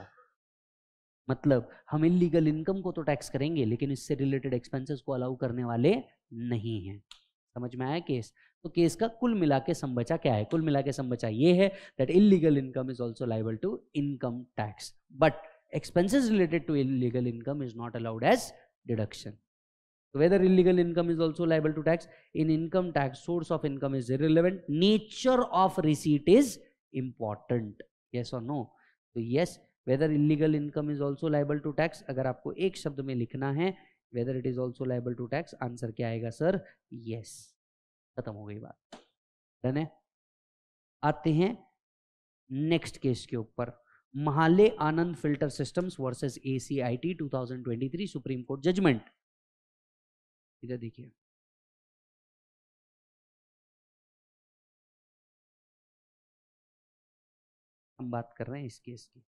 मतलब हम इलीगल इनकम को तो टैक्स करेंगे लेकिन इससे रिलेटेड एक्सपेंसेस को अलाउ करने वाले नहीं हैं समझ में आया केस तो केस का कुल मिला के संबचा क्या है कुल मिला के संबचा ये है that illegal income is also liable to income tax but expenses related to illegal income is not allowed as deduction whether illegal income is also liable to tax in income tax source of income is relevant nature of receipt is important yes और no तो yes whether illegal income is also liable to tax अगर आपको एक शब्द में लिखना है whether it is also liable to tax answer क्या आएगा सर यस खत्म हो गई बात है आते हैं नेक्स्ट केस के ऊपर Mahale Anand filter systems versus ACIT 2023 supreme court judgment इधर देखिए हम बात कर रहे हैं इस केस की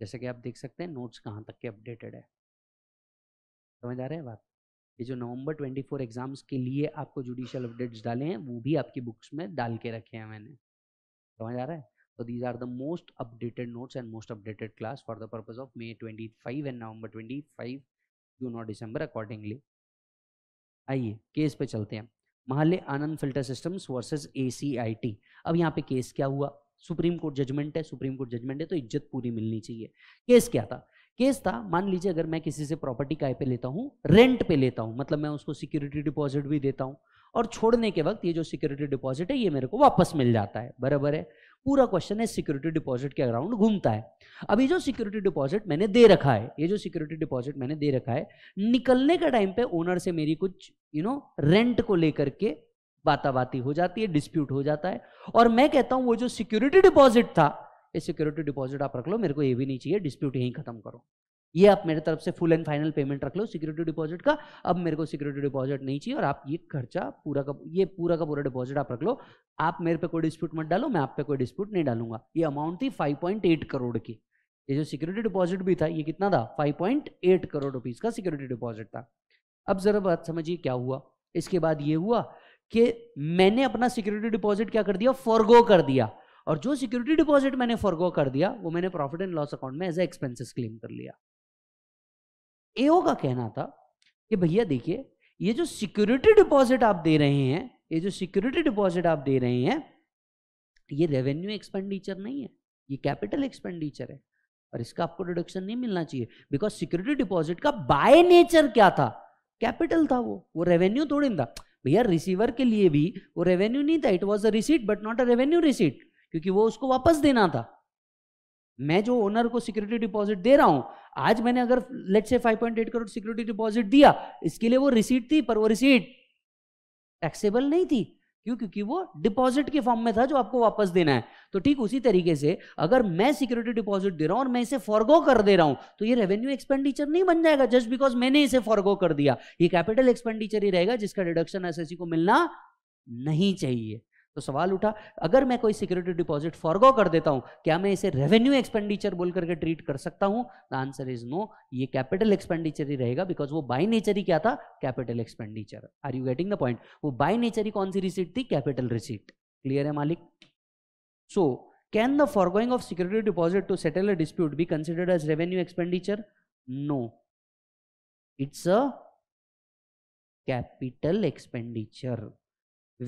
जैसे कि आप देख सकते हैं नोट्स कहां तक के अपडेटेड है समझ आ रहे हैं बात ये जो नवंबर 24 एग्जाम्स के लिए आपको जुडिशियल अपडेट्स डाले हैं वो भी आपकी बुक्स में डाल के रखे हैं मैंने समझ आ रहा है तो these are the most updated notes and most updated class for the purpose of May twenty five and November twenty five june or december accordingly आइए केस पे चलते हैं Mahale Anand filter systems versus ACIT अब यहाँ पे केस क्या हुआ supreme court judgment है सुप्रीम कोर्ट जजमेंट है तो इज्जत पूरी मिलनी चाहिए केस क्या था केस था मान लीजिए अगर मैं किसी से प्रॉपर्टी काय पे लेता हूँ रेंट पे लेता हूँ मतलब मैं उसको सिक्योरिटी डिपॉजिट भी देता हूँ और छोड़ने के वक्त ये जो सिक्योरिटी डिपॉजिट है ये मेरे को वापस मिल जाता है बराबर है पूरा क्वेश्चन है सिक्योरिटी डिपॉजिट के अराउंड घूमता है अब ये जो सिक्योरिटी डिपॉजिट मैंने दे रखा है ये जो सिक्योरिटी डिपॉजिट मैंने दे रखा है निकलने का टाइम पे ओनर से मेरी कुछ यू नो रेंट को लेकर के बाताबाती हो जाती है डिस्प्यूट हो जाता है और मैं कहता हूँ वो जो सिक्योरिटी डिपॉजिट था ये सिक्योरिटी डिपॉजिट आप रख लो मेरे को ये भी नहीं चाहिए डिस्प्यूट यहीं खत्म करो ये आप मेरे तरफ से फुल एंड फाइनल पेमेंट रख लो सिक्योरिटी डिपॉजिट का अब मेरे को सिक्योरिटी डिपॉजिट नहीं चाहिए और आप ये खर्चा पूरा का ये पूरा का पूरा डिपॉजिट आप रख लो आप मेरे पे कोई डिस्प्यूट मत डालो मैं आप पे कोई डिस्प्यूट नहीं डालूंगा ये अमाउंट थी 5.8 करोड़ की ये जो सिक्योरिटी डिपॉजिट भी था ये कितना था एट करोड़ रुपीज़ का सिक्योरिटी डिपॉजिट था अब ज़रा बात समझिए क्या हुआ इसके बाद ये हुआ कि मैंने अपना सिक्योरिटी डिपॉजिट क्या कर दिया फॉरगो कर दिया और जो सिक्योरिटी डिपॉजिट मैंने फॉरगो कर दिया वो मैंने प्रॉफिट एंड लॉस अकाउंट में एज ए एक्सपेंसेस क्लेम कर लिया एओ का कहना था कि भैया देखिए ये जो सिक्योरिटी डिपॉजिट आप दे रहे हैं ये जो सिक्योरिटी डिपॉजिट आप दे रहे हैं ये रेवेन्यू एक्सपेंडिचर नहीं है ये कैपिटल एक्सपेंडिचर है और इसका आपको डिडक्शन नहीं मिलना चाहिए बिकॉज सिक्योरिटी डिपॉजिट का बाय नेचर क्या था कैपिटल था वो वो रेवेन्यू थोड़ी था भैया रिसीवर के लिए भी वो रेवेन्यू नहीं था it was a receipt but not a revenue receipt क्योंकि वो उसको वापस देना था मैं जो ओनर को सिक्योरिटी डिपॉजिट दे रहा हूं आज मैंने अगर लेट से 5.8 करोड़ सिक्योरिटी डिपॉजिट दिया इसके लिए वो रिसीट थी पर वो रिसीट टैक्सेबल नहीं थी क्यों क्योंकि वो डिपॉजिट के फॉर्म में था जो आपको वापस देना है तो ठीक उसी तरीके से अगर मैं सिक्योरिटी डिपॉजिट दे रहा हूं और मैं इसे फॉरगो कर दे रहा हूं तो ये रेवेन्यू एक्सपेंडिचर नहीं बन जाएगा जस्ट बिकॉज मैंने इसे फॉरगो कर दिया ये कैपिटल एक्सपेंडिचर ही रहेगा जिसका डिडक्शन एस को मिलना नहीं चाहिए तो सवाल उठा अगर मैं कोई सिक्योरिटी डिपॉजिट फॉरगो कर देता हूं क्या मैं इसे रेवेन्यू एक्सपेंडिचर बोल करके ट्रीट कर सकता हूं द आंसर इज नो ये कैपिटल एक्सपेंडिचर ही रहेगा बिकॉज वो बाई नेचर ही क्या था capital expenditure are you getting the point वो बाई नेचर ही कौन सी रिसीट थी कैपिटल रिसीट क्लियर है Malik so can the forgoing of security deposit to settle a dispute be considered as revenue expenditure no it's a capital expenditure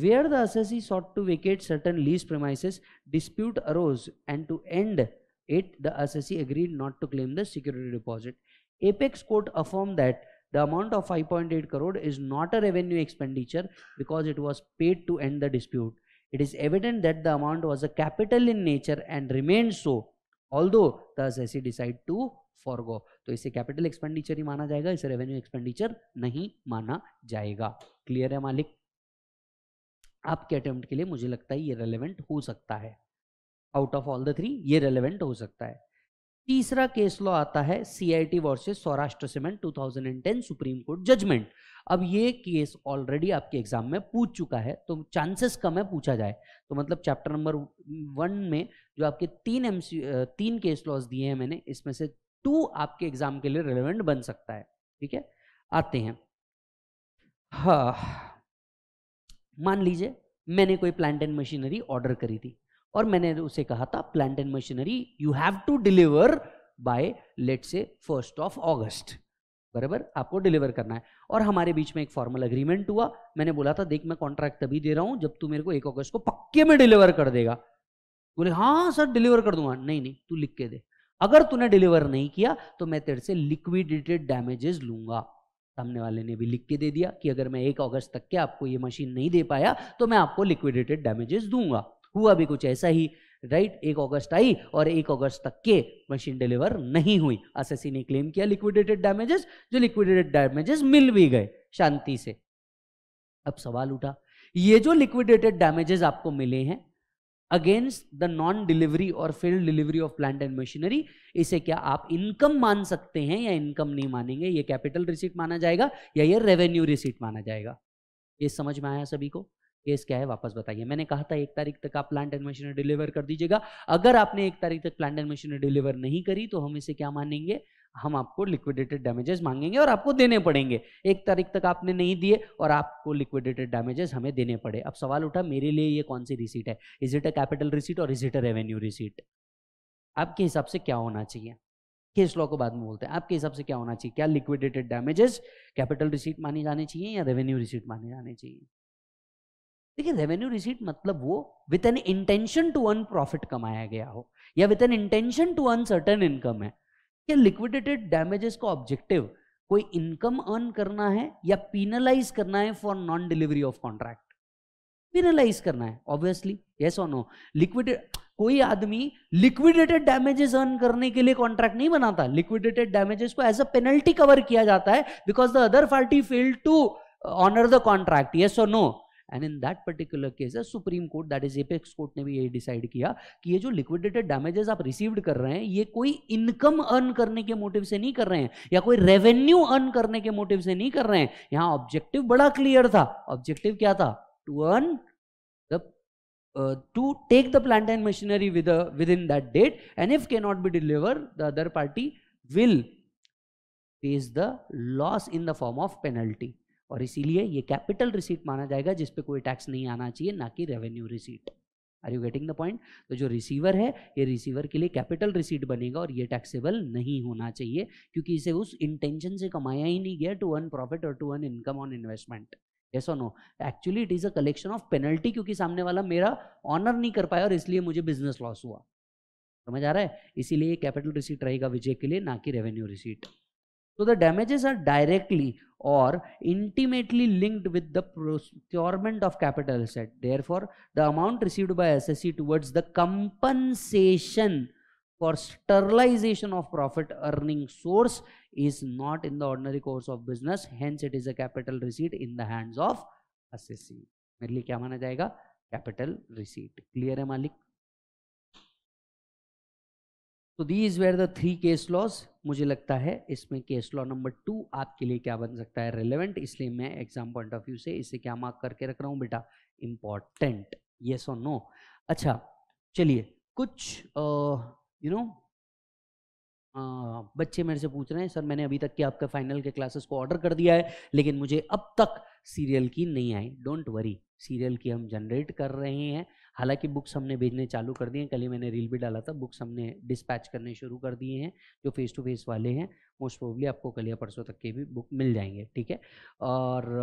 where the assessee sought to vacate certain lease premises, dispute arose and to end it, the assessee agreed not to claim the security deposit. Apex court affirmed that the amount of 5.8 crore is not a revenue expenditure because it was paid to end the dispute. It is evident that the amount was a capital in nature and remained so, although the assessee decided to forego. तो इसे capital expenditure ही माना जाएगा इसे revenue expenditure नहीं माना जाएगा clear है मालिक आपके अटेम्प्ट के लिए मुझे लगता है ये रेलेवेंट हो सकता है out of all the three ये रेलेवेंट हो सकता है तीसरा केस लॉ आता है C I T versus Saurashtra Cement 2010 Supreme court judgment अब ये केस ऑलरेडी आपके एग्जाम में पूछ चुका है तो चांसेस कम है पूछा जाए तो मतलब चैप्टर नंबर वन में जो आपके तीन एम तीन केस लॉज दिए हैं मैंने इसमें से टू आपके एग्जाम के लिए रेलिवेंट बन सकता है ठीक है आते हैं हाँ मान लीजिए मैंने कोई प्लांट एंड मशीनरी ऑर्डर करी थी और मैंने उसे कहा था plant and machinery you have to deliver by let's say first of August बराबर आपको डिलीवर करना है और हमारे बीच में एक फॉर्मल अग्रीमेंट हुआ मैंने बोला था देख मैं कॉन्ट्रैक्ट तभी दे रहा हूं जब तू मेरे को एक अगस्त को पक्के में डिलीवर कर देगा बोले हाँ सर डिलीवर कर दूंगा नहीं नहीं तू लिख के दे अगर तूने डिलीवर नहीं किया तो मैं तेरे से लिक्विडेटेड डैमेजेस लूंगा सामने वाले ने भी लिख के दे दिया कि अगर मैं एक अगस्त तक के आपको ये मशीन नहीं दे पाया तो मैं आपको लिक्विडेटेड डैमेजेस दूंगा हुआ भी कुछ ऐसा ही राइट एक अगस्त आई और एक अगस्त तक के मशीन डिलीवर नहीं हुई असेसी ने क्लेम किया लिक्विडेटेड डैमेजेस जो लिक्विडेटेड डैमेजेस मिल भी गए शांति से अब सवाल उठा ये जो लिक्विडेटेड डैमेजेस आपको मिले हैं अगेंस्ट द नॉन डिलीवरी और failed delivery of plant and machinery इसे क्या आप इनकम मान सकते हैं या इनकम नहीं मानेंगे ये कैपिटल रिसीट माना जाएगा या ये रेवेन्यू रिसीट माना जाएगा ये समझ में आया सभी को केस क्या है वापस बताइए मैंने कहा था एक तारीख तक आप प्लांट एंड मशीनरी डिलीवर कर दीजिएगा अगर आपने एक तारीख तक प्लांट एंड मशीनरी डिलीवर नहीं करी तो हम इसे क्या मानेंगे हम आपको लिक्विडेटेड डैमेजेस मांगेंगे और आपको देने पड़ेंगे एक तारीख तक आपने नहीं दिए और आपको लिक्विडेटेड डैमेजेस हमें देने पड़े अब सवाल उठा मेरे लिए ये कौन सी रिसीट है is it a capital receipt और is it a revenue receipt आपके हिसाब से क्या होना चाहिए केस लॉ को बाद में बोलते हैं आपके हिसाब से क्या होना चाहिए क्या लिक्विडेटेड डैमेजेस कैपिटल रिसीट मानी जानी चाहिए या रेवेन्यू रिसीट मानी जानी चाहिए देखिए रेवेन्यू रिसीट मतलब वो with an intention to earn profit कमाया गया हो या with an intention to earn certain income है कि लिक्विडेटेड डैमेजेस का ऑब्जेक्टिव कोई इनकम अर्न करना है या पीनलाइज करना है for non delivery of contract penalize करना है ऑब्वियसली यस और नो लिक्विडेड कोई आदमी लिक्विडेटेड डैमेजेस अर्न करने के लिए कॉन्ट्रैक्ट नहीं बनाता लिक्विडेटेड डैमेजेस को एज अ पेनल्टी कवर किया जाता है because the other party fail to honour the contract yes और no and in that particular case Supreme Court that is apex court ने भी यही डिसाइड किया कि ये जो लिक्विडेटेड डैमेजेस आप रिसीव्ड कर रहे हैं ये कोई इनकम अर्न करने के मोटिव से नहीं कर रहे हैं या कोई रेवेन्यू अर्न करने के मोटिव से नहीं कर रहे हैं यहाँ ऑब्जेक्टिव बड़ा क्लियर था ऑब्जेक्टिव क्या था to earn to take the plant and machinery with within that date and if if not be deliver the other party will face the loss in the form of penalty और इसीलिए ये capital receipt माना जाएगा जिस पे कोई tax नहीं आना चाहिए ना कि revenue receipt are you getting the point तो जो रिसीवर है ये रिसीवर के लिए कैपिटल रिसीट बनेगा और ये टैक्सेबल नहीं होना चाहिए क्योंकि इसे उस इंटेंशन से कमाया ही नहीं गया टू अर्न प्रॉफिट और to earn income on investment yes और no actually it is a collection of penalty क्योंकि सामने वाला मेरा ऑनर नहीं कर पाया और इसलिए मुझे बिजनेस लॉस हुआ समझ आ रहा है इसीलिए कैपिटल रिसीट रहेगा विजय के लिए ना कि revenue receipt So the damages are directly or intimately linked with the procurement of capital asset. Therefore, the amount received by SSC towards the compensation for sterilization of profit earning source is not in the ordinary course of business. Hence, it is a capital receipt in the hands of SSC. मेरे क्या माना जाएगा capital receipt clear है Malik. So these were the three case laws मुझे लगता है इसमें case law number two आपके लिए क्या बन सकता है रेलिवेंट इसलिए मैं एग्जाम पॉइंट ऑफ व्यू से इसे क्या मार्क करके रख रहा हूँ बेटा इम्पॉर्टेंट येस और नो अच्छा चलिए कुछ यू नो बच्चे मेरे से पूछ रहे हैं सर मैंने अभी तक कि आपके फाइनल के क्लासेस को ऑर्डर कर दिया है लेकिन मुझे अब तक सीरियल की नहीं आई डोंट वरी सीरियल की हम जनरेट कर रहे हैं हालांकि बुक्स हमने भेजने चालू कर दिए हैं कल ही मैंने रील भी डाला था बुक्स हमने डिस्पैच करने शुरू कर दिए हैं जो फेस टू फेस वाले हैं मोस्ट प्रोबली आपको कल या परसों तक के भी बुक मिल जाएंगे ठीक है और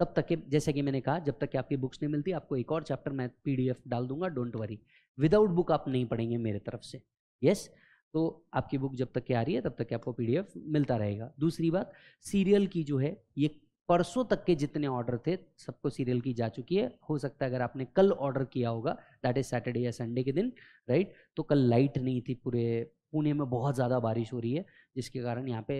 तब तक के जैसे कि मैंने कहा जब तक कि आपकी बुक्स नहीं मिलती आपको एक और चैप्टर मैं पीडीएफ डाल दूंगा डोंट वरी विदाउट बुक आप नहीं पढ़ेंगे मेरे तरफ से यस yes? तो आपकी बुक जब तक के आ रही है तब तक के आपको पीडीएफ मिलता रहेगा दूसरी बात सीरियल की जो है ये परसों तक के जितने ऑर्डर थे सबको सीरियल की जा चुकी है हो सकता है अगर आपने कल ऑर्डर किया होगा दैट इज सैटरडे या संडे के दिन राइट तो कल लाइट नहीं थी पूरे पुणे में बहुत ज़्यादा बारिश हो रही है जिसके कारण यहाँ पे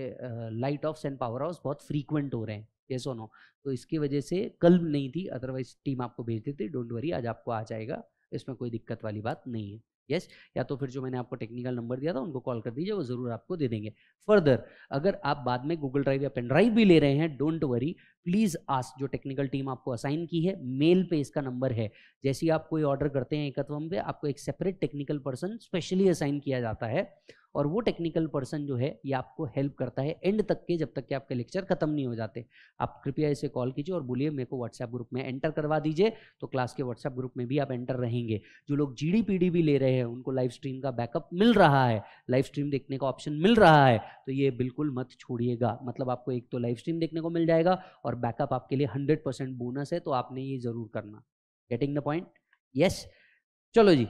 light off and power house बहुत फ्रीक्वेंट हो रहे हैं ये सो नो तो इसकी वजह से कल नहीं थी अदरवाइज टीम आपको भेज देती डोंट वरी आज आपको आ जाएगा इसमें कोई दिक्कत वाली बात नहीं है यस या तो फिर जो मैंने आपको टेक्निकल नंबर दिया था उनको कॉल कर दीजिए वो ज़रूर आपको दे देंगे फर्दर अगर आप बाद में गूगल ड्राइव या पेन ड्राइव भी ले रहे हैं डोंट वरी प्लीज़ आस जो टेक्निकल टीम आपको असाइन की है मेल पे इसका नंबर है जैसे ही आप कोई ऑर्डर करते हैं एकत्वम पे आपको एक separate technical person specially assign किया जाता है और वो टेक्निकल पर्सन जो है ये आपको हेल्प करता है एंड तक के जब तक कि आपके लेक्चर खत्म नहीं हो जाते आप कृपया इसे कॉल कीजिए और बोलिए मेरे को व्हाट्सएप ग्रुप में एंटर करवा दीजिए तो क्लास के व्हाट्सएप ग्रुप में भी आप एंटर रहेंगे जो लोग जी भी ले रहे हैं उनको लाइव स्ट्रीम का बैकअप मिल रहा है लाइव स्ट्रीम देखने का ऑप्शन मिल रहा है तो ये बिल्कुल मत छोड़िएगा मतलब आपको एक तो लाइव स्ट्रीम देखने को मिल जाएगा और और बैकअप आपके लिए हंड्रेड परसेंट बोनस है तो आपने ये ज़रूर करना गेटिंग द पॉइंट यस चलो जी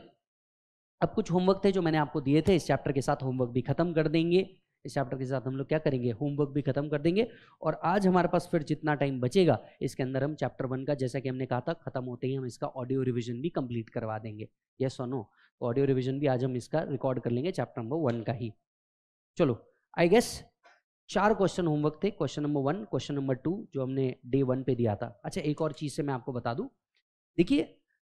अब कुछ होमवर्क थे जो मैंने आपको दिए थे इस चैप्टर के साथ होमवर्क भी खत्म कर देंगे इस चैप्टर के साथ हम लोग क्या करेंगे होमवर्क भी खत्म कर देंगे और आज हमारे पास फिर जितना टाइम बचेगा इसके अंदर हम चैप्टर वन का जैसा कि हमने कहा था खत्म होते ही हम इसका ऑडियो रिविजन भी कंप्लीट करवा देंगे यस और नो ऑडियो रिविजन भी आज हम इसका रिकॉर्ड कर लेंगे चैप्टर नंबर वन का ही चलो आई गेस चार क्वेश्चन होमवर्क थे question number one question number two जो हमने डे वन पे दिया था अच्छा एक और चीज़ से मैं आपको बता दूं देखिए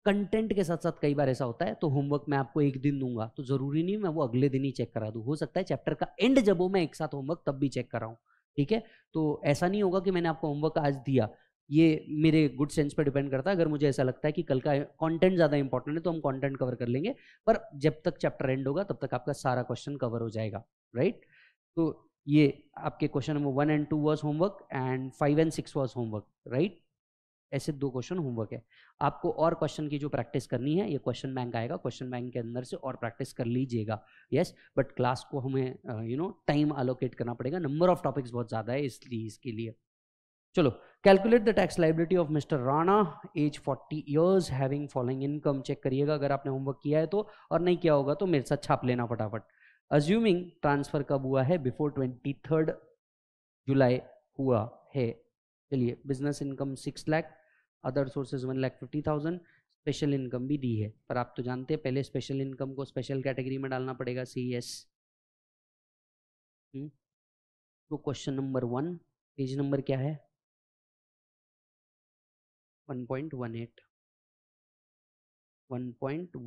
कंटेंट के साथ साथ कई बार ऐसा होता है तो होमवर्क मैं आपको एक दिन दूंगा तो ज़रूरी नहीं मैं वो अगले दिन ही चेक करा दू हो सकता है चैप्टर का एंड जब हो मैं एक साथ होमवर्क तब भी चेक कराऊँ ठीक है तो ऐसा नहीं होगा कि मैंने आपको होमवर्क आज दिया ये मेरे गुड सेंस पर डिपेंड करता है अगर मुझे ऐसा लगता है कि कल का कंटेंट ज़्यादा इंपॉर्टेंट है तो हम कंटेंट कवर कर लेंगे पर जब तक चैप्टर एंड होगा तब तक आपका सारा क्वेश्चन कवर हो जाएगा राइट तो ये आपके question number one and two was homework and five and six was homework right ऐसे दो क्वेश्चन होमवर्क है आपको और क्वेश्चन की जो प्रैक्टिस करनी है ये क्वेश्चन बैंक आएगा क्वेश्चन बैंक के अंदर से और प्रैक्टिस कर लीजिएगा यस बट क्लास को हमें यू नो टाइम अलोकेट करना पड़ेगा नंबर ऑफ टॉपिक्स बहुत ज़्यादा है इसलिए इसके लिए चलो calculate the tax liability of mister Rana as 40 years having following income check करिएगा अगर आपने होमवर्क किया है तो और नहीं किया होगा तो मेरे साथ छाप लेना फटाफट अज्यूमिंग ट्रांसफर कब हुआ है बिफोर ट्वेंटी थर्ड जुलाई हुआ है चलिए business income six lakh other sources one lakh fifty thousand special income भी दी है पर आप तो जानते हैं पहले स्पेशल इनकम को स्पेशल कैटेगरी में डालना पड़ेगा सी एस e हम्म, तो question number one page number क्या है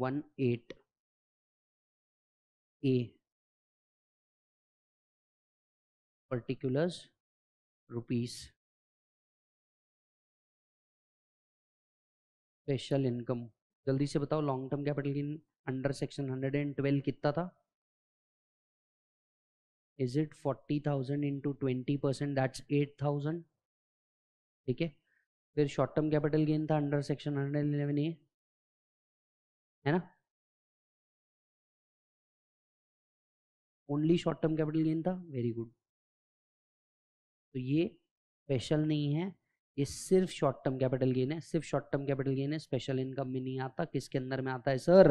one eight A particulars rupees special income जल्दी से बताओ long term capital gain under section 112 कितना था is it 40,000 into twenty percent that's thousand ठीक है फिर शॉर्ट टर्म कैपिटल गेन था अंडर सेक्शन 111 ए है ना only short term capital gain था वेरी गुड तो ये स्पेशल नहीं है ये सिर्फ शॉर्ट टर्म कैपिटल गेन है सिर्फ शॉर्ट टर्म कैपिटल गेन है स्पेशल इनकम में नहीं आता किसके अंदर में आता है सर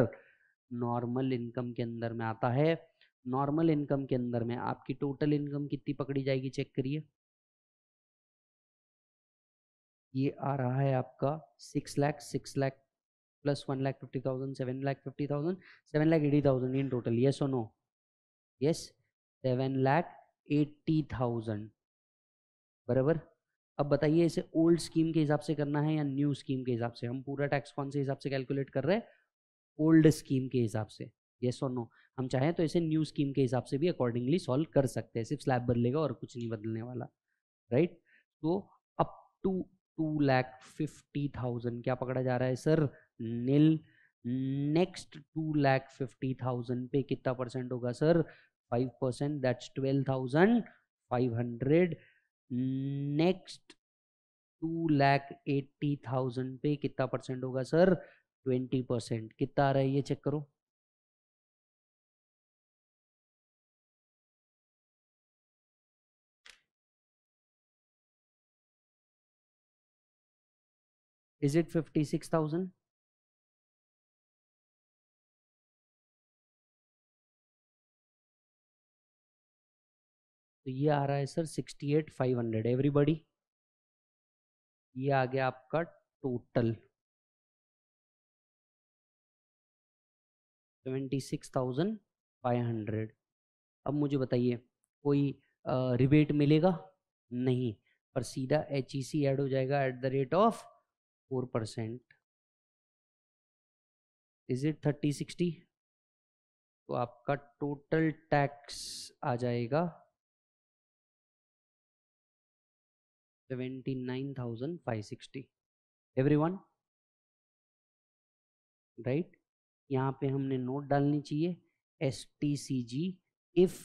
नॉर्मल इनकम के अंदर में आता है नॉर्मल इनकम के अंदर में आपकी टोटल इनकम कितनी पकड़ी जाएगी चेक करिए ये आ रहा है आपका six lakh six lakh plus one lakh fifty thousand seven lakh fifty thousand seven lakh eighty thousand in total yes और no yes seven lakh eighty thousand बराबर अब बताइए इसे ओल्ड स्कीम के हिसाब से करना है या न्यू स्कीम के हिसाब से हम पूरा टैक्स कौन से हिसाब से कैलकुलेट कर रहे हैं ओल्ड स्कीम के हिसाब से येस और नो हम चाहें तो इसे न्यू स्कीम के हिसाब से भी अकॉर्डिंगली सॉल्व कर सकते हैं सिर्फ स्लैब बदलेगा और कुछ नहीं बदलने वाला राइट तो up to two lakh fifty thousand क्या पकड़ा जा रहा है sir nil next two lakh fifty thousand पे कितना परसेंट होगा sir five percent that's twelve thousand five hundred next two lakh eighty thousand पे कितना परसेंट होगा सर ट्वेंटी परसेंट कितना आ रहा है ये चेक करो is it fifty six thousand तो ये आ रहा है sir sixty eight five hundred everybody ये आ गया आपका total seventy six thousand five hundred अब मुझे बताइए कोई रिबेट मिलेगा नहीं पर सीधा एच ई सी एड हो जाएगा at the rate of four percent is it thirty sixty तो आपका टोटल टैक्स आ जाएगा 79,560 एवरीवन राइट यहां पे हमने नोट डालनी चाहिए S T C G if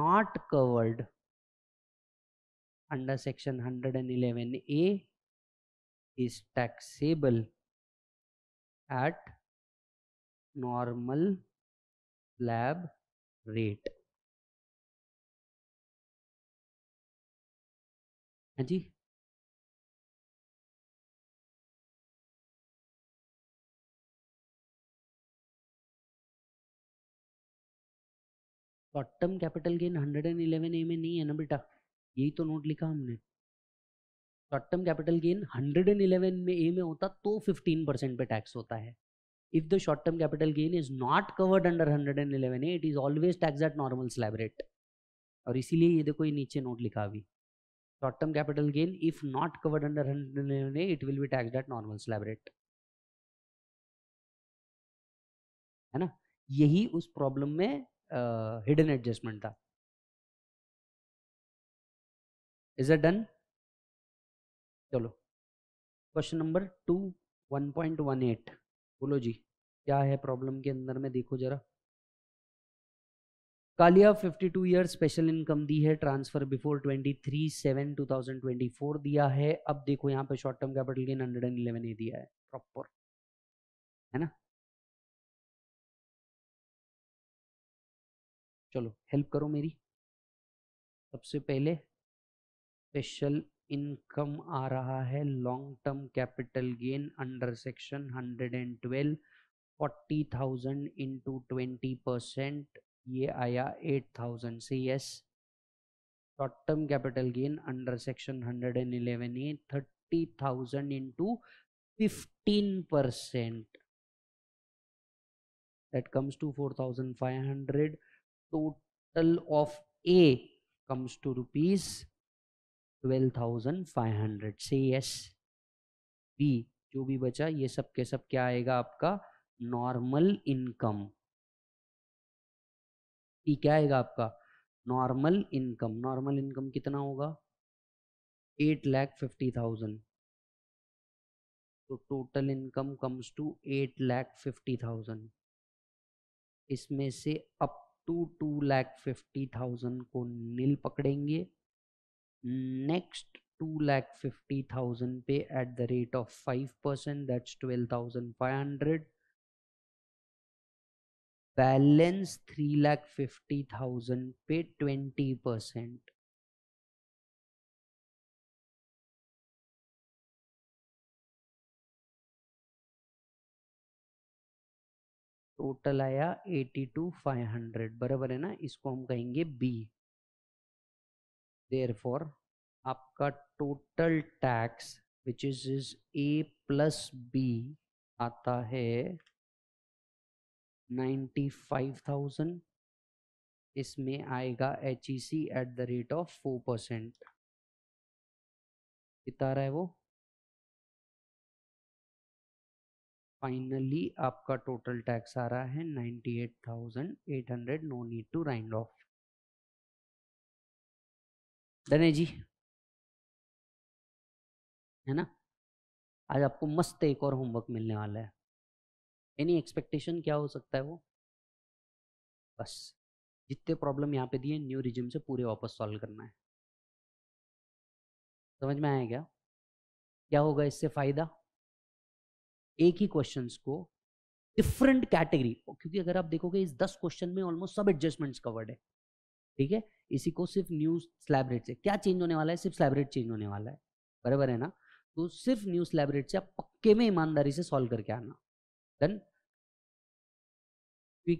not covered under section 111 A is taxable at normal slab rate हाँ जी। शॉर्ट-टर्म कैपिटल गेन 111 ए में नहीं है ना बेटा यही तो नोट लिखा हमने शॉर्ट-टर्म कैपिटल गेन 111 में ए में होता तो 15 परसेंट पे टैक्स होता है if the short term capital gain is not covered under 111 A it is always tax at normal slab rate और इसीलिए ये देखो ये नीचे नोट लिखा अभी short term capital gain if not covered under 100 million a it will be taxed at normal slab rate है ना यही उस प्रॉब्लम में हिडन एडजस्टमेंट था इज इट डन चलो question number two one point one eight बोलो जी क्या है प्रॉब्लम के अंदर में देखो जरा कालिया 52 ईयर स्पेशल इनकम दी है ट्रांसफर बिफोर 23 सेवन 2024 दिया है अब देखो यहाँ पे short term capital gain hundred and eleven A दिया है प्रॉपर है ना चलो हेल्प करो मेरी सबसे पहले स्पेशल इनकम आ रहा है long term capital gain under section hundred and twelve forty thousand into twenty percent ये आया eight thousand C S short term capital gain under section hundred and eleven A thirty thousand into fifteen percent that comes to four thousand five hundred total of A comes to rupees twelve thousand five hundred C S B जो भी बचा ये सब के सब क्या आएगा आपका नॉर्मल इनकम पी क्या आएगा आपका नॉर्मल इनकम नॉर्मल इनकम कितना होगा एट लैख फिफ्टी थाउजेंड तो total income comes to eight lakh fifty thousand इसमें से up to two lakh fifty thousand को नील पकड़ेंगे next two lakh fifty thousand पे at the rate of five percent that's twelve thousand five hundred balance three lakh fifty thousand पे twenty percent total आया eighty two five hundred बराबर है ना इसको हम कहेंगे बी देर फॉर आपका total tax which is is A plus B आता है नाइन्टी फाइव थाउजेंड इसमें आएगा H E C at the rate of four percent कितना रहा है वो फाइनली आपका टोटल टैक्स आ रहा है ninety eight thousand eight hundred no need to round off done है जी है ना आज आपको मस्त एक और होमवर्क मिलने वाला है एनी एक्सपेक्टेशन क्या हो सकता है वो बस जितने प्रॉब्लम यहाँ पे दिए न्यू रिज्यूम से पूरे वापस सॉल्व करना है समझ में आया क्या क्या होगा इससे फायदा एक ही क्वेश्चंस को डिफरेंट कैटेगरी क्योंकि अगर आप देखोगे इस दस क्वेश्चन में ऑलमोस्ट सब एडजस्टमेंट्स कवर्ड है ठीक है इसी को सिर्फ न्यू स्लैबरेट से क्या चेंज होने वाला है सिर्फ स्लैबरेट चेंज होने वाला है बराबर है ना तो सिर्फ न्यू स्लैबरेट से आप पक्के में ईमानदारी से सॉल्व करके आना देन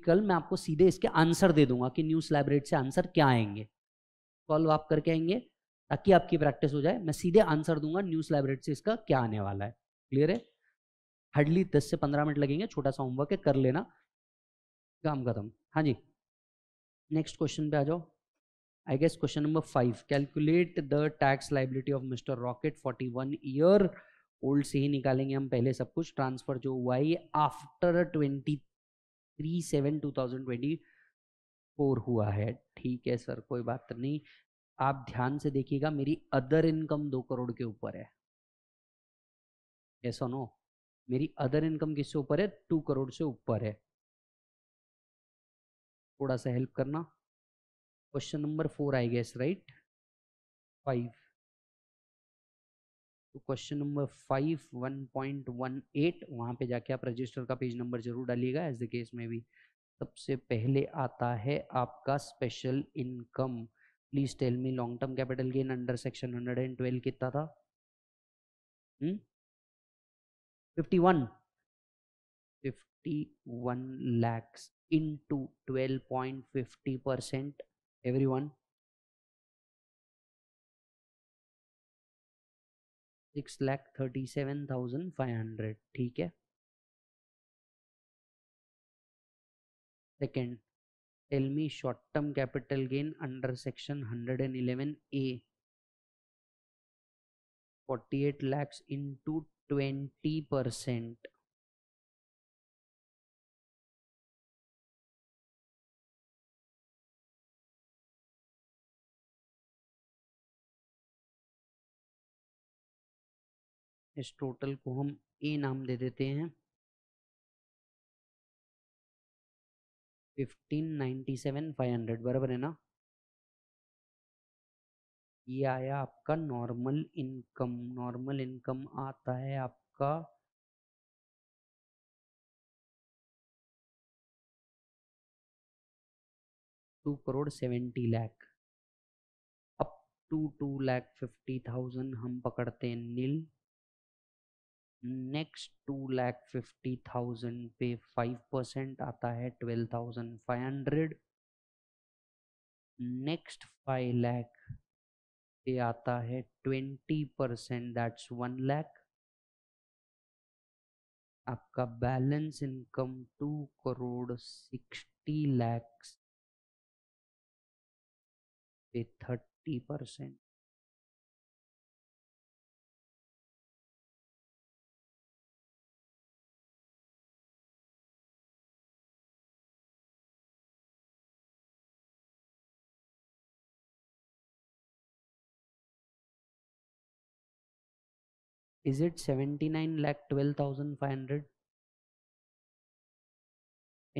कल मैं आपको सीधे इसके आंसर दे दूंगा कि न्यूज लाइब्रेट से आंसर क्या आएंगे कॉल आप करके आएंगे ताकि आपकी प्रैक्टिस हो जाए मैं सीधे आंसर दूंगा न्यूज लाइब्रेट से इसका क्या आने वाला है क्लियर है हार्डली दस से पंद्रह मिनट लगेंगे छोटा सा होमवर्क है कर लेना काम खत्म हाँ जी नेक्स्ट क्वेश्चन पे आ जाओ I guess question number five calculate the tax liability of mister Rocket forty one year old से ही निकालेंगे हम पहले सब कुछ ट्रांसफर जो हुआ है ये after twenty three seven two thousand twenty four हुआ है ठीक है सर कोई बात नहीं आप ध्यान से देखिएगा मेरी अदर इनकम दो करोड़ के ऊपर है ऐसा नो मेरी अदर इनकम किससे ऊपर है टू करोड़ से ऊपर है थोड़ा सा हेल्प करना question number four I guess right five तो question number five one point one eight वहाँ पर जाके आप रजिस्टर का पेज नंबर जरूर डालिएगा एज द केस में भी सबसे पहले आता है आपका special income please tell me long term capital gain under section hundred and twelve कितना था fifty one fifty one lakhs into twelve point fifty percent every one six lakh thirty seven thousand five hundred ठीक है second tell me short term capital gain under section hundred and eleven A forty eight lakhs into twenty percent इस total को हम ए नाम दे देते हैं 1597,500 बराबर है ना ये आया आपका नॉर्मल इनकम नॉर्मल इनकम आता है आपका two crore seventy lakh up to two lakh fifty thousand हम पकड़ते हैं nil next two lakh fifty thousand पे फाइव परसेंट आता है twelve thousand five hundred next five lakh पे आता है twenty percent that's one lakh आपका balance income two crore sixty lakhs पे thirty percent is it 79 lakh 12500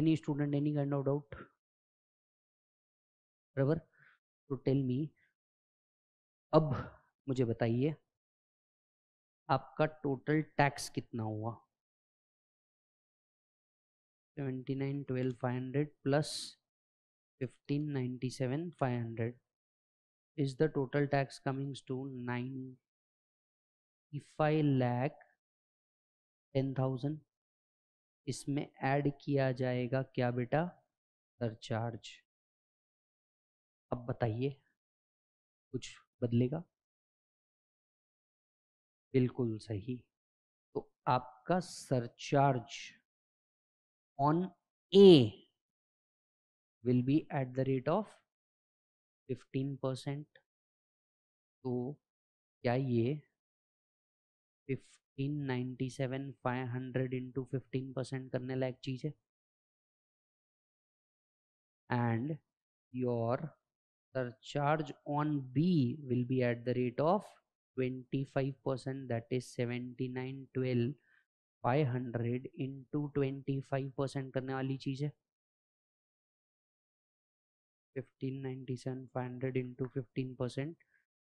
any student any kind of doubt रबर तो टेल मी अब मुझे बताइए आपका टोटल टैक्स कितना हुआ seventy nine twelve five hundred plus fifteen ninety seven five hundred is the total tax comings to nine five I ten thousand इसमें add किया जाएगा क्या बेटा सरचार्ज अब बताइए कुछ बदलेगा बिल्कुल सही तो आपका surcharge on A will be at the rate of fifteen percent तो क्या ये fifteen ninety seven five hundred into fifteen percent करने लायक चीज़ है and your surcharge on B will be at the rate of twenty five percent that is seventy nine twelve five hundred into twenty five percent करने वाली चीज़ है fifteen ninety seven five hundred into fifteen percent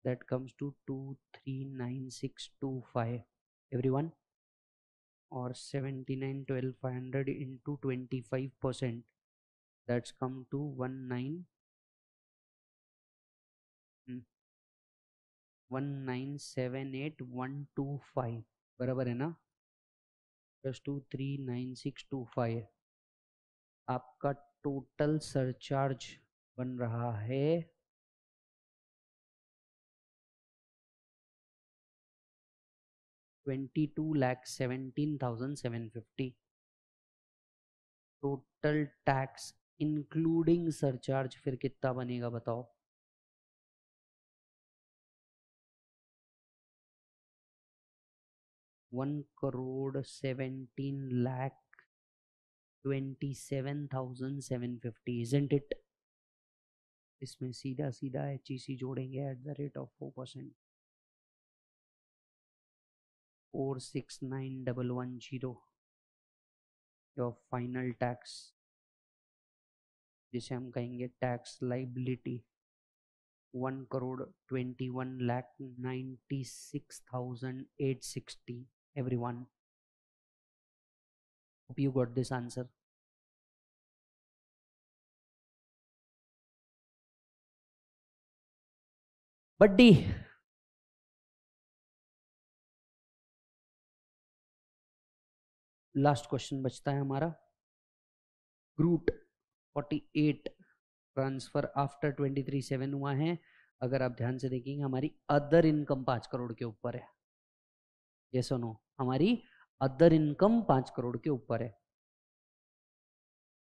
that comes to 239,625 everyone or 79,1200 into 25 percent that's come to 19 hmm, 1978125 बराबर है ना plus two three nine six two five आपका total surcharge बन रहा है twenty two lakh seventeen thousand seven fifty total tax including surcharge फिर कितना बनेगा बताओ one crore seventeen lakh twenty seven thousand seven fifty isn't it इसमें सीधा सीधा एच जोड़ेंगे at the rate of four percent four six nine double one zero your final tax जिसे हम कहेंगे tax liability one crore twenty one lakh ninety six thousand eight sixty every one hope you got this answer buddy last question बचता है हमारा ग्रूट 48 transfer after 23.7 हुआ है अगर आप ध्यान से देखेंगे हमारी अदर इनकम पांच करोड़ के ऊपर है ये सुनो हमारी अदर इनकम पांच करोड़ के ऊपर है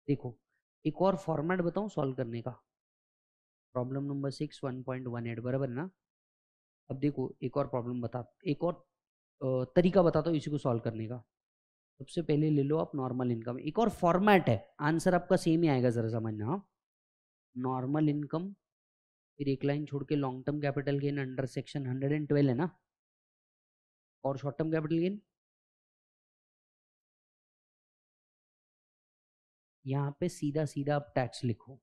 देखो एक और फॉर्मेट बताऊं सॉल्व करने का problem number six one point one eight बराबर ना अब देखो एक और प्रॉब्लम बता एक और तरीका बताता हूँ इसी को सॉल्व करने का सबसे पहले ले लो आप नॉर्मल इनकम एक और फॉर्मेट है आंसर आपका सेम ही आएगा जरा समझना नॉर्मल हाँ। इनकम फिर एक लाइन छोड़ के long term capital gain under section hundred and twelve है ना और शॉर्ट टर्म कैपिटल गेन यहाँ पे सीधा सीधा आप टैक्स लिखो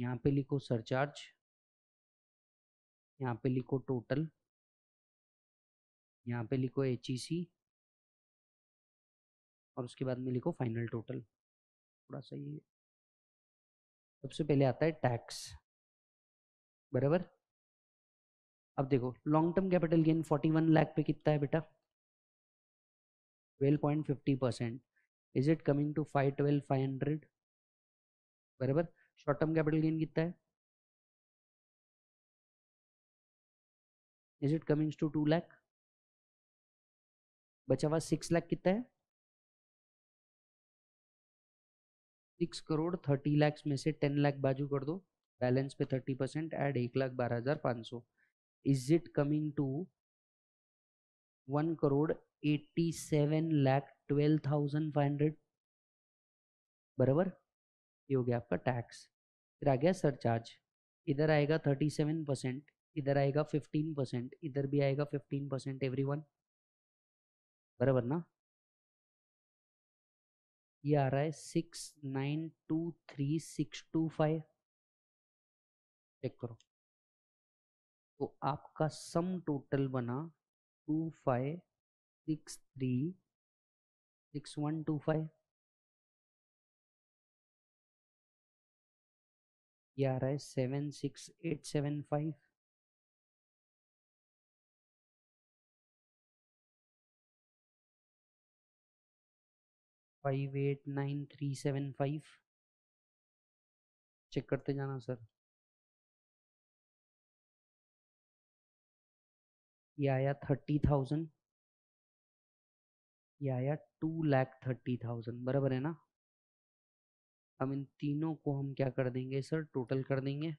यहाँ पे लिखो सरचार्ज यहाँ पे लिखो टोटल यहाँ पे लिखो एच e और उसके बाद में लिखो फाइनल टोटल थोड़ा सा ये सबसे पहले आता है टैक्स बराबर अब देखो long term capital gain 41 lakh पे कितना है बेटा 12.50 percent is it coming to five twelve five hundred बराबर शॉर्ट टर्म कैपिटल गेन कितना है is it comings to two lakh बचा हुआ सिक्स लाख कितना है सिक्स करोड़ थर्टी लाख में से टेन लाख बाजू कर दो बैलेंस पे थर्टी परसेंट एड एक लाख बारह हजार पाँच सौ is it coming to one crore eighty seven lakh twelve thousand five hundred बराबर ये हो गया आपका टैक्स फिर आ गया सरचार्ज इधर आएगा थर्टी सेवन परसेंट इधर आएगा फिफ्टीन परसेंट इधर भी आएगा फिफ्टीन परसेंट एवरी वन बराबर ना ये आ रहा है six nine two three six two five check करो तो आपका सम टोटल बना two five six three six one two five ये आ रहा है seven six eight seven five five eight nine three seven five check करते जाना सर ये आया थर्टी थाउजेंड ये आया टू लैख थर्टी थाउजेंड बराबर है ना हम इन तीनों को हम क्या कर देंगे सर टोटल कर देंगे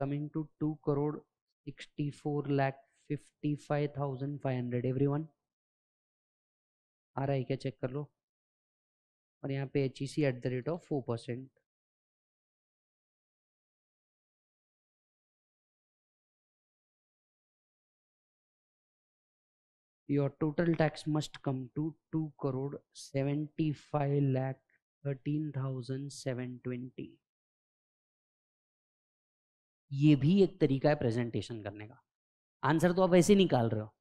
coming to two crore sixty four lakh fifty five thousand five hundred every one आ रहा है क्या चेक कर लो और यहाँ पे H E C at the rate of four percent your total tax must come to two crore seventy five lakh thirteen thousand seven twenty ये भी एक तरीका है प्रेजेंटेशन करने का आंसर तो आप ऐसे निकाल रहे हो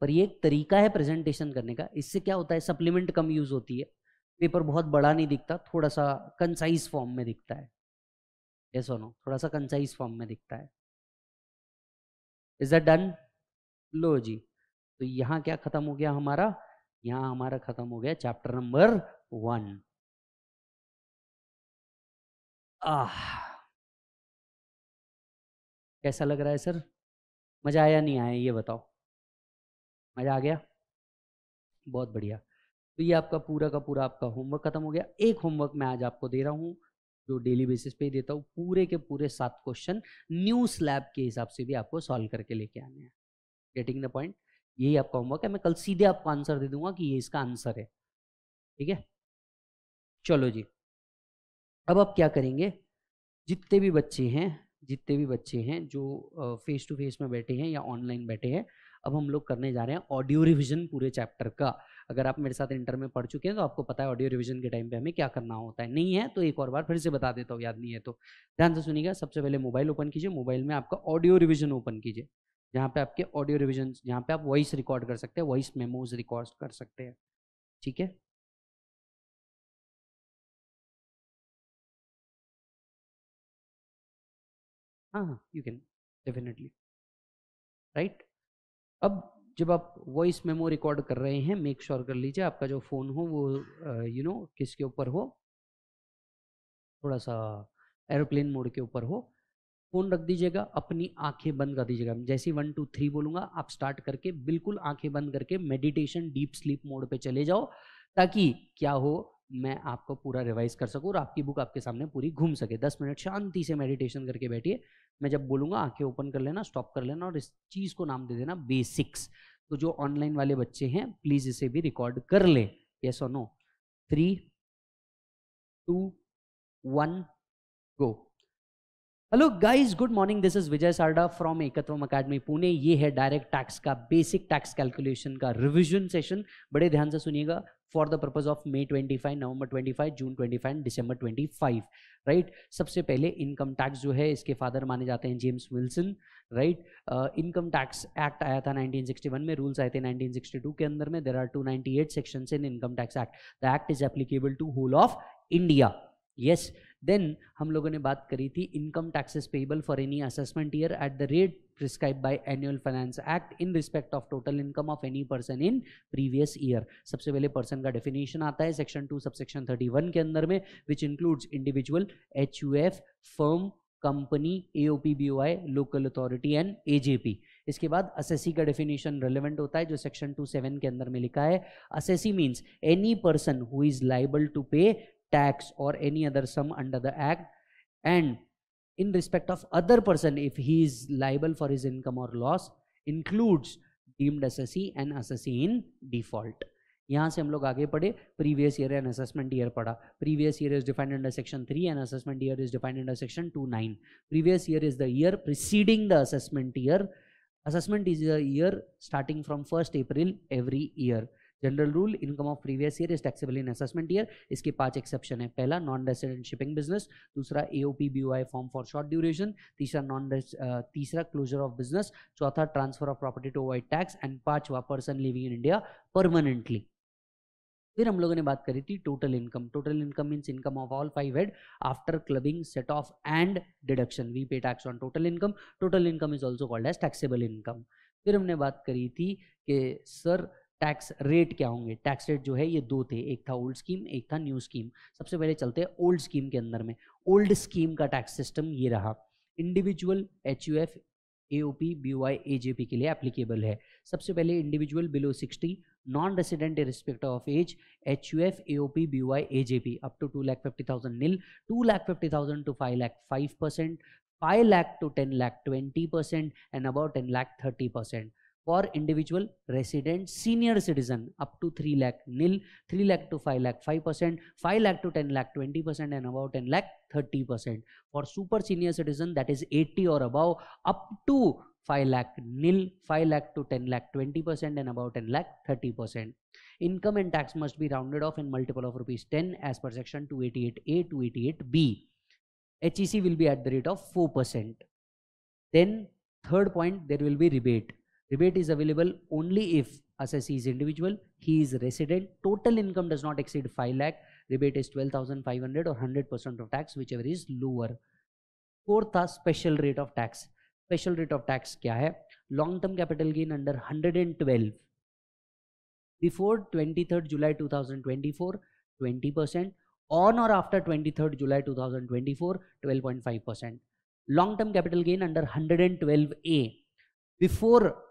पर ये एक तरीका है प्रेजेंटेशन करने का इससे क्या होता है सप्लीमेंट कम यूज होती है पेपर बहुत बड़ा नहीं दिखता थोड़ा सा कंसाइज फॉर्म में दिखता है यस और नो थोड़ा सा कंसाइज फॉर्म में दिखता है इज अ डन लो जी तो यहाँ क्या खत्म हो गया हमारा यहाँ हमारा खत्म हो गया चैप्टर नंबर वन आह कैसा लग रहा है सर मज़ा आया नहीं आया ये बताओ मज़ा आ गया बहुत बढ़िया तो ये आपका पूरा का पूरा आपका होमवर्क खत्म हो गया एक होमवर्क मैं आज आपको दे रहा हूँ जो डेली बेसिस पे ही देता हूँ पूरे के पूरे सात क्वेश्चन न्यू स्लैब के हिसाब से भी आपको सॉल्व करके लेके आने हैं गेटिंग द पॉइंट यही आपका होमवर्क है मैं कल सीधे आपको आंसर दे दूंगा कि ये इसका आंसर है ठीक है चलो जी अब आप क्या करेंगे जितने भी बच्चे हैं जितने भी बच्चे हैं जो फेस टू फेस में बैठे हैं या ऑनलाइन बैठे हैं अब हम लोग करने जा रहे हैं ऑडियो रिविजन पूरे चैप्टर का अगर आप मेरे साथ इंटर में पढ़ चुके हैं तो आपको पता है ऑडियो रिविजन के टाइम पे हमें क्या करना होता है नहीं है तो एक और बार फिर से बता देता हूँ याद नहीं है तो ध्यान से सुनिएगा सबसे पहले मोबाइल ओपन कीजिए मोबाइल में आपका ऑडियो रिविजन ओपन कीजिए जहाँ पे आपके ऑडियो रिविजन जहाँ पे आप वॉइस रिकॉर्ड कर सकते हैं वॉइस मेमोज रिकॉर्ड कर सकते हैं ठीक है हाँ यू कैन डेफिनेटली राइट अब जब आप वॉइस मेमो रिकॉर्ड कर रहे हैं मेक श्योर sure कर लीजिए आपका जो फ़ोन हो वो यू नो किसके ऊपर हो थोड़ा सा एरोप्लेन मोड के ऊपर हो फ़ोन रख दीजिएगा अपनी आंखें बंद कर दीजिएगा जैसे वन टू थ्री बोलूँगा आप स्टार्ट करके बिल्कुल आंखें बंद करके मेडिटेशन डीप स्लीप मोड पे चले जाओ ताकि क्या हो मैं आपको पूरा रिवाइज कर सकूँ और आपकी बुक आपके सामने पूरी घूम सके दस मिनट शांति से मेडिटेशन करके बैठिए मैं जब बोलूँगा आंखें ओपन कर लेना स्टॉप कर लेना और इस चीज़ को नाम दे देना बेसिक्स तो जो ऑनलाइन वाले बच्चे हैं प्लीज़ इसे भी रिकॉर्ड कर ले यस और no three two one go hello guys good morning this is Vijay Sarda from Ekatvam academy Pune ये है डायरेक्ट टैक्स का बेसिक टैक्स कैलकुलेशन का रिवीजन सेशन बड़े ध्यान से सुनिएगा for the purpose of May 25 November 25 June 25 December 25 right सबसे पहले इनकम टैक्स जो है इसके फादर माने जाते हैं James Wilson right income tax act आया था 1961 में रूल्स आए थे 1962 के अंदर में there are 298 sections in income tax act the act is applicable to whole of India yes then हम लोगों ने बात करी थी income taxes payable for any assessment year at the rate prescribe by annual finance act in respect of total income of any person in previous year सबसे पहले person का definition आता है section two sub section thirty one के अंदर में विच includes individual H U F firm company A O P B O I local authority and A J P इसके बाद असेसी का डेफिनेशन रेलिवेंट होता है जो सेक्शन टू सेवन के अंदर में लिखा है assessee means any person who is liable to pay tax or any other sum under the act and in respect of other person if he is liable for his income or loss includes deemed assessee and assessee in default यहाँ से हम लोग आगे पढ़े previous year and assessment year पढ़ा previous year is defined under section three and assessment year is defined under section two nine previous year is the year preceding the assessment year assessment is the year starting from first April every year general rule income of previous year is taxable in assessment year इसके पांच exception है पहला non resident shipping business दूसरा A O B I form for short duration तीसरा non तीसरा closure of business चौथा transfer of property to avoid tax and पांचवा person living in India permanently फिर हम लोगों ने बात करी थी total income total income means income of all five head after clubbing set off and deduction we pay tax on total income total income is also called as taxable income फिर हमने बात करी थी कि सर टैक्स रेट क्या होंगे tax rate जो है ये दो थे एक था ओल्ड स्कीम एक था न्यू स्कीम सबसे पहले चलते हैं ओल्ड स्कीम के अंदर में ओल्ड स्कीम का टैक्स सिस्टम ये रहा individual H U F A O P B Y A J P के लिए एप्लीकेबल है सबसे पहले individual below sixty non resident respect of age H U F A O P B Y A J P up to two lakh fifty thousand nil two lakh fifty thousand to five lakh five percent five lakh to ten lakh twenty percent and about ten lakh thirty percent for individual resident senior citizen up to 3 lakh nil 3 lakh to 5 lakh 5% 5 lakh to 10 lakh 20% and about 10 lakh 30% for super senior citizen that is 80 or above up to 5 lakh nil 5 lakh to 10 lakh 20% and about 10 lakh 30% income and tax must be rounded off in multiple of rupees 10 as per section 288a 288b HEC will be at the rate of 4%. Then third point, there will be rebate. Rebate is available only if assessee is individual, he is resident, total income does not exceed 5 lakh, rebate is 12,500 or 100% of tax, whichever is lower. Fourth special rate of tax. Special rate of tax kya hai? Long term capital gain under 112. Before 23rd July 2024, 20%. On or after 23rd July 2024, 12.5%. Long term capital gain under 112A. Before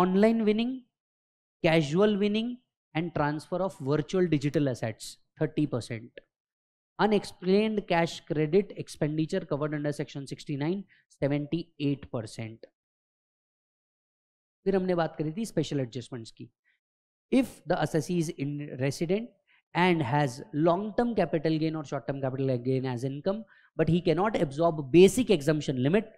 online winning casual winning and transfer of virtual digital assets thirty percent unexplain cash credit expenditure covered under section sixty nine seventy eight percent फिर हमने बात करी थी special adjustments की if the assessee is in resident and has long term capital gain और short term capital gain as income but he cannot absorb basic exemption limit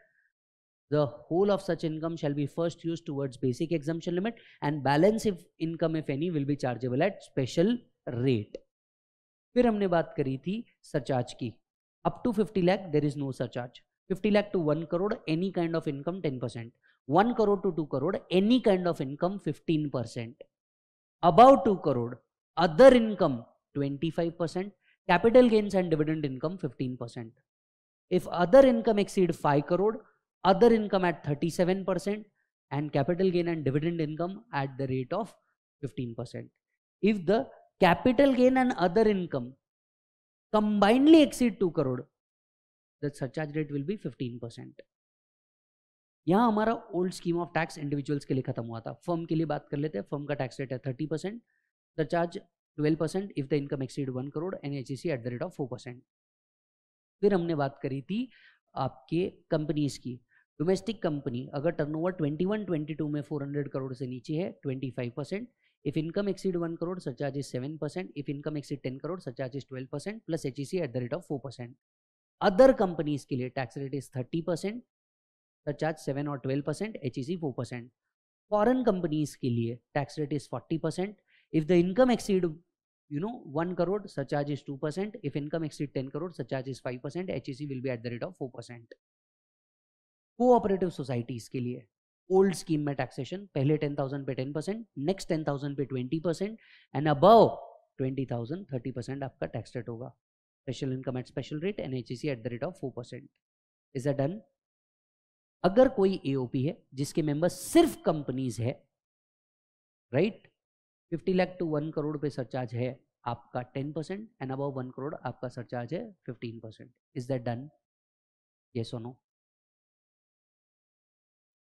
the whole of such income shall be first used towards basic exemption limit and balance if income if any will be chargeable at special rate फिर हमने बात करी थी surcharge की up to 50 lakh there is no surcharge 50 lakh to 1 crore any kind of income 10 percent one crore to two crore any kind of income 15 percent above two crore other income 25 percent capital gains and dividend income 15 percent if other income exceed 5 crore other income at thirty seven percent and capital gain and dividend income at the rate of fifteen percent if the capital gain and other income combinedly exceed two crore surcharge rate will be fifteen percent यहां हमारा old scheme of tax individuals के लिए खत्म हुआ था firm के लिए बात कर लेते हैं फर्म का टैक्स रेट है thirty percent surcharge twelve percent if the income exceed one crore and H at the rate of four percent फिर हमने बात करी थी आपके कंपनीज की डोमेस्टिक कंपनी अगर टर्नओवर 21 22 में 400 करोड़ से नीचे है 25 percent if income exceed one crore surcharge is seven percent if income exceed ten crore surcharge is twelve percent plus H at the rate of four percent other companies के लिए tax rate is thirty percent surcharge seven और twelve percent H E four percent foreign companies के लिए tax rate is forty percent if the income exceed you know one you two percent if income exceed ten crore income exceed 10 crore surcharge is 5% will be at the rate of four percent cooperative societies के लिए old scheme में taxation पहले ten thousand पे ten percent next ten thousand पे twenty percent and अब twenty thousand thirty percent आपका tax rate होगा special income at special rate and H at the rate of four percent is a done अगर कोई AOP है जिसके member सिर्फ companies है right fifty lakh to one crore पे सरचार्ज है आपका ten percent and above one crore आपका सरचार्ज है fifteen percent is that done ये सोनो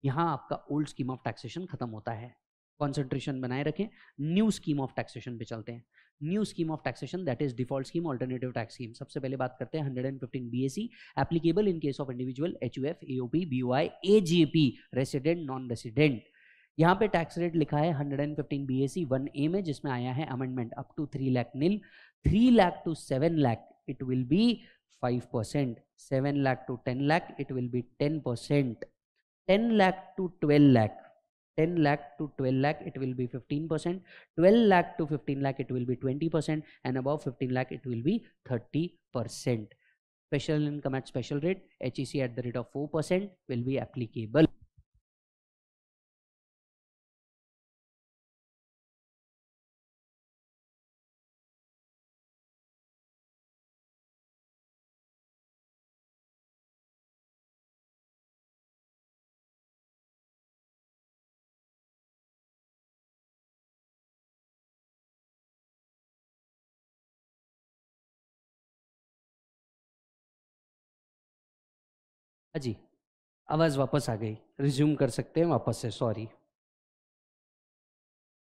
यहाँ आपका ओल्ड स्कीम ऑफ टैक्सेशन खत्म होता है कॉन्सेंट्रेशन बनाए रखें न्यू स्कीम ऑफ टैक्सेशन पे चलते हैं new scheme of taxation that is default scheme alternative tax scheme सबसे पहले बात करते हैं 115 BAC applicable in case of individual H U F AOP B I A G P resident non resident यहाँ पे टैक्स रेट लिखा है hundred and 115 BAC 1 ए में जिसमें आया है amendment up to three lakh nil three lakh to seven lakh it will be five percent seven lakh to ten lakh it will be ten percent 10 lakh to 12 lakh 10 lakh to 12 lakh it will be 15 percent 12 lakh to 15 lakh it will be 20 percent and above 15 lakh it will be 30 percent special income at special rate HEC at the rate of 4 percent will be applicable हाँ जी आवाज़ वापस आ गई resume कर सकते हैं वापस से sorry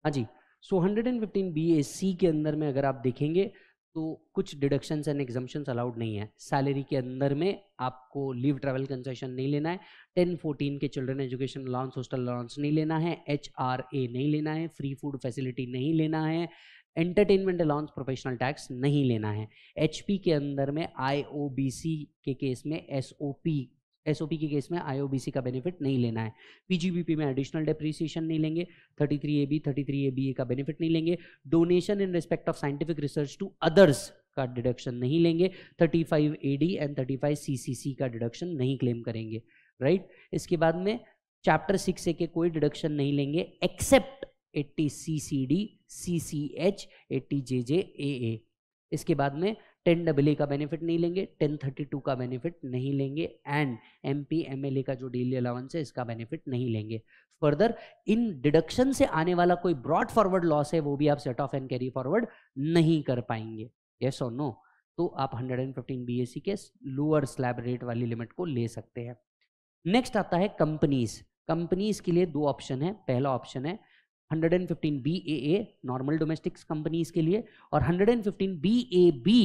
हाँ जी so hundred and fifteen B S C के अंदर में अगर आप देखेंगे तो कुछ डिडक्शंस एंड एग्जाम्शंस अलाउड नहीं है सैलरी के अंदर में आपको लीव ट्रैवल कंसेशन नहीं लेना है टेन फोर्टीन के children education allowance hostel allowance नहीं लेना है एच आर ए नहीं लेना है फ्री फूड फैसिलिटी नहीं लेना है एंटरटेनमेंट अलाउंस प्रोफेशनल टैक्स नहीं लेना है एच के अंदर में आई के केस में एस एसओपी के केस में आईओबीसी का बेनिफिट नहीं लेना है पीजीबीपी में एडिशनल डेप्रिसिएशन नहीं लेंगे 33 ए 33 ए का बेनिफिट नहीं लेंगे donation in respect of scientific research to others का डिडक्शन नहीं लेंगे 35 डी एंड सी सी का डिडक्शन नहीं क्लेम करेंगे राइट right? इसके बाद में चैप्टर सिक्स ए के कोई डिडक्शन नहीं लेंगे except eighty C C D C C H eighty J J A इसके बाद में टेन डबल ए का बेनिफिट नहीं लेंगे टेन थर्टी टू का बेनिफिट नहीं लेंगे and M P M L A का जो डेली अलाउंस है इसका बेनिफिट नहीं लेंगे फर्दर इन डिडक्शन से आने वाला कोई ब्रॉड फॉरवर्ड लॉस है वो भी आप set off and carry forward नहीं कर पाएंगे येस और नो तो आप 115 सी के लोअर स्लैब रेट वाली लिमिट को ले सकते हैं नेक्स्ट आता है कंपनीज कंपनीज के लिए दो ऑप्शन है पहला ऑप्शन है 115 B A normal domestics companies के लिए और 115 B A B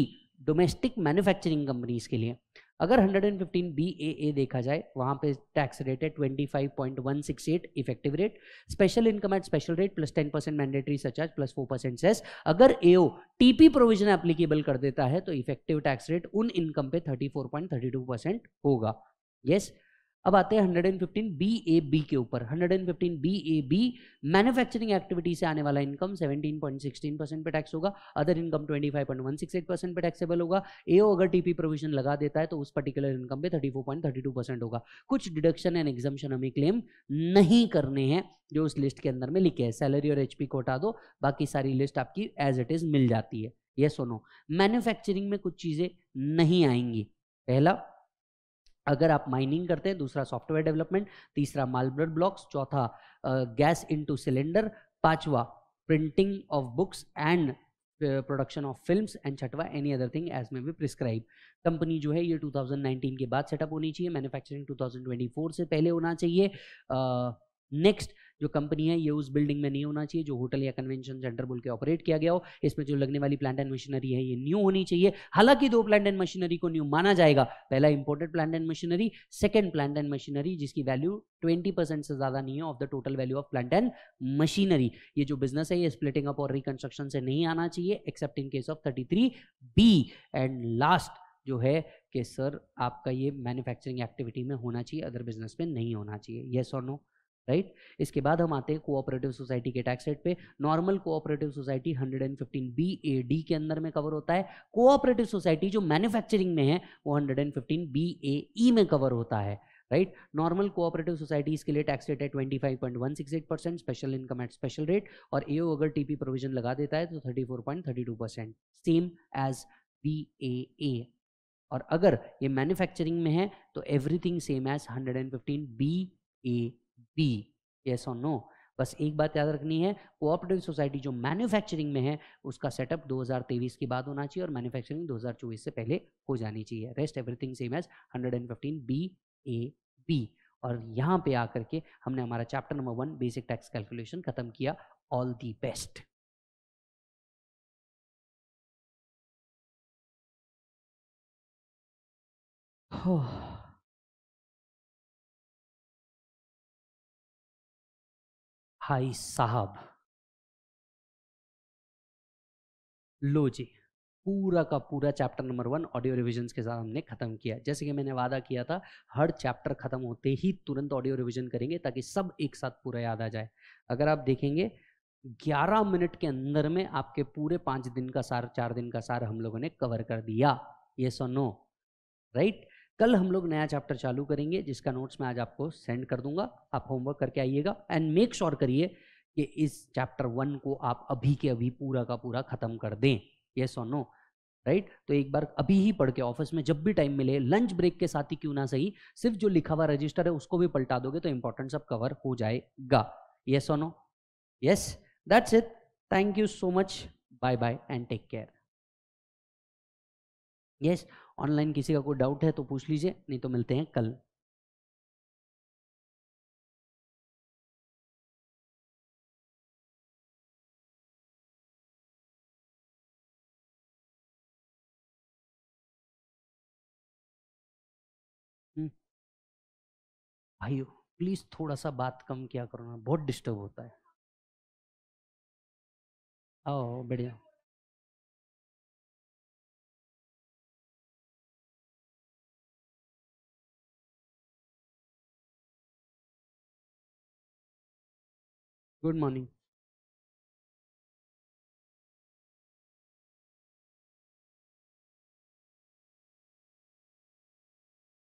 domestic manufacturing companies के लिए अगर 115 BAA देखा जाए वहाँ पे टैक्स रेट है 25.168 effective rate special income at special rate plus 10 percent mandatory surcharge plus 4 percent cess अगर एओ टीपी प्रोविजन एप्लीकेबल कर देता है तो इफेक्टिव टैक्स रेट उन इनकम पे 34.32 होगा यस yes, अब आते हैं hundred and fifteen B A B के ऊपर hundred and fifteen B A B manufacturing activity से आने वाला income seventeen point sixteen percent पर टैक्स होगा other income twenty five point one six eight percent पे टैक्सेबल होगा ओ अगर टीपी प्रोविजन लगा देता है तो उस पर्टिकुलर इनकम पे thirty four point two percent होगा कुछ डिडक्शन एंड एग्जामेशन हमें क्लेम नहीं करने हैं जो उस लिस्ट के अंदर में लिखे हैं सैलरी और एचपी को हटा दो बाकी सारी लिस्ट आपकी एज इट इज मिल जाती है ये सुनो मैन्युफैक्चरिंग में कुछ चीजें नहीं आएंगी पहला अगर आप माइनिंग करते हैं दूसरा सॉफ्टवेयर डेवलपमेंट तीसरा मालब्रड ब्लॉक्स चौथा गैस इनटू सिलेंडर पांचवा printing of books and production of films and छठवा any other thing as may be prescribe company जो है ये 2019 के बाद सेटअप होनी चाहिए मैन्युफैक्चरिंग 2024 से पहले होना चाहिए नेक्स्ट uh, जो कंपनी है ये उस बिल्डिंग में नहीं होना चाहिए जो होटल या कन्वेंशन सेंटर बोल के ऑपरेट किया गया हो इसमें जो लगने वाली प्लांट एंड मशीनरी है ये न्यू होनी चाहिए हालांकि दो प्लांट एंड मशीनरी को न्यू माना जाएगा पहला imported plant and machinery second plant and machinery जिसकी वैल्यू ट्वेंटी परसेंट से ज्यादा नहीं है of the total value of plant and machinery ये जो बिजनेस है ये स्प्लिटिंग अप और रिकंस्ट्रक्शन से नहीं आना चाहिए except in case of thirty three B and last जो है कि सर आपका ये मैन्युफैक्चरिंग एक्टिविटी में होना चाहिए अदर बिजनेस में नहीं होना चाहिए येस और नो राइट इसके बाद हम आते हैं कोऑपरेटिव सोसाइटी के टैक्स रेट पे normal cooperative society 115 B A D के अंदर में कवर होता है कोऑपरेटिव सोसाइटी जो मैन्युफैक्चरिंग में है वो 115 बी ए ई में कवर होता है राइट नॉर्मल कोऑपरेटिव सोसाइटीज के लिए टैक्स रेट है 25.168 percent special income at special rate और ए अगर टीपी प्रोविजन लगा देता है तो 34.32 percent same as B A A और अगर ये मैन्युफैक्चरिंग में है तो everything same as 115 B A B yes और नो बस एक बात याद रखनी है कोऑपरेटिव सोसाइटी जो मैन्युफैक्चरिंग में है उसका सेटअप 2023 के बाद होना चाहिए और मैन्युफैक्चरिंग 2024 से पहले हो जानी चाहिए rest everything same as 115 B A B और यहाँ पे आकर के हमने हमारा chapter number one basic tax calculation खत्म किया ऑल दी बेस्ट Oh. भाई साहब लो जी पूरा का पूरा chapter number one audio revision के साथ हमने खत्म किया जैसे कि मैंने वादा किया था हर चैप्टर खत्म होते ही तुरंत ऑडियो रिविजन करेंगे ताकि सब एक साथ पूरा याद आ जाए अगर आप देखेंगे 11 मिनट के अंदर में आपके पूरे पांच दिन का सार चार दिन का सार हम लोगों ने कवर कर दिया ये सो नो राइट कल हम लोग नया चैप्टर चालू करेंगे जिसका नोट्स मैं आज आपको सेंड कर दूंगा आप होमवर्क करके आइएगा एंड मेक श्योर करिए कि इस चैप्टर वन को आप अभी के अभी पूरा का पूरा खत्म कर दें ये और नो राइट तो एक बार अभी ही पढ़ के ऑफिस में जब भी टाइम मिले लंच ब्रेक के साथ ही क्यों ना सही सिर्फ जो लिखा हुआ रजिस्टर है उसको भी पलटा दोगे तो इंपॉर्टेंट सब कवर हो जाएगा येस और no yes that's it thank you so much bye bye and take care yes online किसी का कोई डाउट है तो पूछ लीजिए नहीं तो मिलते हैं कल भाइयों प्लीज थोड़ा सा बात कम किया करो ना बहुत डिस्टर्ब होता है आओ बढ़िया good morning